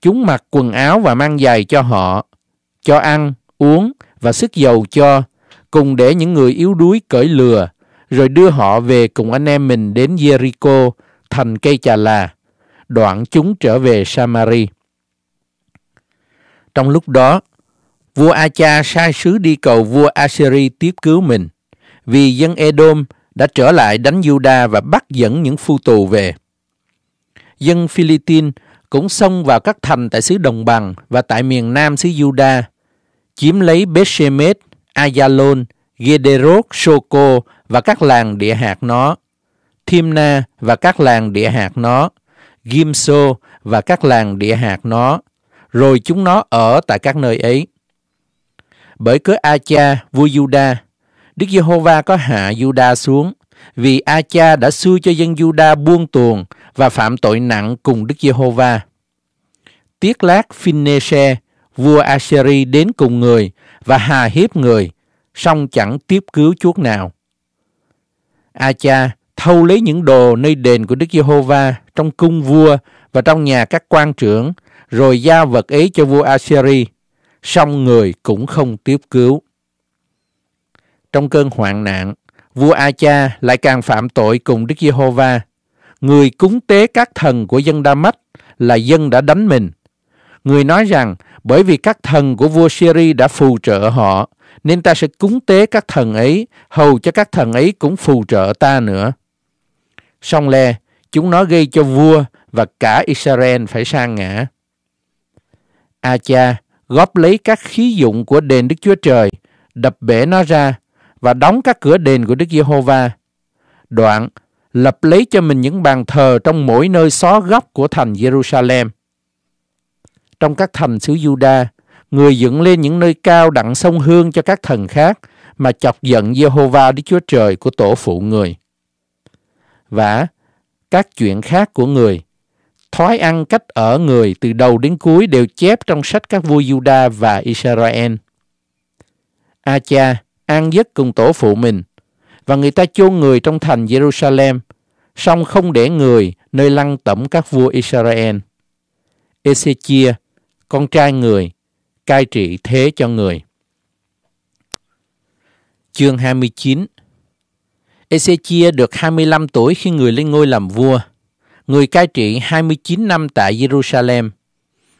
[SPEAKER 1] Chúng mặc quần áo và mang giày cho họ, cho ăn, uống và sức dầu cho, cùng để những người yếu đuối cởi lừa, rồi đưa họ về cùng anh em mình đến Jericho, thành cây trà là. Đoạn chúng trở về Samari. Trong lúc đó, vua Acha sai sứ đi cầu vua Assyri tiếp cứu mình, vì dân Edom đã trở lại đánh Juda và bắt dẫn những phu tù về. Dân Philippines cũng xông vào các thành tại xứ Đồng Bằng và tại miền Nam xứ Juda, chiếm lấy Bethshemet, Ayalon, Gederot, Soko và các làng địa hạt nó, Thimna và các làng địa hạt nó, Gimso và các làng địa hạt nó, rồi chúng nó ở tại các nơi ấy. Bởi cớ A-cha, vua Juda, Đức Giê-hô-va có hạ Juda xuống, vì A-cha đã xui cho dân Juda buông tuồng và phạm tội nặng cùng Đức Giê-hô-va. Tiếc lát Phinese, vua Asheri đến cùng người và hà hiếp người, song chẳng tiếp cứu chuốc nào. A-cha thâu lấy những đồ nơi đền của Đức Giê-hô-va trong cung vua và trong nhà các quan trưởng, rồi giao vật ấy cho vua Asheri song người cũng không tiếp cứu. Trong cơn hoạn nạn, vua A-cha lại càng phạm tội cùng Đức Giê-hô-va. Người cúng tế các thần của dân Đa Mách là dân đã đánh mình. Người nói rằng bởi vì các thần của vua Syri đã phù trợ họ, nên ta sẽ cúng tế các thần ấy, hầu cho các thần ấy cũng phù trợ ta nữa. Song le, chúng nó gây cho vua và cả Israel phải sa ngã. A-cha góp lấy các khí dụng của đền Đức Chúa Trời, đập bể nó ra và đóng các cửa đền của Đức Giê-hô-va. Đoạn, lập lấy cho mình những bàn thờ trong mỗi nơi xó góc của thành Jerusalem. Trong các thành xứ Juda, người dựng lên những nơi cao đặng sông hương cho các thần khác mà chọc giận Giê-hô-va Đức Chúa Trời của tổ phụ người. Và các chuyện khác của người, thói ăn cách ở người từ đầu đến cuối đều chép trong sách các vua Juda và Israel. A cha ăn giấc cùng tổ phụ mình và người ta chôn người trong thành Jerusalem, song không để người nơi lăng tẩm các vua Israel. Ezechia, con trai người, cai trị thế cho người. Chương 29 Ezechia được 25 tuổi khi người lên ngôi làm vua – người cai trị 29 năm tại Jerusalem.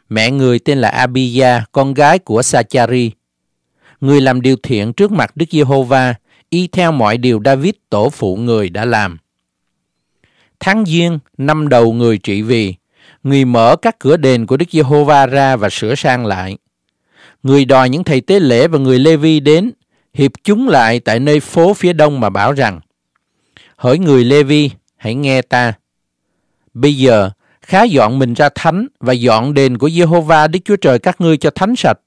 [SPEAKER 1] Mẹ người tên là Abia, con gái của Sachari. Người làm điều thiện trước mặt Đức Giê-hô-va, y theo mọi điều David tổ phụ người đã làm. Tháng Giêng, năm đầu người trị vì, người mở các cửa đền của Đức Giê-hô-va ra và sửa sang lại. Người đòi những thầy tế lễ và người Lê-vi đến, hiệp chúng lại tại nơi phố phía đông mà bảo rằng, Hỡi người Lê-vi, hãy nghe ta, Bây giờ, khá dọn mình ra thánh và dọn đền của Jehovah Đức Chúa Trời các ngươi cho thánh sạch,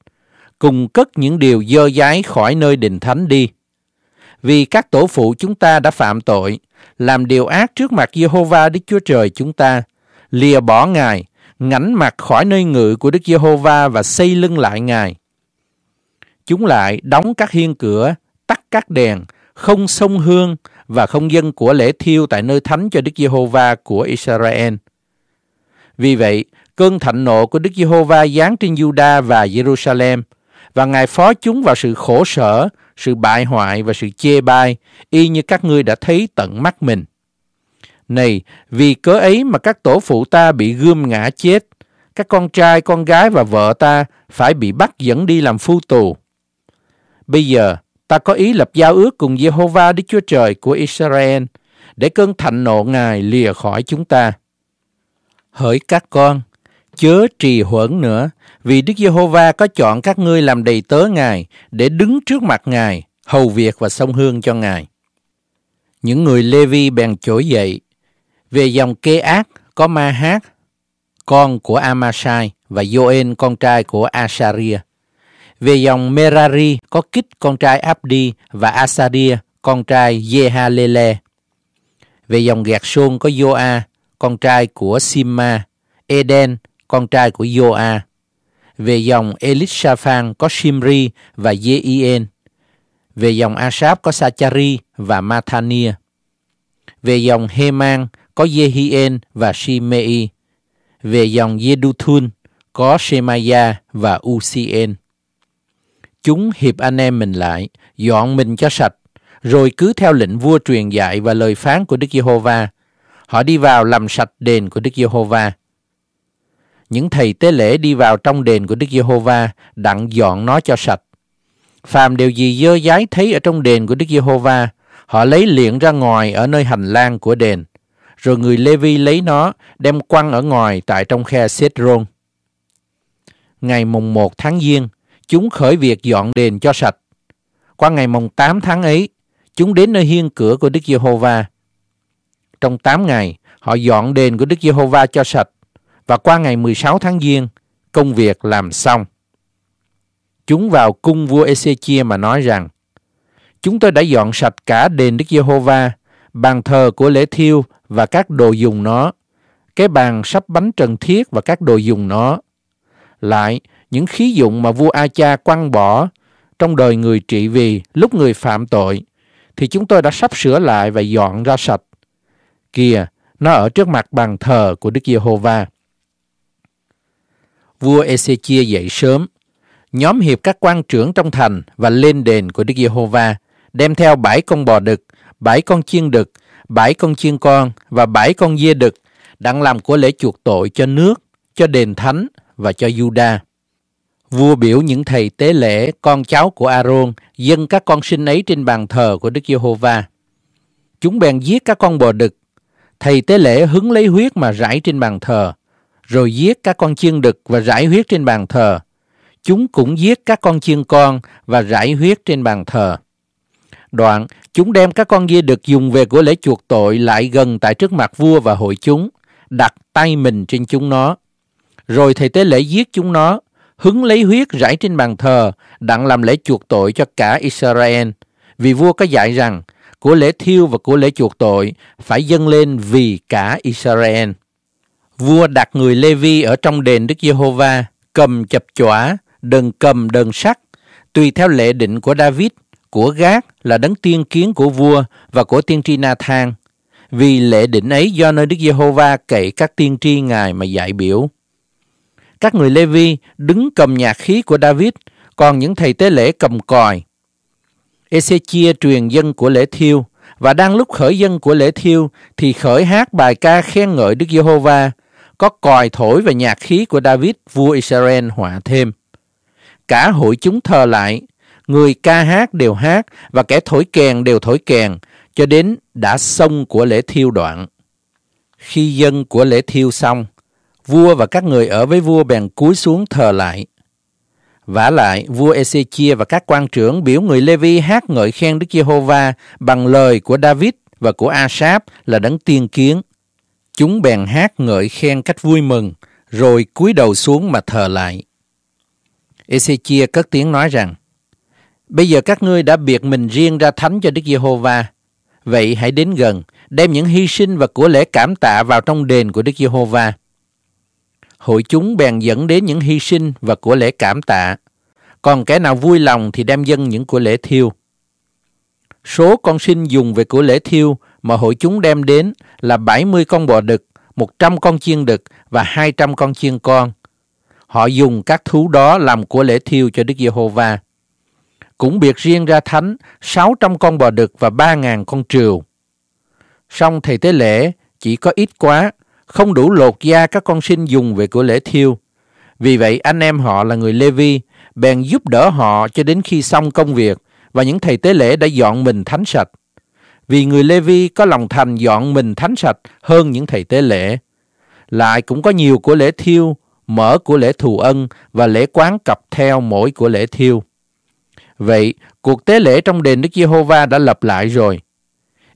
[SPEAKER 1] cùng cất những điều dơ dái khỏi nơi đền thánh đi. Vì các tổ phụ chúng ta đã phạm tội, làm điều ác trước mặt Jehovah Đức Chúa Trời chúng ta, lìa bỏ Ngài, ngảnh mặt khỏi nơi ngự của Đức Jehovah và xây lưng lại Ngài. Chúng lại đóng các hiên cửa, tắt các đèn, không sông hương, và không dân của lễ thiêu tại nơi thánh cho Đức Giê-hô-va của Israel. Vì vậy, cơn thạnh nộ của Đức Giê-hô-va giáng trên Juda và Jerusalem và Ngài phó chúng vào sự khổ sở, sự bại hoại và sự chê bai, y như các ngươi đã thấy tận mắt mình. Này, vì cớ ấy mà các tổ phụ ta bị gươm ngã chết, các con trai, con gái và vợ ta phải bị bắt dẫn đi làm phu tù. Bây giờ, Ta có ý lập giao ước cùng Jehovah Đức Chúa Trời của Israel để cơn thạnh nộ Ngài lìa khỏi chúng ta. Hỡi các con, chớ trì hoãn nữa, vì Đức Giê-hô-va có chọn các ngươi làm đầy tớ Ngài để đứng trước mặt Ngài, hầu việc và sông hương cho Ngài. Những người Lê-vi bèn trỗi dậy. Về dòng kế ác có Ma-hát, con của Amasai và Joen con trai của Asaria. Về dòng Merari có Kít con trai Abdi và Asaria con trai Yehalele Về dòng gạt Sôn có Joa con trai của Sima, Eden con trai của Joa. Về dòng Elishaphan có Shimri và Jeien. Về dòng Asap có Sachari và Mathania. Về dòng Heman có Jehien và Shimei. Về dòng Jeduthun có Shemaya và Ucien. Chúng hiệp anh em mình lại, dọn mình cho sạch, rồi cứ theo lệnh vua truyền dạy và lời phán của Đức Giê-hô-va. Họ đi vào làm sạch đền của Đức Giê-hô-va. Những thầy tế lễ đi vào trong đền của Đức Giê-hô-va đặng dọn nó cho sạch. Phàm điều gì dơ dái thấy ở trong đền của Đức Giê-hô-va, họ lấy liệng ra ngoài ở nơi hành lang của đền. Rồi người Lê-vi lấy nó, đem quăng ở ngoài tại trong khe Sết-rôn. Ngày mùng 1 tháng Giêng, chúng khởi việc dọn đền cho sạch. Qua ngày mùng 8 tháng ấy, chúng đến nơi hiên cửa của Đức Giê-hô-va. Trong 8 ngày, họ dọn đền của Đức Giê-hô-va cho sạch và qua ngày 16 tháng Giêng, công việc làm xong. Chúng vào cung vua Ezechia mà nói rằng: Chúng tôi đã dọn sạch cả đền Đức Giê-hô-va, bàn thờ của lễ thiêu và các đồ dùng nó, cái bàn sắp bánh trần thiết và các đồ dùng nó. Lại, những khí dụng mà vua A Cha quăng bỏ trong đời người trị vì lúc người phạm tội thì chúng tôi đã sắp sửa lại và dọn ra sạch. Kìa, nó ở trước mặt bàn thờ của Đức Giê-hô-va. Vua Ezechia dậy sớm, nhóm hiệp các quan trưởng trong thành và lên đền của Đức Giê-hô-va, đem theo bảy con bò đực, bảy con chiên đực, bảy con chiên con và bảy con dê đực, đang làm của lễ chuộc tội cho nước, cho đền thánh và cho Juda. Vua biểu những thầy tế lễ, con cháu của Aaron, dâng các con sinh ấy trên bàn thờ của Đức Giê-hô-va. Chúng bèn giết các con bò đực. Thầy tế lễ hứng lấy huyết mà rải trên bàn thờ, rồi giết các con chiên đực và rải huyết trên bàn thờ. Chúng cũng giết các con chiên con và rải huyết trên bàn thờ. Đoạn, chúng đem các con dê đực dùng về của lễ chuộc tội lại gần tại trước mặt vua và hội chúng, đặt tay mình trên chúng nó. Rồi thầy tế lễ giết chúng nó, hứng lấy huyết rải trên bàn thờ, đặng làm lễ chuộc tội cho cả Israel. Vì vua có dạy rằng, của lễ thiêu và của lễ chuộc tội phải dâng lên vì cả Israel. Vua đặt người Lê-vi ở trong đền Đức Giê-hô-va, cầm chập chỏa, đần cầm đần sắt, tùy theo lệ định của David, của Gác là đấng tiên kiến của vua và của tiên tri Na-thang. Vì lễ định ấy do nơi Đức Giê-hô-va cậy các tiên tri ngài mà dạy biểu. Các người Lê Vi đứng cầm nhạc khí của David, còn những thầy tế lễ cầm còi. Ezechia truyền dân của lễ thiêu, và đang lúc khởi dân của lễ thiêu thì khởi hát bài ca khen ngợi Đức Giê-hô-va, có còi thổi và nhạc khí của David vua Israel họa thêm. Cả hội chúng thờ lại, người ca hát đều hát và kẻ thổi kèn đều thổi kèn cho đến đã xong của lễ thiêu đoạn. Khi dân của lễ thiêu xong, Vua và các người ở với vua bèn cúi xuống thờ lại. Vả lại, vua Ezechia và các quan trưởng biểu người Levi hát ngợi khen Đức Giê-hô-va bằng lời của David và của Asap là đấng tiên kiến. Chúng bèn hát ngợi khen cách vui mừng, rồi cúi đầu xuống mà thờ lại. Ezechia cất tiếng nói rằng, Bây giờ các ngươi đã biệt mình riêng ra thánh cho Đức Giê-hô-va. Vậy hãy đến gần, đem những hy sinh và của lễ cảm tạ vào trong đền của Đức Giê-hô-va hội chúng bèn dẫn đến những hy sinh và của lễ cảm tạ. Còn kẻ nào vui lòng thì đem dâng những của lễ thiêu. Số con sinh dùng về của lễ thiêu mà hội chúng đem đến là 70 con bò đực, 100 con chiên đực và 200 con chiên con. Họ dùng các thú đó làm của lễ thiêu cho Đức Giê-hô-va. Cũng biệt riêng ra thánh 600 con bò đực và 3.000 con trừu. Song thầy tế lễ chỉ có ít quá không đủ lột da các con sinh dùng về của lễ thiêu. Vì vậy anh em họ là người Lê Vi, bèn giúp đỡ họ cho đến khi xong công việc và những thầy tế lễ đã dọn mình thánh sạch. Vì người Lê Vi có lòng thành dọn mình thánh sạch hơn những thầy tế lễ. Lại cũng có nhiều của lễ thiêu, mở của lễ thù ân và lễ quán cặp theo mỗi của lễ thiêu. Vậy, cuộc tế lễ trong đền Đức Giê-hô-va đã lập lại rồi.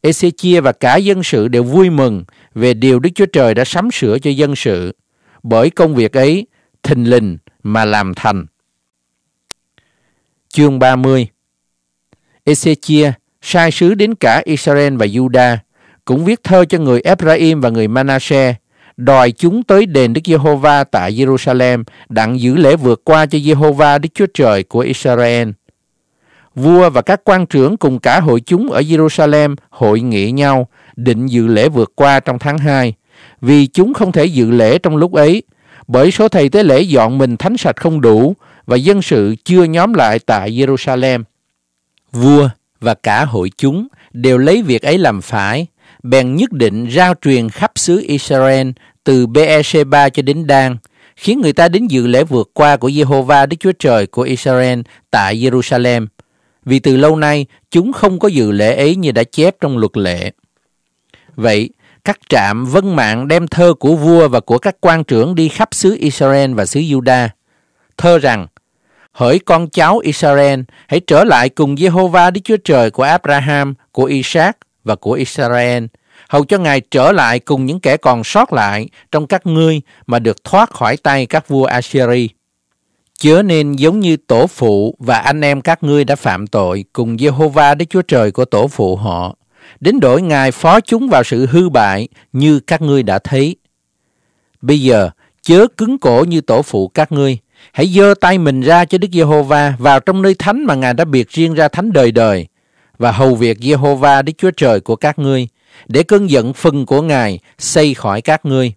[SPEAKER 1] Ezechia và cả dân sự đều vui mừng về điều Đức Chúa Trời đã sắm sửa cho dân sự bởi công việc ấy thình lình mà làm thành. Chương 30 Ezechia sai sứ đến cả Israel và Juda cũng viết thơ cho người Ephraim và người Manasseh đòi chúng tới đền Đức Giê-hô-va tại Jerusalem đặng giữ lễ vượt qua cho Giê-hô-va Đức Chúa Trời của Israel – vua và các quan trưởng cùng cả hội chúng ở Jerusalem hội nghị nhau, định dự lễ vượt qua trong tháng 2. Vì chúng không thể dự lễ trong lúc ấy, bởi số thầy tế lễ dọn mình thánh sạch không đủ và dân sự chưa nhóm lại tại Jerusalem. Vua và cả hội chúng đều lấy việc ấy làm phải, bèn nhất định rao truyền khắp xứ Israel từ BEC3 cho đến Dan, khiến người ta đến dự lễ vượt qua của Jehovah Đức Chúa Trời của Israel tại Jerusalem vì từ lâu nay chúng không có dự lễ ấy như đã chép trong luật lệ. Vậy, các trạm vân mạng đem thơ của vua và của các quan trưởng đi khắp xứ Israel và xứ Juda. Thơ rằng, Hỡi con cháu Israel, hãy trở lại cùng Jehovah Đức Chúa Trời của Abraham, của Isaac và của Israel, hầu cho Ngài trở lại cùng những kẻ còn sót lại trong các ngươi mà được thoát khỏi tay các vua Assyri. Chớ nên giống như tổ phụ và anh em các ngươi đã phạm tội cùng Jehovah Đức Chúa Trời của tổ phụ họ, đến đổi Ngài phó chúng vào sự hư bại như các ngươi đã thấy. Bây giờ, chớ cứng cổ như tổ phụ các ngươi, hãy dơ tay mình ra cho Đức Giê-hô-va vào trong nơi thánh mà Ngài đã biệt riêng ra thánh đời đời và hầu việc Giê-hô-va Đức Chúa Trời của các ngươi để cơn giận phừng của Ngài xây khỏi các ngươi.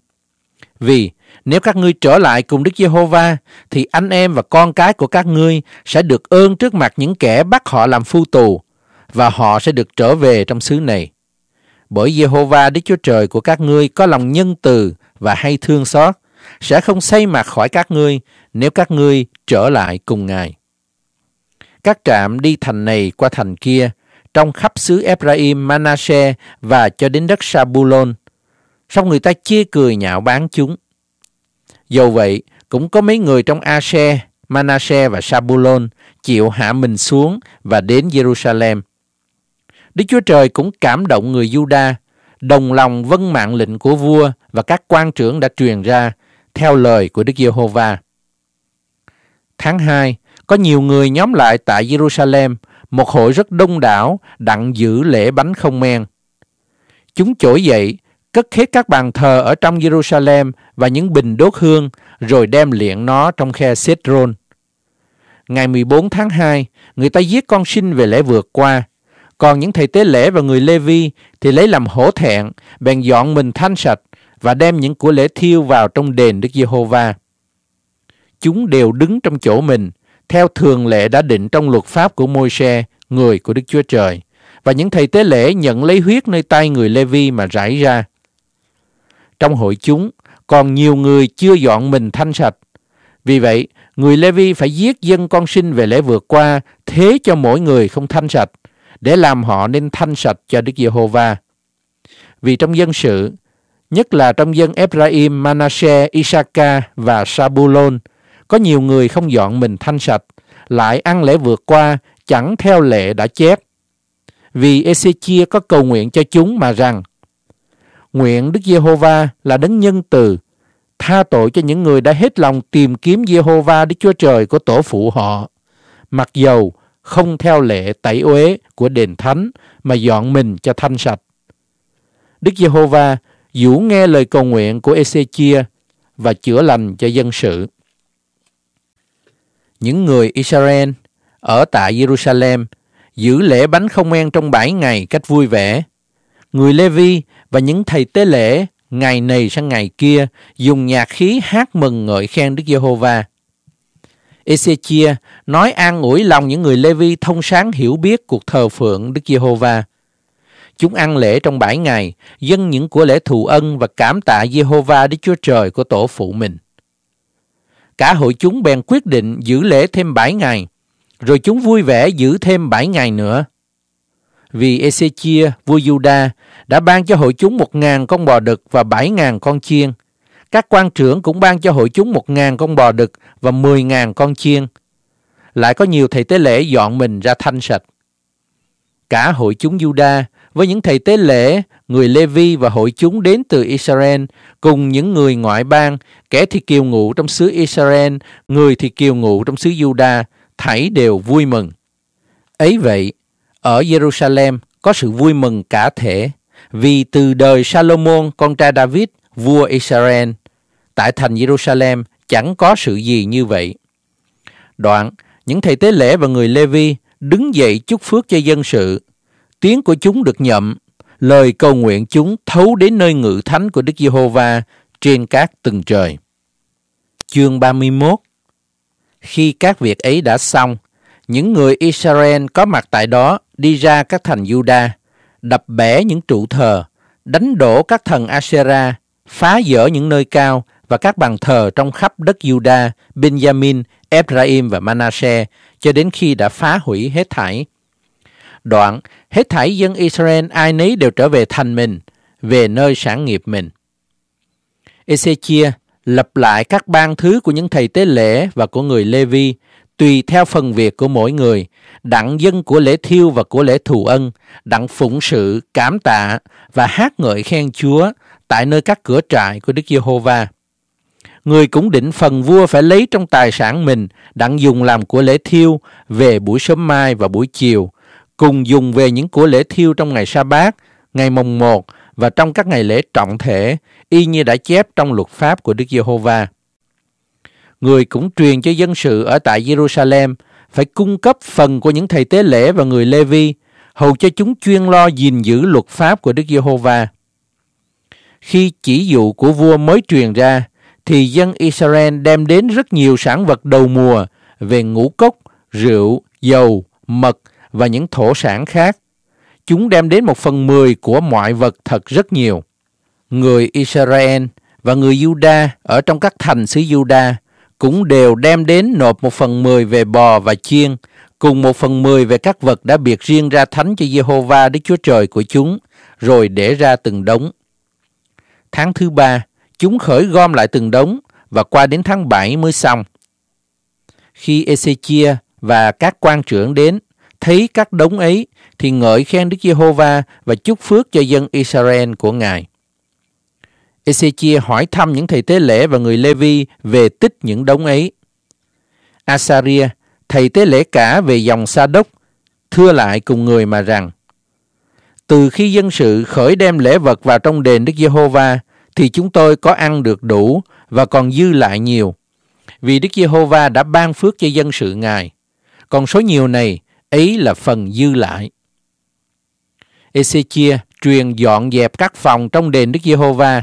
[SPEAKER 1] Vì nếu các ngươi trở lại cùng Đức Giê-hô-va, thì anh em và con cái của các ngươi sẽ được ơn trước mặt những kẻ bắt họ làm phu tù, và họ sẽ được trở về trong xứ này. Bởi Giê-hô-va Đức Chúa Trời của các ngươi có lòng nhân từ và hay thương xót, sẽ không xây mặt khỏi các ngươi nếu các ngươi trở lại cùng Ngài. Các trạm đi thành này qua thành kia, trong khắp xứ Ephraim, Manasseh và cho đến đất Sabulon. Xong người ta chia cười nhạo bán chúng. Dù vậy, cũng có mấy người trong Asher, Manasseh và Sabulon chịu hạ mình xuống và đến Jerusalem. Đức Chúa Trời cũng cảm động người Juda, đồng lòng vâng mạng lệnh của vua và các quan trưởng đã truyền ra theo lời của Đức Giê-hô-va. Tháng 2, có nhiều người nhóm lại tại Jerusalem, một hội rất đông đảo đặng giữ lễ bánh không men. Chúng trỗi dậy cất hết các bàn thờ ở trong Jerusalem và những bình đốt hương, rồi đem liệng nó trong khe Cedron. Ngày 14 tháng 2, người ta giết con sinh về lễ vượt qua. Còn những thầy tế lễ và người Lê Vi thì lấy làm hổ thẹn, bèn dọn mình thanh sạch và đem những của lễ thiêu vào trong đền Đức Giê-hô-va. Chúng đều đứng trong chỗ mình, theo thường lệ đã định trong luật pháp của Môi-se, người của Đức Chúa Trời và những thầy tế lễ nhận lấy huyết nơi tay người Lê Vi mà rải ra trong hội chúng còn nhiều người chưa dọn mình thanh sạch. Vì vậy, người Levi phải giết dân con sinh về lễ vượt qua thế cho mỗi người không thanh sạch để làm họ nên thanh sạch cho Đức Giê-hô-va. Vì trong dân sự, nhất là trong dân Ephraim, Manasseh, Isaka và Sabulon, có nhiều người không dọn mình thanh sạch, lại ăn lễ vượt qua chẳng theo lệ đã chép. Vì Ezechia có cầu nguyện cho chúng mà rằng nguyện Đức Giê-hô-va là đấng nhân từ, tha tội cho những người đã hết lòng tìm kiếm Giê-hô-va Đức Chúa Trời của tổ phụ họ, mặc dầu không theo lệ tẩy uế của đền thánh mà dọn mình cho thanh sạch. Đức Giê-hô-va dũ nghe lời cầu nguyện của Ezechia và chữa lành cho dân sự. Những người Israel ở tại Jerusalem giữ lễ bánh không men trong bảy ngày cách vui vẻ. Người Lê Vi và những thầy tế lễ ngày này sang ngày kia dùng nhạc khí hát mừng ngợi khen Đức Giê-hô-va. Ezechia nói an ủi lòng những người Lê-vi thông sáng hiểu biết cuộc thờ phượng Đức Giê-hô-va. Chúng ăn lễ trong bảy ngày, dâng những của lễ thù ân và cảm tạ Giê-hô-va Đức Chúa Trời của tổ phụ mình. Cả hội chúng bèn quyết định giữ lễ thêm bảy ngày, rồi chúng vui vẻ giữ thêm bảy ngày nữa. Vì Ezechia, vua Juda, đã ban cho hội chúng một ngàn con bò đực và bảy ngàn con chiên. Các quan trưởng cũng ban cho hội chúng một ngàn con bò đực và mười ngàn con chiên. Lại có nhiều thầy tế lễ dọn mình ra thanh sạch. Cả hội chúng Juda với những thầy tế lễ, người Lê Vi và hội chúng đến từ Israel, cùng những người ngoại bang, kẻ thì kiều ngụ trong xứ Israel, người thì kiều ngụ trong xứ Juda, thảy đều vui mừng. Ấy vậy, ở Jerusalem có sự vui mừng cả thể. Vì từ đời Salomon con trai David, vua Israel, tại thành Jerusalem chẳng có sự gì như vậy. Đoạn, những thầy tế lễ và người Lê Vi đứng dậy chúc phước cho dân sự. Tiếng của chúng được nhậm, lời cầu nguyện chúng thấu đến nơi ngự thánh của Đức Giê-hô-va trên các tầng trời. Chương 31 Khi các việc ấy đã xong, những người Israel có mặt tại đó đi ra các thành Juda đập bể những trụ thờ, đánh đổ các thần Asera, phá dỡ những nơi cao và các bàn thờ trong khắp đất Juda, Benjamin, Ephraim và Manasseh cho đến khi đã phá hủy hết thảy. Đoạn, hết thảy dân Israel ai nấy đều trở về thành mình, về nơi sản nghiệp mình. Ezechia lập lại các ban thứ của những thầy tế lễ và của người Lê Vi tùy theo phần việc của mỗi người, đặng dân của lễ thiêu và của lễ thù ân, đặng phụng sự, cảm tạ và hát ngợi khen Chúa tại nơi các cửa trại của Đức Giê-hô-va. Người cũng định phần vua phải lấy trong tài sản mình đặng dùng làm của lễ thiêu về buổi sớm mai và buổi chiều, cùng dùng về những của lễ thiêu trong ngày sa bát, ngày mồng một và trong các ngày lễ trọng thể, y như đã chép trong luật pháp của Đức Giê-hô-va người cũng truyền cho dân sự ở tại Jerusalem phải cung cấp phần của những thầy tế lễ và người Lê Vi, hầu cho chúng chuyên lo gìn giữ luật pháp của Đức Giê-hô-va. Khi chỉ dụ của vua mới truyền ra, thì dân Israel đem đến rất nhiều sản vật đầu mùa về ngũ cốc, rượu, dầu, mật và những thổ sản khác. Chúng đem đến một phần mười của mọi vật thật rất nhiều. Người Israel và người Juda ở trong các thành xứ Juda cũng đều đem đến nộp một phần mười về bò và chiên, cùng một phần mười về các vật đã biệt riêng ra thánh cho Jehovah, Đức Chúa Trời của chúng, rồi để ra từng đống. Tháng thứ ba, chúng khởi gom lại từng đống và qua đến tháng bảy mới xong. Khi Ezechia và các quan trưởng đến, thấy các đống ấy thì ngợi khen Đức Giê-hô-va và chúc phước cho dân Israel của Ngài. Ezechia hỏi thăm những thầy tế lễ và người Levi về tích những đống ấy. Asaria, thầy tế lễ cả về dòng Sa Đốc, thưa lại cùng người mà rằng, từ khi dân sự khởi đem lễ vật vào trong đền Đức Giê-hô-va, thì chúng tôi có ăn được đủ và còn dư lại nhiều. Vì Đức Giê-hô-va đã ban phước cho dân sự Ngài. Còn số nhiều này, ấy là phần dư lại. Ezechia truyền dọn dẹp các phòng trong đền Đức Giê-hô-va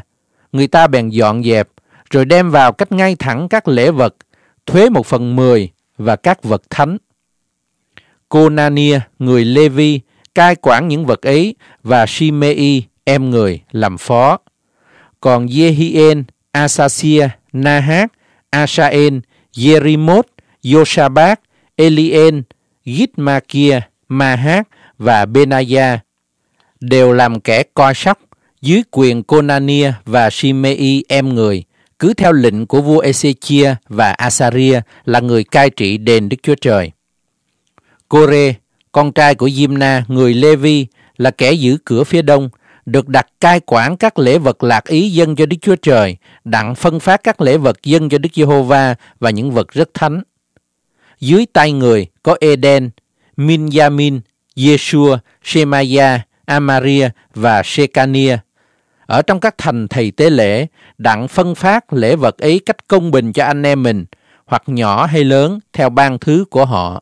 [SPEAKER 1] người ta bèn dọn dẹp, rồi đem vào cách ngay thẳng các lễ vật, thuế một phần mười và các vật thánh. Cô Nania, người Levi, cai quản những vật ấy và Shimei, em người, làm phó. Còn Jehien, Asasia, Nahat, Asaen, Jerimoth, Yosabat, Elien, Gitmakia, Mahat và Benaya đều làm kẻ coi sóc dưới quyền Conania và Shimei em người, cứ theo lệnh của vua Ezechia và Asaria là người cai trị đền Đức Chúa Trời. Kore, con trai của Diemna, người Levi, là kẻ giữ cửa phía đông, được đặt cai quản các lễ vật lạc ý dân cho Đức Chúa Trời, đặng phân phát các lễ vật dân cho Đức Giê-hô-va và những vật rất thánh. Dưới tay người có Eden, Minyamin, Yeshua, Shemaya, Amaria và Shekania. Ở trong các thành thầy tế lễ, đặng phân phát lễ vật ấy cách công bình cho anh em mình, hoặc nhỏ hay lớn theo ban thứ của họ.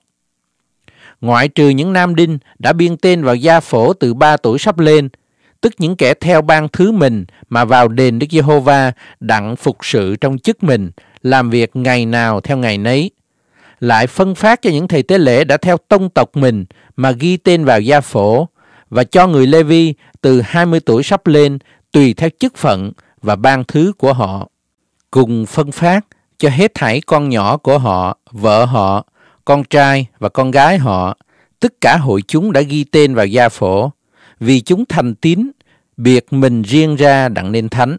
[SPEAKER 1] Ngoại trừ những nam đinh đã biên tên vào gia phổ từ 3 tuổi sắp lên, tức những kẻ theo ban thứ mình mà vào đền Đức Giê-hô-va đặng phục sự trong chức mình, làm việc ngày nào theo ngày nấy. Lại phân phát cho những thầy tế lễ đã theo tông tộc mình mà ghi tên vào gia phổ, và cho người Lê Vi từ 20 tuổi sắp lên tùy theo chức phận và ban thứ của họ, cùng phân phát cho hết thảy con nhỏ của họ, vợ họ, con trai và con gái họ, tất cả hội chúng đã ghi tên vào gia phổ, vì chúng thành tín, biệt mình riêng ra đặng nên thánh.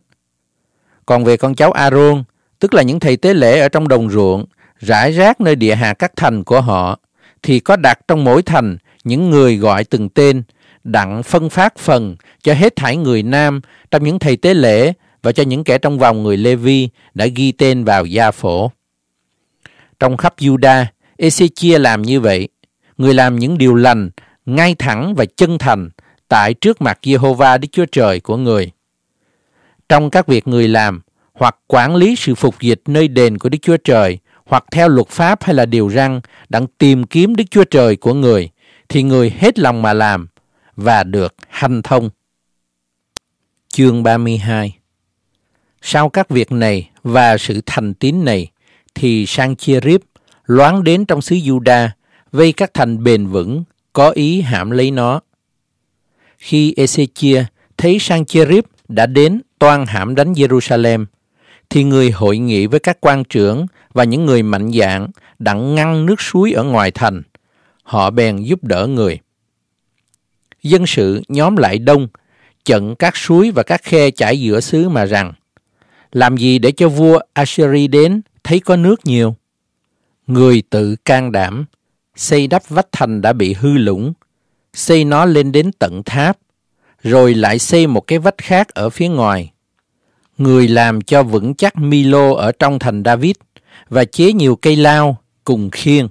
[SPEAKER 1] Còn về con cháu Aaron, tức là những thầy tế lễ ở trong đồng ruộng, rải rác nơi địa hạ các thành của họ, thì có đặt trong mỗi thành những người gọi từng tên đặng phân phát phần cho hết thảy người nam trong những thầy tế lễ và cho những kẻ trong vòng người Lê Vi đã ghi tên vào gia phổ. Trong khắp Juda, Ezechia làm như vậy. Người làm những điều lành, ngay thẳng và chân thành tại trước mặt Jehovah Đức Chúa Trời của người. Trong các việc người làm, hoặc quản lý sự phục dịch nơi đền của Đức Chúa Trời, hoặc theo luật pháp hay là điều răn, đặng tìm kiếm Đức Chúa Trời của người, thì người hết lòng mà làm, và được hanh thông. Chương 32 Sau các việc này và sự thành tín này, thì sang chia riếp, loáng đến trong xứ Juda, vây các thành bền vững, có ý hãm lấy nó. Khi Ezechia thấy sang chia riếp đã đến toan hãm đánh Jerusalem, thì người hội nghị với các quan trưởng và những người mạnh dạng đặng ngăn nước suối ở ngoài thành. Họ bèn giúp đỡ người dân sự nhóm lại đông, chận các suối và các khe chảy giữa xứ mà rằng, làm gì để cho vua Assyri đến thấy có nước nhiều? Người tự can đảm, xây đắp vách thành đã bị hư lũng, xây nó lên đến tận tháp, rồi lại xây một cái vách khác ở phía ngoài. Người làm cho vững chắc Milo ở trong thành David và chế nhiều cây lao cùng khiên.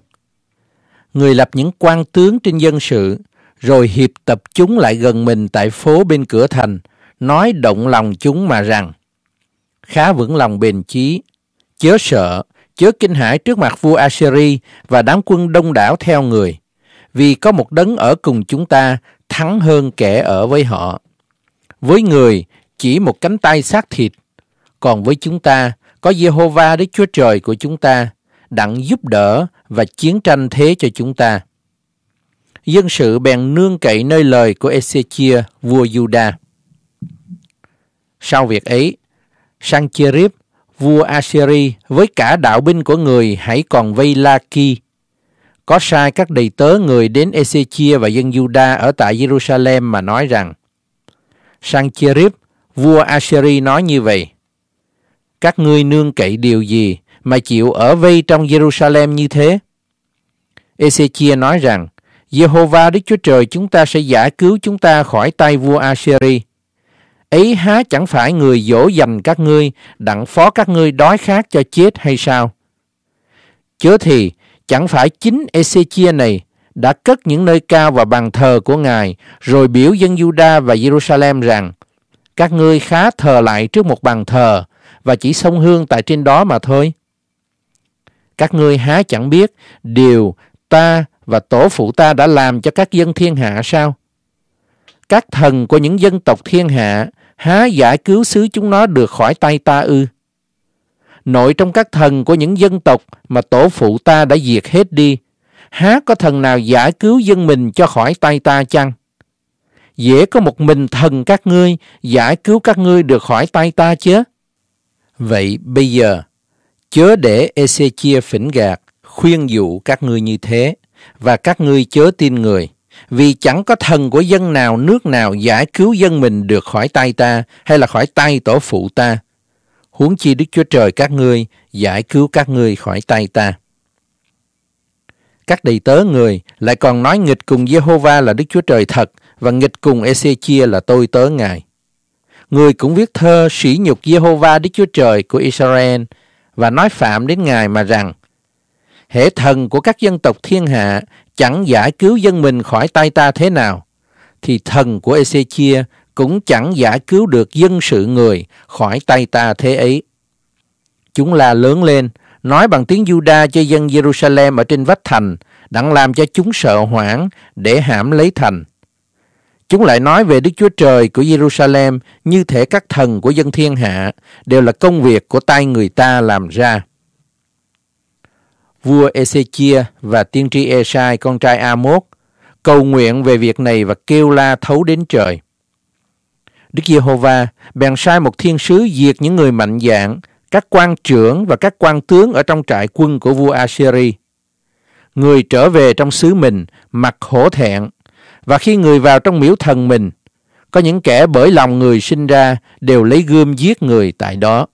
[SPEAKER 1] Người lập những quan tướng trên dân sự rồi hiệp tập chúng lại gần mình tại phố bên cửa thành, nói động lòng chúng mà rằng, khá vững lòng bền chí, chớ sợ, chớ kinh hãi trước mặt vua Assyri và đám quân đông đảo theo người, vì có một đấng ở cùng chúng ta thắng hơn kẻ ở với họ. Với người chỉ một cánh tay xác thịt, còn với chúng ta có Jehovah Đức Chúa Trời của chúng ta, đặng giúp đỡ và chiến tranh thế cho chúng ta dân sự bèn nương cậy nơi lời của Ezechia, vua Juda. Sau việc ấy, Sancherib, vua Assyri với cả đạo binh của người hãy còn vây La Ki. Có sai các đầy tớ người đến Ezechia và dân Juda ở tại Jerusalem mà nói rằng Sancherib, vua Assyri nói như vậy. Các ngươi nương cậy điều gì mà chịu ở vây trong Jerusalem như thế? Ezechia nói rằng Jehovah Đức Chúa Trời chúng ta sẽ giải cứu chúng ta khỏi tay vua Assyri. Ấy há chẳng phải người dỗ dành các ngươi, đặng phó các ngươi đói khát cho chết hay sao? Chớ thì, chẳng phải chính Ezechia này đã cất những nơi cao và bàn thờ của Ngài, rồi biểu dân Juda và Jerusalem rằng, các ngươi khá thờ lại trước một bàn thờ và chỉ sông hương tại trên đó mà thôi. Các ngươi há chẳng biết điều ta và tổ phụ ta đã làm cho các dân thiên hạ sao? Các thần của những dân tộc thiên hạ há giải cứu xứ chúng nó được khỏi tay ta ư? Nội trong các thần của những dân tộc mà tổ phụ ta đã diệt hết đi, há có thần nào giải cứu dân mình cho khỏi tay ta chăng? Dễ có một mình thần các ngươi giải cứu các ngươi được khỏi tay ta chứ? Vậy bây giờ, chớ để Ezechia phỉnh gạt, khuyên dụ các ngươi như thế và các ngươi chớ tin người vì chẳng có thần của dân nào nước nào giải cứu dân mình được khỏi tay ta hay là khỏi tay tổ phụ ta huống chi đức chúa trời các ngươi giải cứu các ngươi khỏi tay ta các đầy tớ người lại còn nói nghịch cùng Jehovah là Đức Chúa Trời thật và nghịch cùng Ezechia là tôi tớ ngài. Người cũng viết thơ sỉ nhục Jehovah Đức Chúa Trời của Israel và nói phạm đến ngài mà rằng hễ thần của các dân tộc thiên hạ chẳng giải cứu dân mình khỏi tay ta thế nào, thì thần của Ezechia cũng chẳng giải cứu được dân sự người khỏi tay ta thế ấy. Chúng la lớn lên, nói bằng tiếng Juda cho dân Jerusalem ở trên vách thành, đặng làm cho chúng sợ hoảng để hãm lấy thành. Chúng lại nói về Đức Chúa Trời của Jerusalem như thể các thần của dân thiên hạ đều là công việc của tay người ta làm ra vua Ezechia và tiên tri Esai con trai Amos cầu nguyện về việc này và kêu la thấu đến trời. Đức Giê-hô-va bèn sai một thiên sứ diệt những người mạnh dạn, các quan trưởng và các quan tướng ở trong trại quân của vua Assyri. Người trở về trong xứ mình mặc hổ thẹn, và khi người vào trong miếu thần mình, có những kẻ bởi lòng người sinh ra đều lấy gươm giết người tại đó.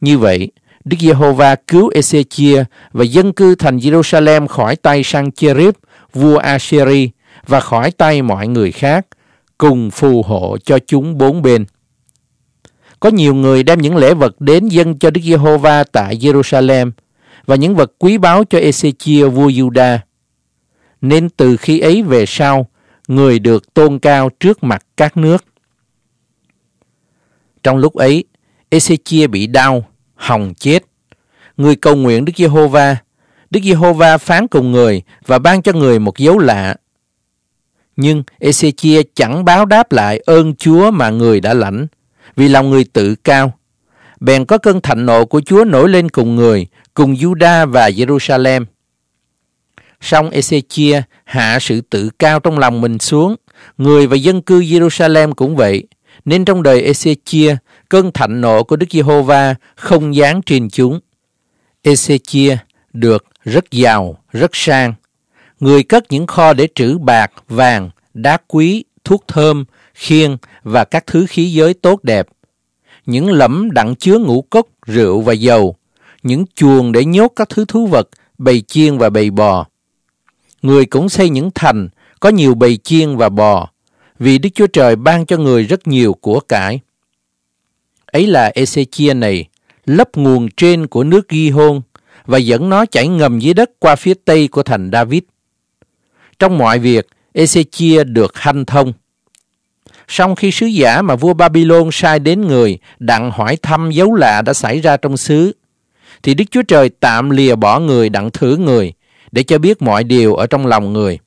[SPEAKER 1] Như vậy, Đức Giê-hô-va cứu Ezechia và dân cư thành Jerusalem khỏi tay Sang-chi-ríp, vua Assyri và khỏi tay mọi người khác, cùng phù hộ cho chúng bốn bên. Có nhiều người đem những lễ vật đến dân cho Đức Giê-hô-va tại Jerusalem và những vật quý báu cho Ezechia vua Juda. Nên từ khi ấy về sau, người được tôn cao trước mặt các nước. Trong lúc ấy, Ezechia bị đau hòng chết. Người cầu nguyện Đức Giê-hô-va, Đức Giê-hô-va phán cùng người và ban cho người một dấu lạ. Nhưng Ezechia chẳng báo đáp lại ơn Chúa mà người đã lãnh, vì lòng người tự cao. Bèn có cơn thạnh nộ của Chúa nổi lên cùng người, cùng Juda và Jerusalem. Song Ezechia hạ sự tự cao trong lòng mình xuống, người và dân cư Jerusalem cũng vậy. Nên trong đời Ezechia, cơn thạnh nộ của Đức Giê-hô-va không dán trên chúng. Ezechia được rất giàu, rất sang. Người cất những kho để trữ bạc, vàng, đá quý, thuốc thơm, khiên và các thứ khí giới tốt đẹp. Những lẫm đặng chứa ngũ cốc, rượu và dầu. Những chuồng để nhốt các thứ thú vật, bầy chiên và bầy bò. Người cũng xây những thành, có nhiều bầy chiên và bò, vì Đức Chúa Trời ban cho người rất nhiều của cải ấy là Ezechia này, lấp nguồn trên của nước ghi hôn và dẫn nó chảy ngầm dưới đất qua phía tây của thành David. Trong mọi việc, Ezechia được hanh thông. Song khi sứ giả mà vua Babylon sai đến người đặng hỏi thăm dấu lạ đã xảy ra trong xứ, thì Đức Chúa Trời tạm lìa bỏ người đặng thử người để cho biết mọi điều ở trong lòng người.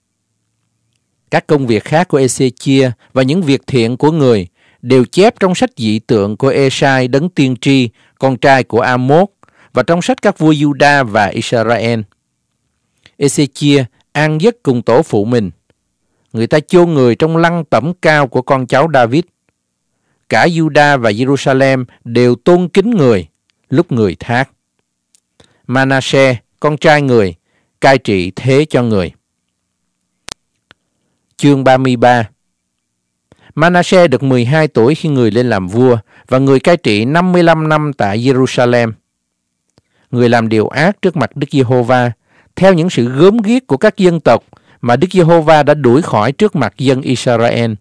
[SPEAKER 1] Các công việc khác của Ezechia và những việc thiện của người đều chép trong sách dị tượng của Esai đấng tiên tri, con trai của Amos và trong sách các vua Juda và Israel. Ezechia an giấc cùng tổ phụ mình. Người ta chôn người trong lăng tẩm cao của con cháu David. Cả Juda và Jerusalem đều tôn kính người lúc người thác. Manasse con trai người, cai trị thế cho người. Chương 33 Manasseh được 12 tuổi khi người lên làm vua và người cai trị 55 năm tại Jerusalem. Người làm điều ác trước mặt Đức Giê-hô-va theo những sự gớm ghiếc của các dân tộc mà Đức Giê-hô-va đã đuổi khỏi trước mặt dân Israel.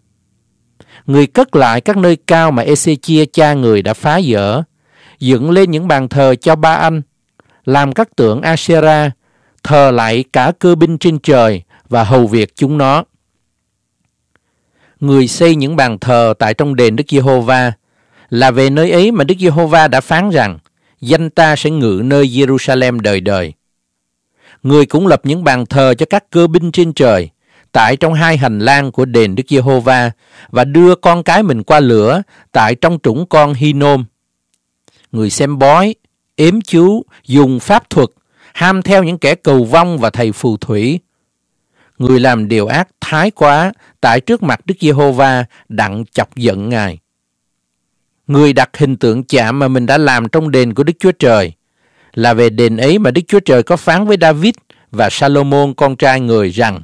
[SPEAKER 1] Người cất lại các nơi cao mà Ê-xê-chia cha người đã phá dỡ, dựng lên những bàn thờ cho ba anh, làm các tượng Asera, thờ lại cả cơ binh trên trời và hầu việc chúng nó người xây những bàn thờ tại trong đền Đức Giê-hô-va là về nơi ấy mà Đức Giê-hô-va đã phán rằng danh ta sẽ ngự nơi Jerusalem đời đời. Người cũng lập những bàn thờ cho các cơ binh trên trời tại trong hai hành lang của đền Đức Giê-hô-va và đưa con cái mình qua lửa tại trong trũng con Hinom. Người xem bói, ếm chú, dùng pháp thuật, ham theo những kẻ cầu vong và thầy phù thủy người làm điều ác thái quá tại trước mặt Đức Giê-hô-va đặng chọc giận Ngài. Người đặt hình tượng chạm mà mình đã làm trong đền của Đức Chúa Trời là về đền ấy mà Đức Chúa Trời có phán với David và Salomon con trai người rằng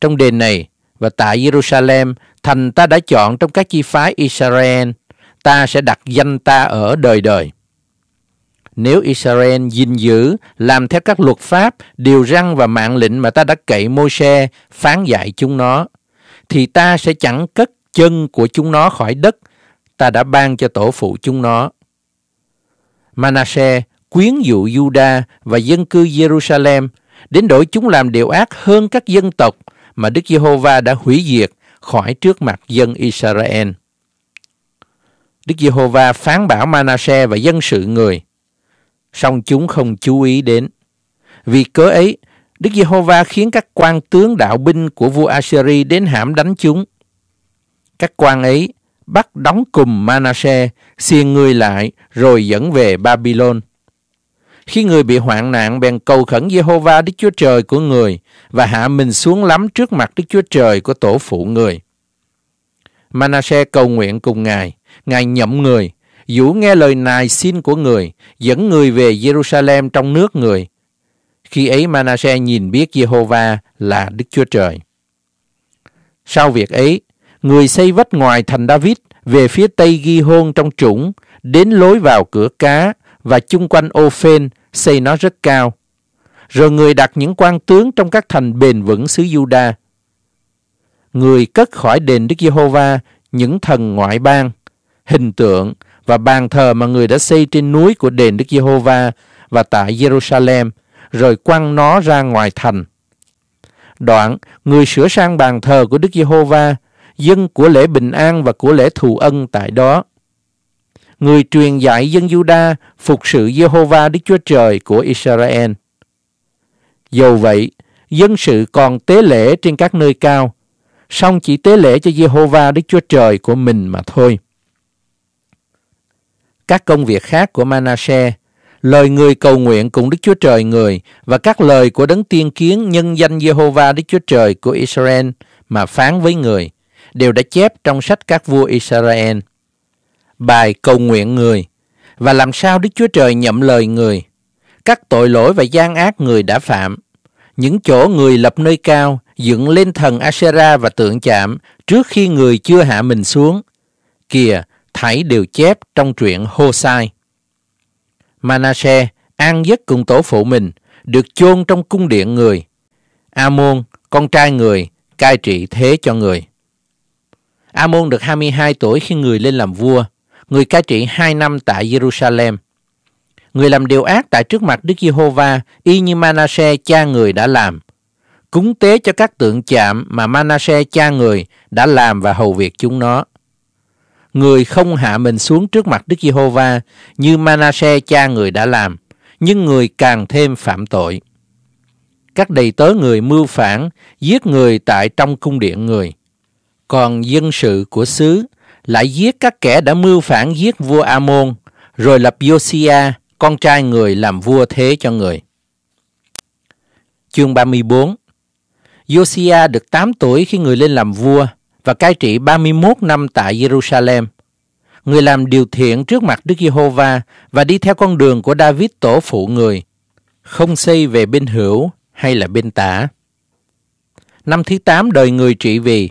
[SPEAKER 1] trong đền này và tại Jerusalem thành ta đã chọn trong các chi phái Israel ta sẽ đặt danh ta ở đời đời nếu Israel gìn giữ, làm theo các luật pháp, điều răn và mạng lệnh mà ta đã cậy Môi-se phán dạy chúng nó, thì ta sẽ chẳng cất chân của chúng nó khỏi đất ta đã ban cho tổ phụ chúng nó. Manasseh quyến dụ Juda và dân cư Jerusalem đến đổi chúng làm điều ác hơn các dân tộc mà Đức Giê-hô-va đã hủy diệt khỏi trước mặt dân Israel. Đức Giê-hô-va phán bảo Manasseh và dân sự người song chúng không chú ý đến. Vì cớ ấy, Đức Giê-hô-va khiến các quan tướng đạo binh của vua Assyri đến hãm đánh chúng. Các quan ấy bắt đóng cùng Manasseh, xiên người lại rồi dẫn về Babylon. Khi người bị hoạn nạn bèn cầu khẩn Giê-hô-va Đức Chúa Trời của người và hạ mình xuống lắm trước mặt Đức Chúa Trời của tổ phụ người. Manasseh cầu nguyện cùng Ngài, Ngài nhậm người, Dũ nghe lời nài xin của người, dẫn người về Jerusalem trong nước người. Khi ấy Manasseh nhìn biết Jehovah là Đức Chúa Trời. Sau việc ấy, người xây vách ngoài thành David về phía tây ghi hôn trong trũng, đến lối vào cửa cá và chung quanh ô phên xây nó rất cao. Rồi người đặt những quan tướng trong các thành bền vững xứ Juda. Người cất khỏi đền Đức Giê-hô-va những thần ngoại bang, hình tượng và bàn thờ mà người đã xây trên núi của đền Đức Giê-hô-va và tại Jerusalem, rồi quăng nó ra ngoài thành. Đoạn, người sửa sang bàn thờ của Đức Giê-hô-va, dân của lễ bình an và của lễ thù ân tại đó. Người truyền dạy dân đa phục sự Giê-hô-va Đức Chúa Trời của Israel. Dầu vậy, dân sự còn tế lễ trên các nơi cao, song chỉ tế lễ cho Giê-hô-va Đức Chúa Trời của mình mà thôi các công việc khác của Manasseh, lời người cầu nguyện cùng Đức Chúa Trời người và các lời của đấng tiên kiến nhân danh Jehovah Đức Chúa Trời của Israel mà phán với người đều đã chép trong sách các vua Israel. Bài cầu nguyện người và làm sao Đức Chúa Trời nhậm lời người, các tội lỗi và gian ác người đã phạm, những chỗ người lập nơi cao dựng lên thần Asera và tượng chạm trước khi người chưa hạ mình xuống. Kìa, thảy đều chép trong truyện Hô Sai. Manasseh an giấc cùng tổ phụ mình, được chôn trong cung điện người. Amon, con trai người, cai trị thế cho người. Amon được 22 tuổi khi người lên làm vua. Người cai trị 2 năm tại Jerusalem. Người làm điều ác tại trước mặt Đức Giê-hô-va, y như Manasseh cha người đã làm. Cúng tế cho các tượng chạm mà Manasseh cha người đã làm và hầu việc chúng nó người không hạ mình xuống trước mặt Đức Giê-hô-va như Manasse cha người đã làm, nhưng người càng thêm phạm tội. Các đầy tớ người mưu phản giết người tại trong cung điện người. Còn dân sự của xứ lại giết các kẻ đã mưu phản giết vua Amon, rồi lập Josiah, con trai người làm vua thế cho người. Chương 34 Josiah được 8 tuổi khi người lên làm vua và cai trị 31 năm tại Jerusalem. Người làm điều thiện trước mặt Đức Giê-hô-va và đi theo con đường của David tổ phụ người, không xây về bên hữu hay là bên tả. Năm thứ 8 đời người trị vì,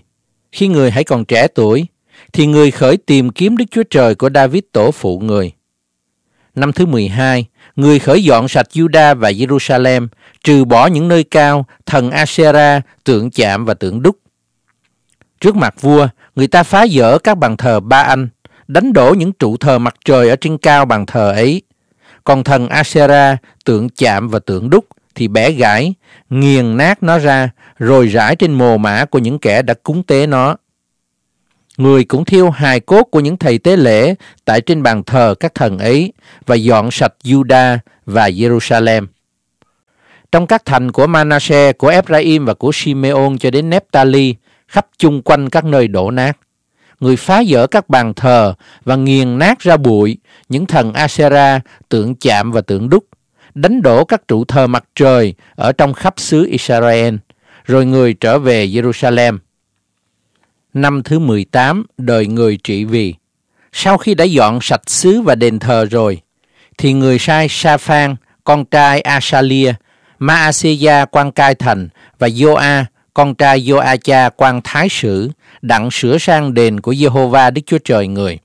[SPEAKER 1] khi người hãy còn trẻ tuổi, thì người khởi tìm kiếm Đức Chúa Trời của David tổ phụ người. Năm thứ 12, người khởi dọn sạch Juda và Jerusalem, trừ bỏ những nơi cao, thần Asera, tượng chạm và tượng đúc. Trước mặt vua, người ta phá dỡ các bàn thờ Ba Anh, đánh đổ những trụ thờ mặt trời ở trên cao bàn thờ ấy. Còn thần Asera, tượng chạm và tượng đúc thì bẻ gãy, nghiền nát nó ra, rồi rải trên mồ mã của những kẻ đã cúng tế nó. Người cũng thiêu hài cốt của những thầy tế lễ tại trên bàn thờ các thần ấy và dọn sạch Juda và Jerusalem. Trong các thành của Manasseh, của Ephraim và của Simeon cho đến Nephtali, khắp chung quanh các nơi đổ nát. Người phá dỡ các bàn thờ và nghiền nát ra bụi những thần Asera, tượng chạm và tượng đúc, đánh đổ các trụ thờ mặt trời ở trong khắp xứ Israel, rồi người trở về Jerusalem. Năm thứ 18, đời người trị vì. Sau khi đã dọn sạch xứ và đền thờ rồi, thì người sai Sa Phan, con trai Asalia, Maaseya quan cai thành và Joa con trai Joacha quan thái sử, đặng sửa sang đền của Jehovah Đức Chúa Trời người.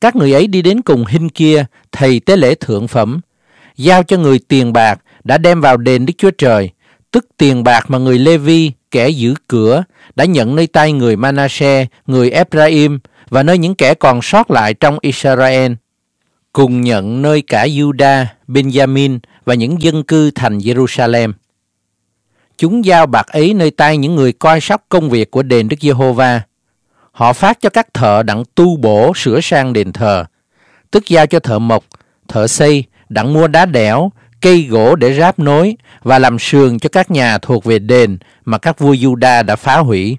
[SPEAKER 1] Các người ấy đi đến cùng hình kia, thầy tế lễ thượng phẩm, giao cho người tiền bạc đã đem vào đền Đức Chúa Trời, tức tiền bạc mà người Lê Vi, kẻ giữ cửa, đã nhận nơi tay người Manashe người Ephraim và nơi những kẻ còn sót lại trong Israel, cùng nhận nơi cả Judah, Benjamin và những dân cư thành Jerusalem. Chúng giao bạc ấy nơi tay những người coi sóc công việc của đền Đức Giê-hô-va. Họ phát cho các thợ đặng tu bổ sửa sang đền thờ, tức giao cho thợ mộc, thợ xây, đặng mua đá đẽo, cây gỗ để ráp nối và làm sườn cho các nhà thuộc về đền mà các vua Juda đã phá hủy.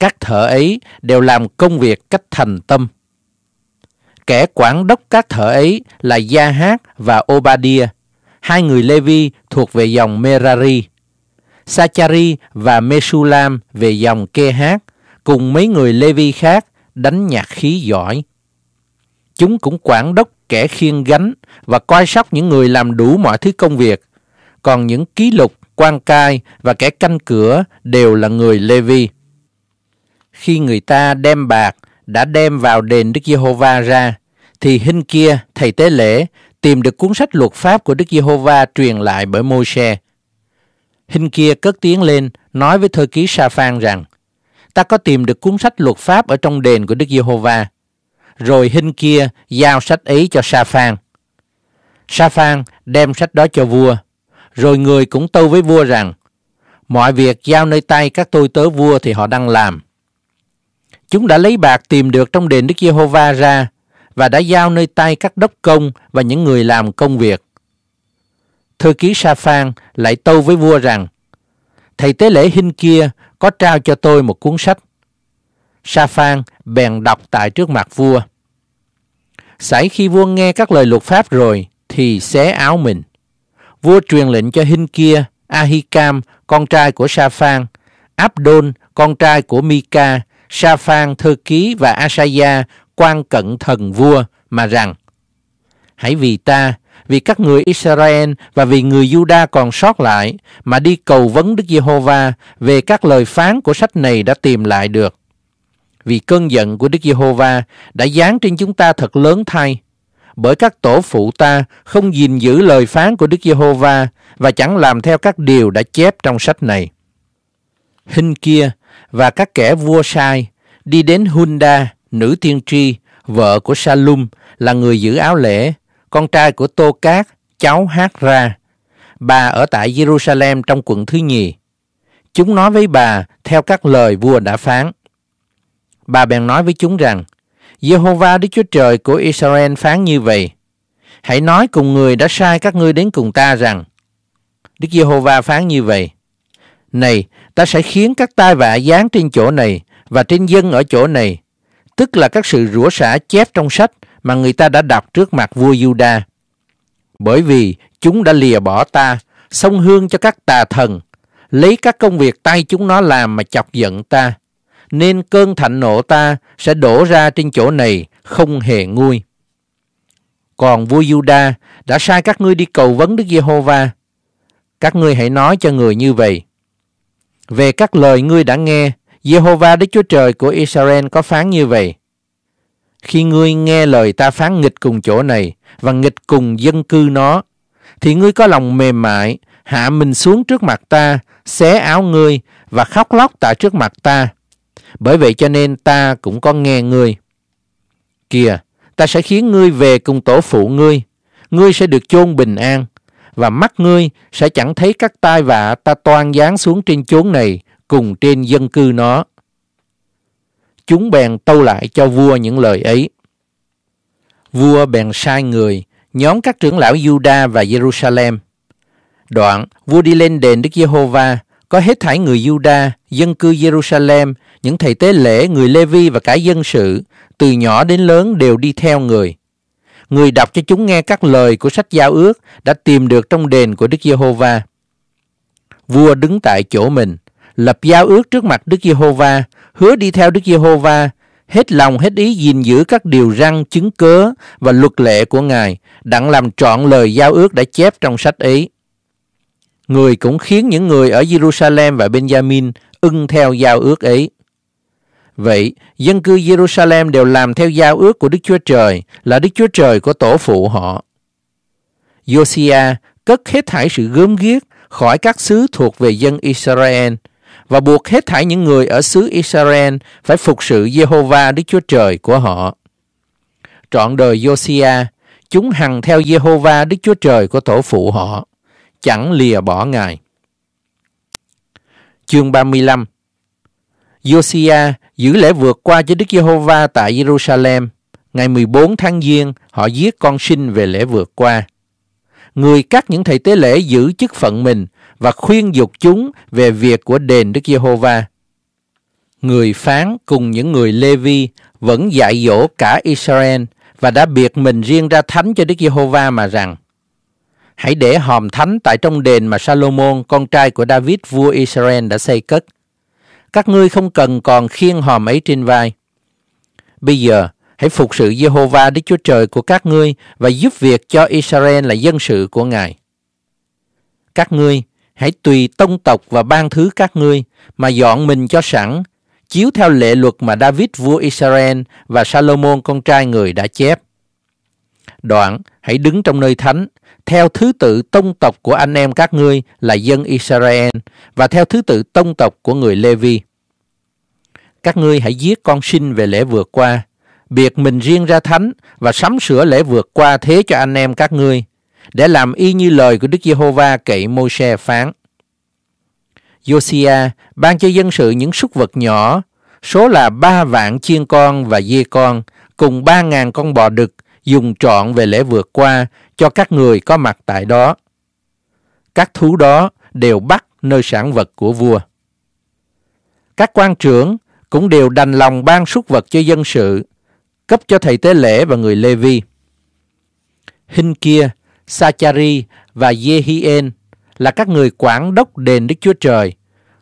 [SPEAKER 1] Các thợ ấy đều làm công việc cách thành tâm. Kẻ quản đốc các thợ ấy là Gia Hát và Obadiah, hai người Levi thuộc về dòng Merari. Sachari và Mesulam về dòng hát cùng mấy người Levi khác đánh nhạc khí giỏi. Chúng cũng quản đốc kẻ khiêng gánh và coi sóc những người làm đủ mọi thứ công việc. Còn những ký lục, quan cai và kẻ canh cửa đều là người Levi. Khi người ta đem bạc đã đem vào đền Đức Giê-hô-va ra, thì hình kia thầy tế lễ tìm được cuốn sách luật pháp của Đức Giê-hô-va truyền lại bởi Môi-se. Hình kia cất tiếng lên, nói với thư ký Sa Phan rằng, ta có tìm được cuốn sách luật pháp ở trong đền của Đức Giê-hô-va. Rồi hình kia giao sách ấy cho Sa Phan. Sa Phan đem sách đó cho vua. Rồi người cũng tâu với vua rằng, mọi việc giao nơi tay các tôi tớ vua thì họ đang làm. Chúng đã lấy bạc tìm được trong đền Đức Giê-hô-va ra và đã giao nơi tay các đốc công và những người làm công việc thư ký Sa Phan lại tâu với vua rằng thầy tế lễ Hinh kia có trao cho tôi một cuốn sách. Sa Phan bèn đọc tại trước mặt vua. Xảy khi vua nghe các lời luật pháp rồi thì xé áo mình. Vua truyền lệnh cho Hinh kia, Ahikam, con trai của Sa Phan, Abdon, con trai của Mika, Sa Phan, thư ký và Asaya, quan cận thần vua mà rằng Hãy vì ta vì các người Israel và vì người Juda còn sót lại mà đi cầu vấn Đức Giê-hô-va về các lời phán của sách này đã tìm lại được. Vì cơn giận của Đức Giê-hô-va đã giáng trên chúng ta thật lớn thay, bởi các tổ phụ ta không gìn giữ lời phán của Đức Giê-hô-va và chẳng làm theo các điều đã chép trong sách này. Hình kia và các kẻ vua sai đi đến Hunda, nữ tiên tri, vợ của Salum là người giữ áo lễ con trai của Tô Cát, cháu Hát Ra. Bà ở tại Jerusalem trong quận thứ nhì. Chúng nói với bà theo các lời vua đã phán. Bà bèn nói với chúng rằng, Jehovah Đức Chúa Trời của Israel phán như vậy. Hãy nói cùng người đã sai các ngươi đến cùng ta rằng, Đức Giê-hô-va phán như vậy. Này, ta sẽ khiến các tai vạ dán trên chỗ này và trên dân ở chỗ này, tức là các sự rủa xả chép trong sách mà người ta đã đọc trước mặt vua Juda. Bởi vì chúng đã lìa bỏ ta, sông hương cho các tà thần, lấy các công việc tay chúng nó làm mà chọc giận ta, nên cơn thạnh nộ ta sẽ đổ ra trên chỗ này không hề nguôi. Còn vua Juda đã sai các ngươi đi cầu vấn Đức Giê-hô-va. Các ngươi hãy nói cho người như vậy. Về các lời ngươi đã nghe, Giê-hô-va Đức Chúa Trời của Israel có phán như vậy. Khi ngươi nghe lời ta phán nghịch cùng chỗ này và nghịch cùng dân cư nó, thì ngươi có lòng mềm mại, hạ mình xuống trước mặt ta, xé áo ngươi và khóc lóc tại trước mặt ta. Bởi vậy cho nên ta cũng có nghe ngươi. Kìa, ta sẽ khiến ngươi về cùng tổ phụ ngươi, ngươi sẽ được chôn bình an và mắt ngươi sẽ chẳng thấy các tai vạ ta toan giáng xuống trên chốn này cùng trên dân cư nó chúng bèn tâu lại cho vua những lời ấy. Vua bèn sai người, nhóm các trưởng lão Juda và Jerusalem. Đoạn, vua đi lên đền Đức Giê-hô-va, có hết thảy người Juda, dân cư Jerusalem, những thầy tế lễ, người Lê-vi và cả dân sự, từ nhỏ đến lớn đều đi theo người. Người đọc cho chúng nghe các lời của sách giao ước đã tìm được trong đền của Đức Giê-hô-va. Vua đứng tại chỗ mình, lập giao ước trước mặt Đức Giê-hô-va, hứa đi theo Đức Giê-hô-va, hết lòng hết ý gìn giữ các điều răn chứng cớ và luật lệ của Ngài, đặng làm trọn lời giao ước đã chép trong sách ấy. Người cũng khiến những người ở Jerusalem và Benjamin ưng theo giao ước ấy. Vậy, dân cư Jerusalem đều làm theo giao ước của Đức Chúa Trời, là Đức Chúa Trời của tổ phụ họ. Josiah cất hết thảy sự gớm ghiếc khỏi các xứ thuộc về dân Israel – và buộc hết thảy những người ở xứ Israel phải phục sự Jehovah Đức Chúa Trời của họ. Trọn đời Josiah, chúng hằng theo Jehovah Đức Chúa Trời của tổ phụ họ, chẳng lìa bỏ Ngài. Chương 35 Josiah giữ lễ vượt qua cho Đức Jehovah tại Jerusalem. Ngày 14 tháng Giêng, họ giết con sinh về lễ vượt qua. Người cắt những thầy tế lễ giữ chức phận mình và khuyên dục chúng về việc của đền Đức Giê-hô-va. Người phán cùng những người Lê-vi vẫn dạy dỗ cả Israel và đã biệt mình riêng ra thánh cho Đức Giê-hô-va mà rằng Hãy để hòm thánh tại trong đền mà Salomon, con trai của David, vua Israel đã xây cất. Các ngươi không cần còn khiêng hòm ấy trên vai. Bây giờ, hãy phục sự Giê-hô-va, Đức Chúa Trời của các ngươi và giúp việc cho Israel là dân sự của Ngài. Các ngươi hãy tùy tông tộc và ban thứ các ngươi mà dọn mình cho sẵn, chiếu theo lệ luật mà David vua Israel và Salomon con trai người đã chép. Đoạn, hãy đứng trong nơi thánh, theo thứ tự tông tộc của anh em các ngươi là dân Israel và theo thứ tự tông tộc của người Levi. Các ngươi hãy giết con sinh về lễ vượt qua, biệt mình riêng ra thánh và sắm sửa lễ vượt qua thế cho anh em các ngươi để làm y như lời của Đức Giê-hô-va cậy Môi-se phán. Josiah ban cho dân sự những súc vật nhỏ, số là ba vạn chiên con và dê con, cùng ba ngàn con bò đực, dùng trọn về lễ vượt qua cho các người có mặt tại đó. Các thú đó đều bắt nơi sản vật của vua. Các quan trưởng cũng đều đành lòng ban súc vật cho dân sự, cấp cho thầy tế lễ và người Lê Vi. Hình kia Sachari và Yehien là các người quản đốc đền Đức Chúa Trời,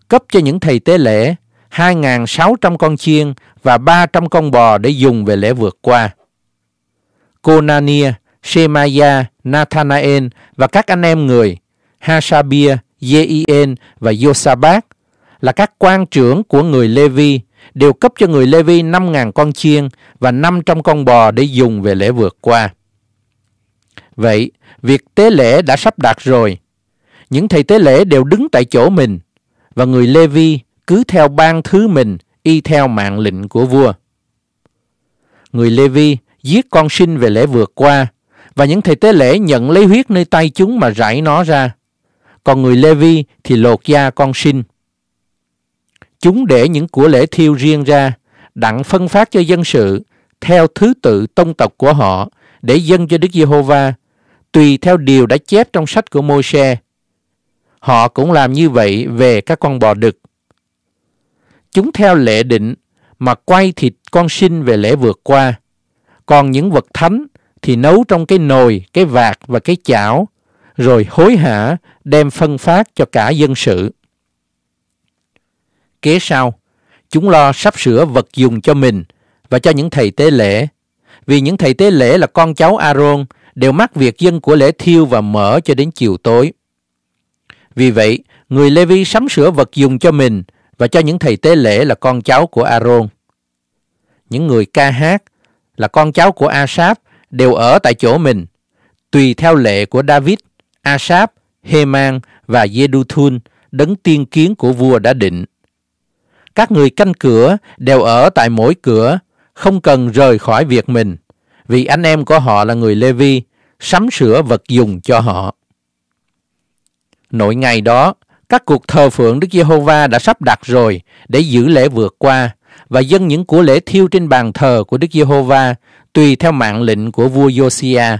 [SPEAKER 1] cấp cho những thầy tế lễ 2.600 con chiên và 300 con bò để dùng về lễ vượt qua. Conania, Shemaya, Nathanael và các anh em người Hasabia, Yeien và Yosabat là các quan trưởng của người Levi đều cấp cho người Levi 5.000 con chiên và 500 con bò để dùng về lễ vượt qua. Vậy, việc tế lễ đã sắp đạt rồi. Những thầy tế lễ đều đứng tại chỗ mình và người Lê Vi cứ theo ban thứ mình y theo mạng lệnh của vua. Người Lê Vi giết con sinh về lễ vượt qua và những thầy tế lễ nhận lấy huyết nơi tay chúng mà rải nó ra. Còn người Lê Vi thì lột da con sinh. Chúng để những của lễ thiêu riêng ra, đặng phân phát cho dân sự theo thứ tự tông tộc của họ để dâng cho Đức Giê-hô-va tùy theo điều đã chép trong sách của Môi-se. Họ cũng làm như vậy về các con bò đực. Chúng theo lệ định mà quay thịt con sinh về lễ vượt qua. Còn những vật thánh thì nấu trong cái nồi, cái vạc và cái chảo, rồi hối hả đem phân phát cho cả dân sự. Kế sau, chúng lo sắp sửa vật dùng cho mình và cho những thầy tế lễ. Vì những thầy tế lễ là con cháu Aaron đều mắc việc dân của lễ thiêu và mở cho đến chiều tối. Vì vậy, người Levi sắm sửa vật dùng cho mình và cho những thầy tế lễ là con cháu của Aaron. Những người ca hát là con cháu của Asaph đều ở tại chỗ mình, tùy theo lệ của David, Asaph, Heman và Jeduthun, đấng tiên kiến của vua đã định. Các người canh cửa đều ở tại mỗi cửa, không cần rời khỏi việc mình vì anh em của họ là người Lê Vi, sắm sửa vật dùng cho họ. Nội ngày đó, các cuộc thờ phượng Đức Giê-hô-va đã sắp đặt rồi để giữ lễ vượt qua và dâng những của lễ thiêu trên bàn thờ của Đức Giê-hô-va tùy theo mạng lệnh của vua Josiah.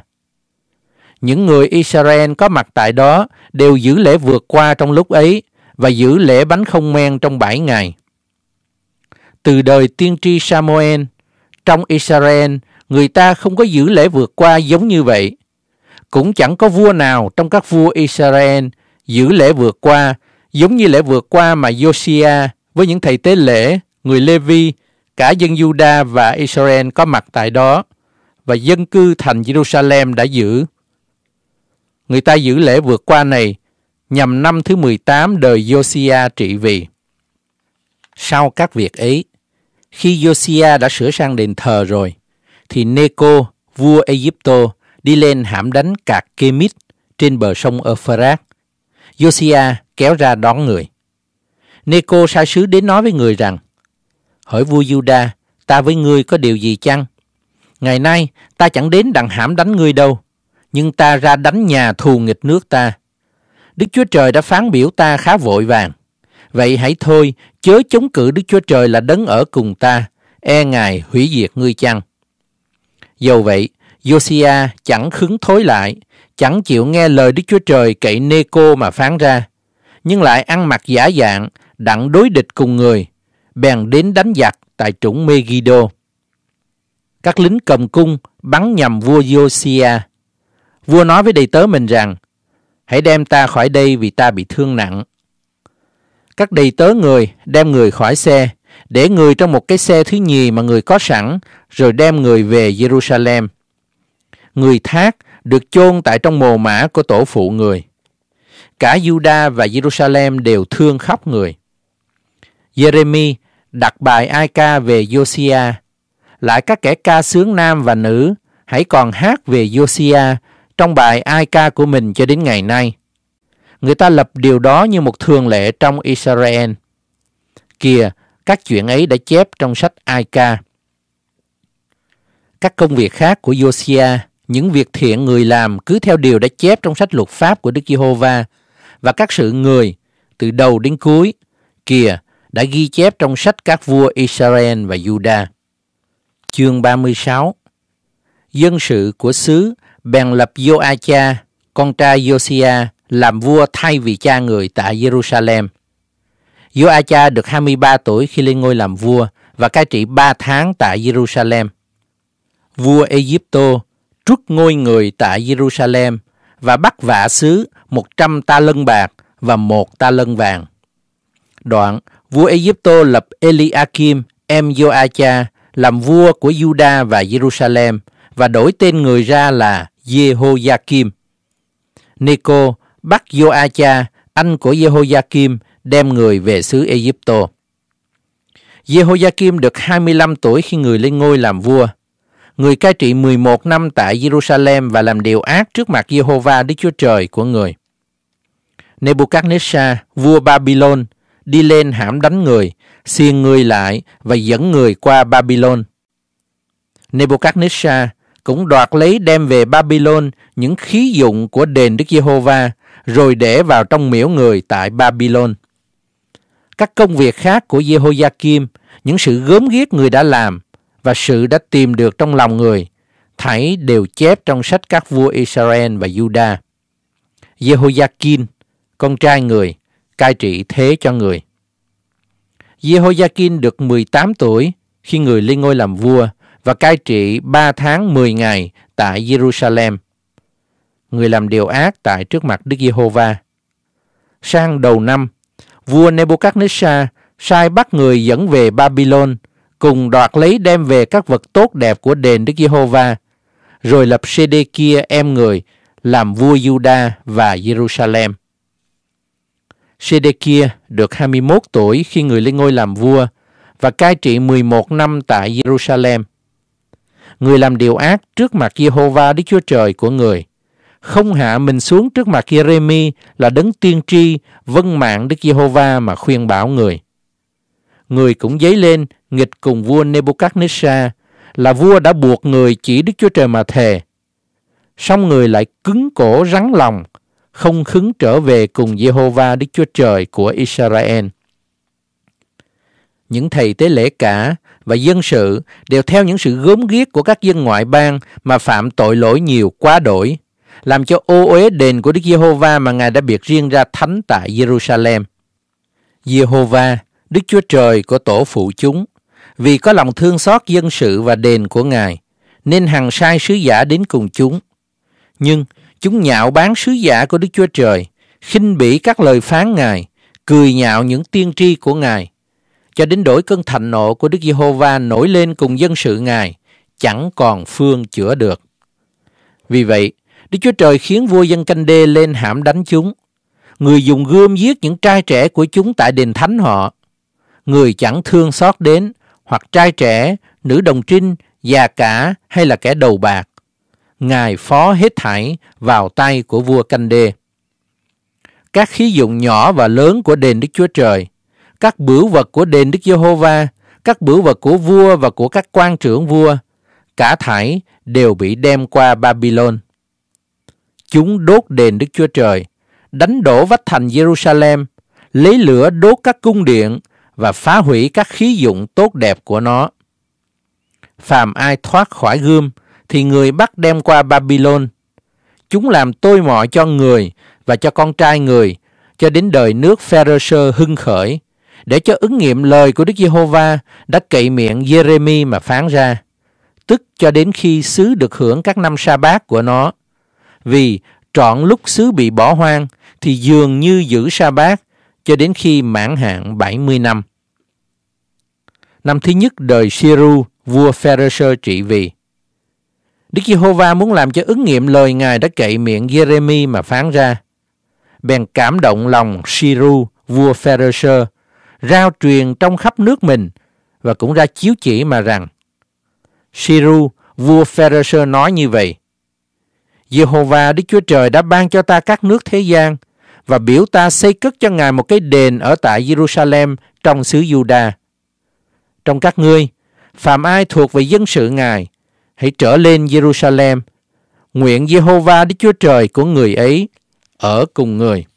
[SPEAKER 1] Những người Israel có mặt tại đó đều giữ lễ vượt qua trong lúc ấy và giữ lễ bánh không men trong bảy ngày. Từ đời tiên tri Samuel, trong Israel người ta không có giữ lễ vượt qua giống như vậy. Cũng chẳng có vua nào trong các vua Israel giữ lễ vượt qua giống như lễ vượt qua mà Josiah với những thầy tế lễ, người Lê-vi, cả dân Juda và Israel có mặt tại đó và dân cư thành Jerusalem đã giữ. Người ta giữ lễ vượt qua này nhằm năm thứ 18 đời Josiah trị vì. Sau các việc ấy, khi Josiah đã sửa sang đền thờ rồi, thì Neco, vua Egypto, đi lên hãm đánh cạc Kemit trên bờ sông Euphrates. Josiah kéo ra đón người. Neco sai sứ đến nói với người rằng, Hỡi vua Juda, ta với ngươi có điều gì chăng? Ngày nay, ta chẳng đến đặng hãm đánh ngươi đâu, nhưng ta ra đánh nhà thù nghịch nước ta. Đức Chúa Trời đã phán biểu ta khá vội vàng. Vậy hãy thôi, chớ chống cự Đức Chúa Trời là đấng ở cùng ta, e ngài hủy diệt ngươi chăng? Dầu vậy, Josia chẳng khứng thối lại, chẳng chịu nghe lời Đức Chúa Trời cậy Nê-cô mà phán ra, nhưng lại ăn mặc giả dạng, đặng đối địch cùng người, bèn đến đánh giặc tại trũng Megiddo. Các lính cầm cung bắn nhầm vua Josia. Vua nói với đầy tớ mình rằng, hãy đem ta khỏi đây vì ta bị thương nặng. Các đầy tớ người đem người khỏi xe, để người trong một cái xe thứ nhì mà người có sẵn, rồi đem người về Jerusalem. Người thác được chôn tại trong mồ mã của tổ phụ người. Cả Juda và Jerusalem đều thương khóc người. Jeremy đặt bài ai ca về Josiah. Lại các kẻ ca sướng nam và nữ hãy còn hát về Josiah trong bài ai ca của mình cho đến ngày nay. Người ta lập điều đó như một thường lệ trong Israel. Kìa, các chuyện ấy đã chép trong sách Ai Ca. Các công việc khác của Josiah, những việc thiện người làm cứ theo điều đã chép trong sách luật pháp của Đức Giê-hô-va và các sự người từ đầu đến cuối kìa đã ghi chép trong sách các vua Israel và Juda. Chương 36 Dân sự của xứ bèn lập Joacha, con trai Josia, làm vua thay vì cha người tại Jerusalem. Joacha được 23 tuổi khi lên ngôi làm vua và cai trị 3 tháng tại Jerusalem. Vua Egypto trút ngôi người tại Jerusalem và bắt vạ sứ 100 ta lân bạc và một ta lân vàng. Đoạn, vua Egypto lập Eliakim, em Joacha, làm vua của Juda và Jerusalem và đổi tên người ra là Jehoiakim. Neco bắt Joacha, anh của Jehoiakim, đem người về xứ Egypto. Jehoiakim được 25 tuổi khi người lên ngôi làm vua. Người cai trị 11 năm tại Jerusalem và làm điều ác trước mặt Jehovah Đức Chúa Trời của người. Nebuchadnezzar, vua Babylon, đi lên hãm đánh người, xiên người lại và dẫn người qua Babylon. Nebuchadnezzar cũng đoạt lấy đem về Babylon những khí dụng của đền Đức Giê-hô-va rồi để vào trong miễu người tại Babylon các công việc khác của Jehoiakim, những sự gớm ghiếc người đã làm và sự đã tìm được trong lòng người, thảy đều chép trong sách các vua Israel và Juda. Jehoiakim, con trai người, cai trị thế cho người. Jehoiakim được 18 tuổi khi người lên ngôi làm vua và cai trị 3 tháng 10 ngày tại Jerusalem. Người làm điều ác tại trước mặt Đức Giê-hô-va. Sang đầu năm, vua Nebuchadnezzar sai bắt người dẫn về Babylon, cùng đoạt lấy đem về các vật tốt đẹp của đền Đức Giê-hô-va, rồi lập Sê-đê-kia em người làm vua Juda và Jerusalem. Sê-đê-kia được 21 tuổi khi người lên ngôi làm vua và cai trị 11 năm tại Jerusalem. Người làm điều ác trước mặt Giê-hô-va Đức Chúa Trời của người không hạ mình xuống trước mặt Jeremy là đấng tiên tri vân mạng Đức Giê-hô-va mà khuyên bảo người. Người cũng dấy lên nghịch cùng vua Nebuchadnezzar là vua đã buộc người chỉ Đức Chúa Trời mà thề. Song người lại cứng cổ rắn lòng, không khứng trở về cùng Giê-hô-va Đức Chúa Trời của Israel. Những thầy tế lễ cả và dân sự đều theo những sự gớm ghiếc của các dân ngoại bang mà phạm tội lỗi nhiều quá đổi làm cho ô uế đền của Đức Giê-hô-va mà Ngài đã biệt riêng ra thánh tại Jerusalem. Giê-hô-va, Đức Chúa Trời của tổ phụ chúng, vì có lòng thương xót dân sự và đền của Ngài, nên hằng sai sứ giả đến cùng chúng. Nhưng chúng nhạo bán sứ giả của Đức Chúa Trời, khinh bỉ các lời phán Ngài, cười nhạo những tiên tri của Ngài, cho đến đổi cơn thạnh nộ của Đức Giê-hô-va nổi lên cùng dân sự Ngài, chẳng còn phương chữa được. Vì vậy, Đức Chúa Trời khiến vua dân canh đê lên hãm đánh chúng. Người dùng gươm giết những trai trẻ của chúng tại đền thánh họ. Người chẳng thương xót đến, hoặc trai trẻ, nữ đồng trinh, già cả hay là kẻ đầu bạc. Ngài phó hết thảy vào tay của vua canh đê. Các khí dụng nhỏ và lớn của đền Đức Chúa Trời, các bửu vật của đền Đức Giê-hô-va, các bửu vật của vua và của các quan trưởng vua, cả thảy đều bị đem qua Babylon. Chúng đốt đền Đức Chúa Trời, đánh đổ vách thành Jerusalem, lấy lửa đốt các cung điện và phá hủy các khí dụng tốt đẹp của nó. Phàm ai thoát khỏi gươm thì người bắt đem qua Babylon. Chúng làm tôi mọi cho người và cho con trai người cho đến đời nước Pharaoh hưng khởi để cho ứng nghiệm lời của Đức Giê-hô-va đã cậy miệng Jeremy mà phán ra, tức cho đến khi xứ được hưởng các năm sa bát của nó vì trọn lúc xứ bị bỏ hoang thì dường như giữ sa bát cho đến khi mãn hạn 70 năm. Năm thứ nhất đời Siru, vua Pharisee trị vì. Đức Giê-hô-va muốn làm cho ứng nghiệm lời Ngài đã cậy miệng Jeremy mà phán ra. Bèn cảm động lòng Siru, vua Pharisee, rao truyền trong khắp nước mình và cũng ra chiếu chỉ mà rằng Siru, vua Pharisee nói như vậy. Jehovah Đức Chúa Trời đã ban cho ta các nước thế gian và biểu ta xây cất cho Ngài một cái đền ở tại Jerusalem trong xứ Juda. Trong các ngươi, phạm ai thuộc về dân sự Ngài, hãy trở lên Jerusalem. Nguyện Jehovah Đức Chúa Trời của người ấy ở cùng người.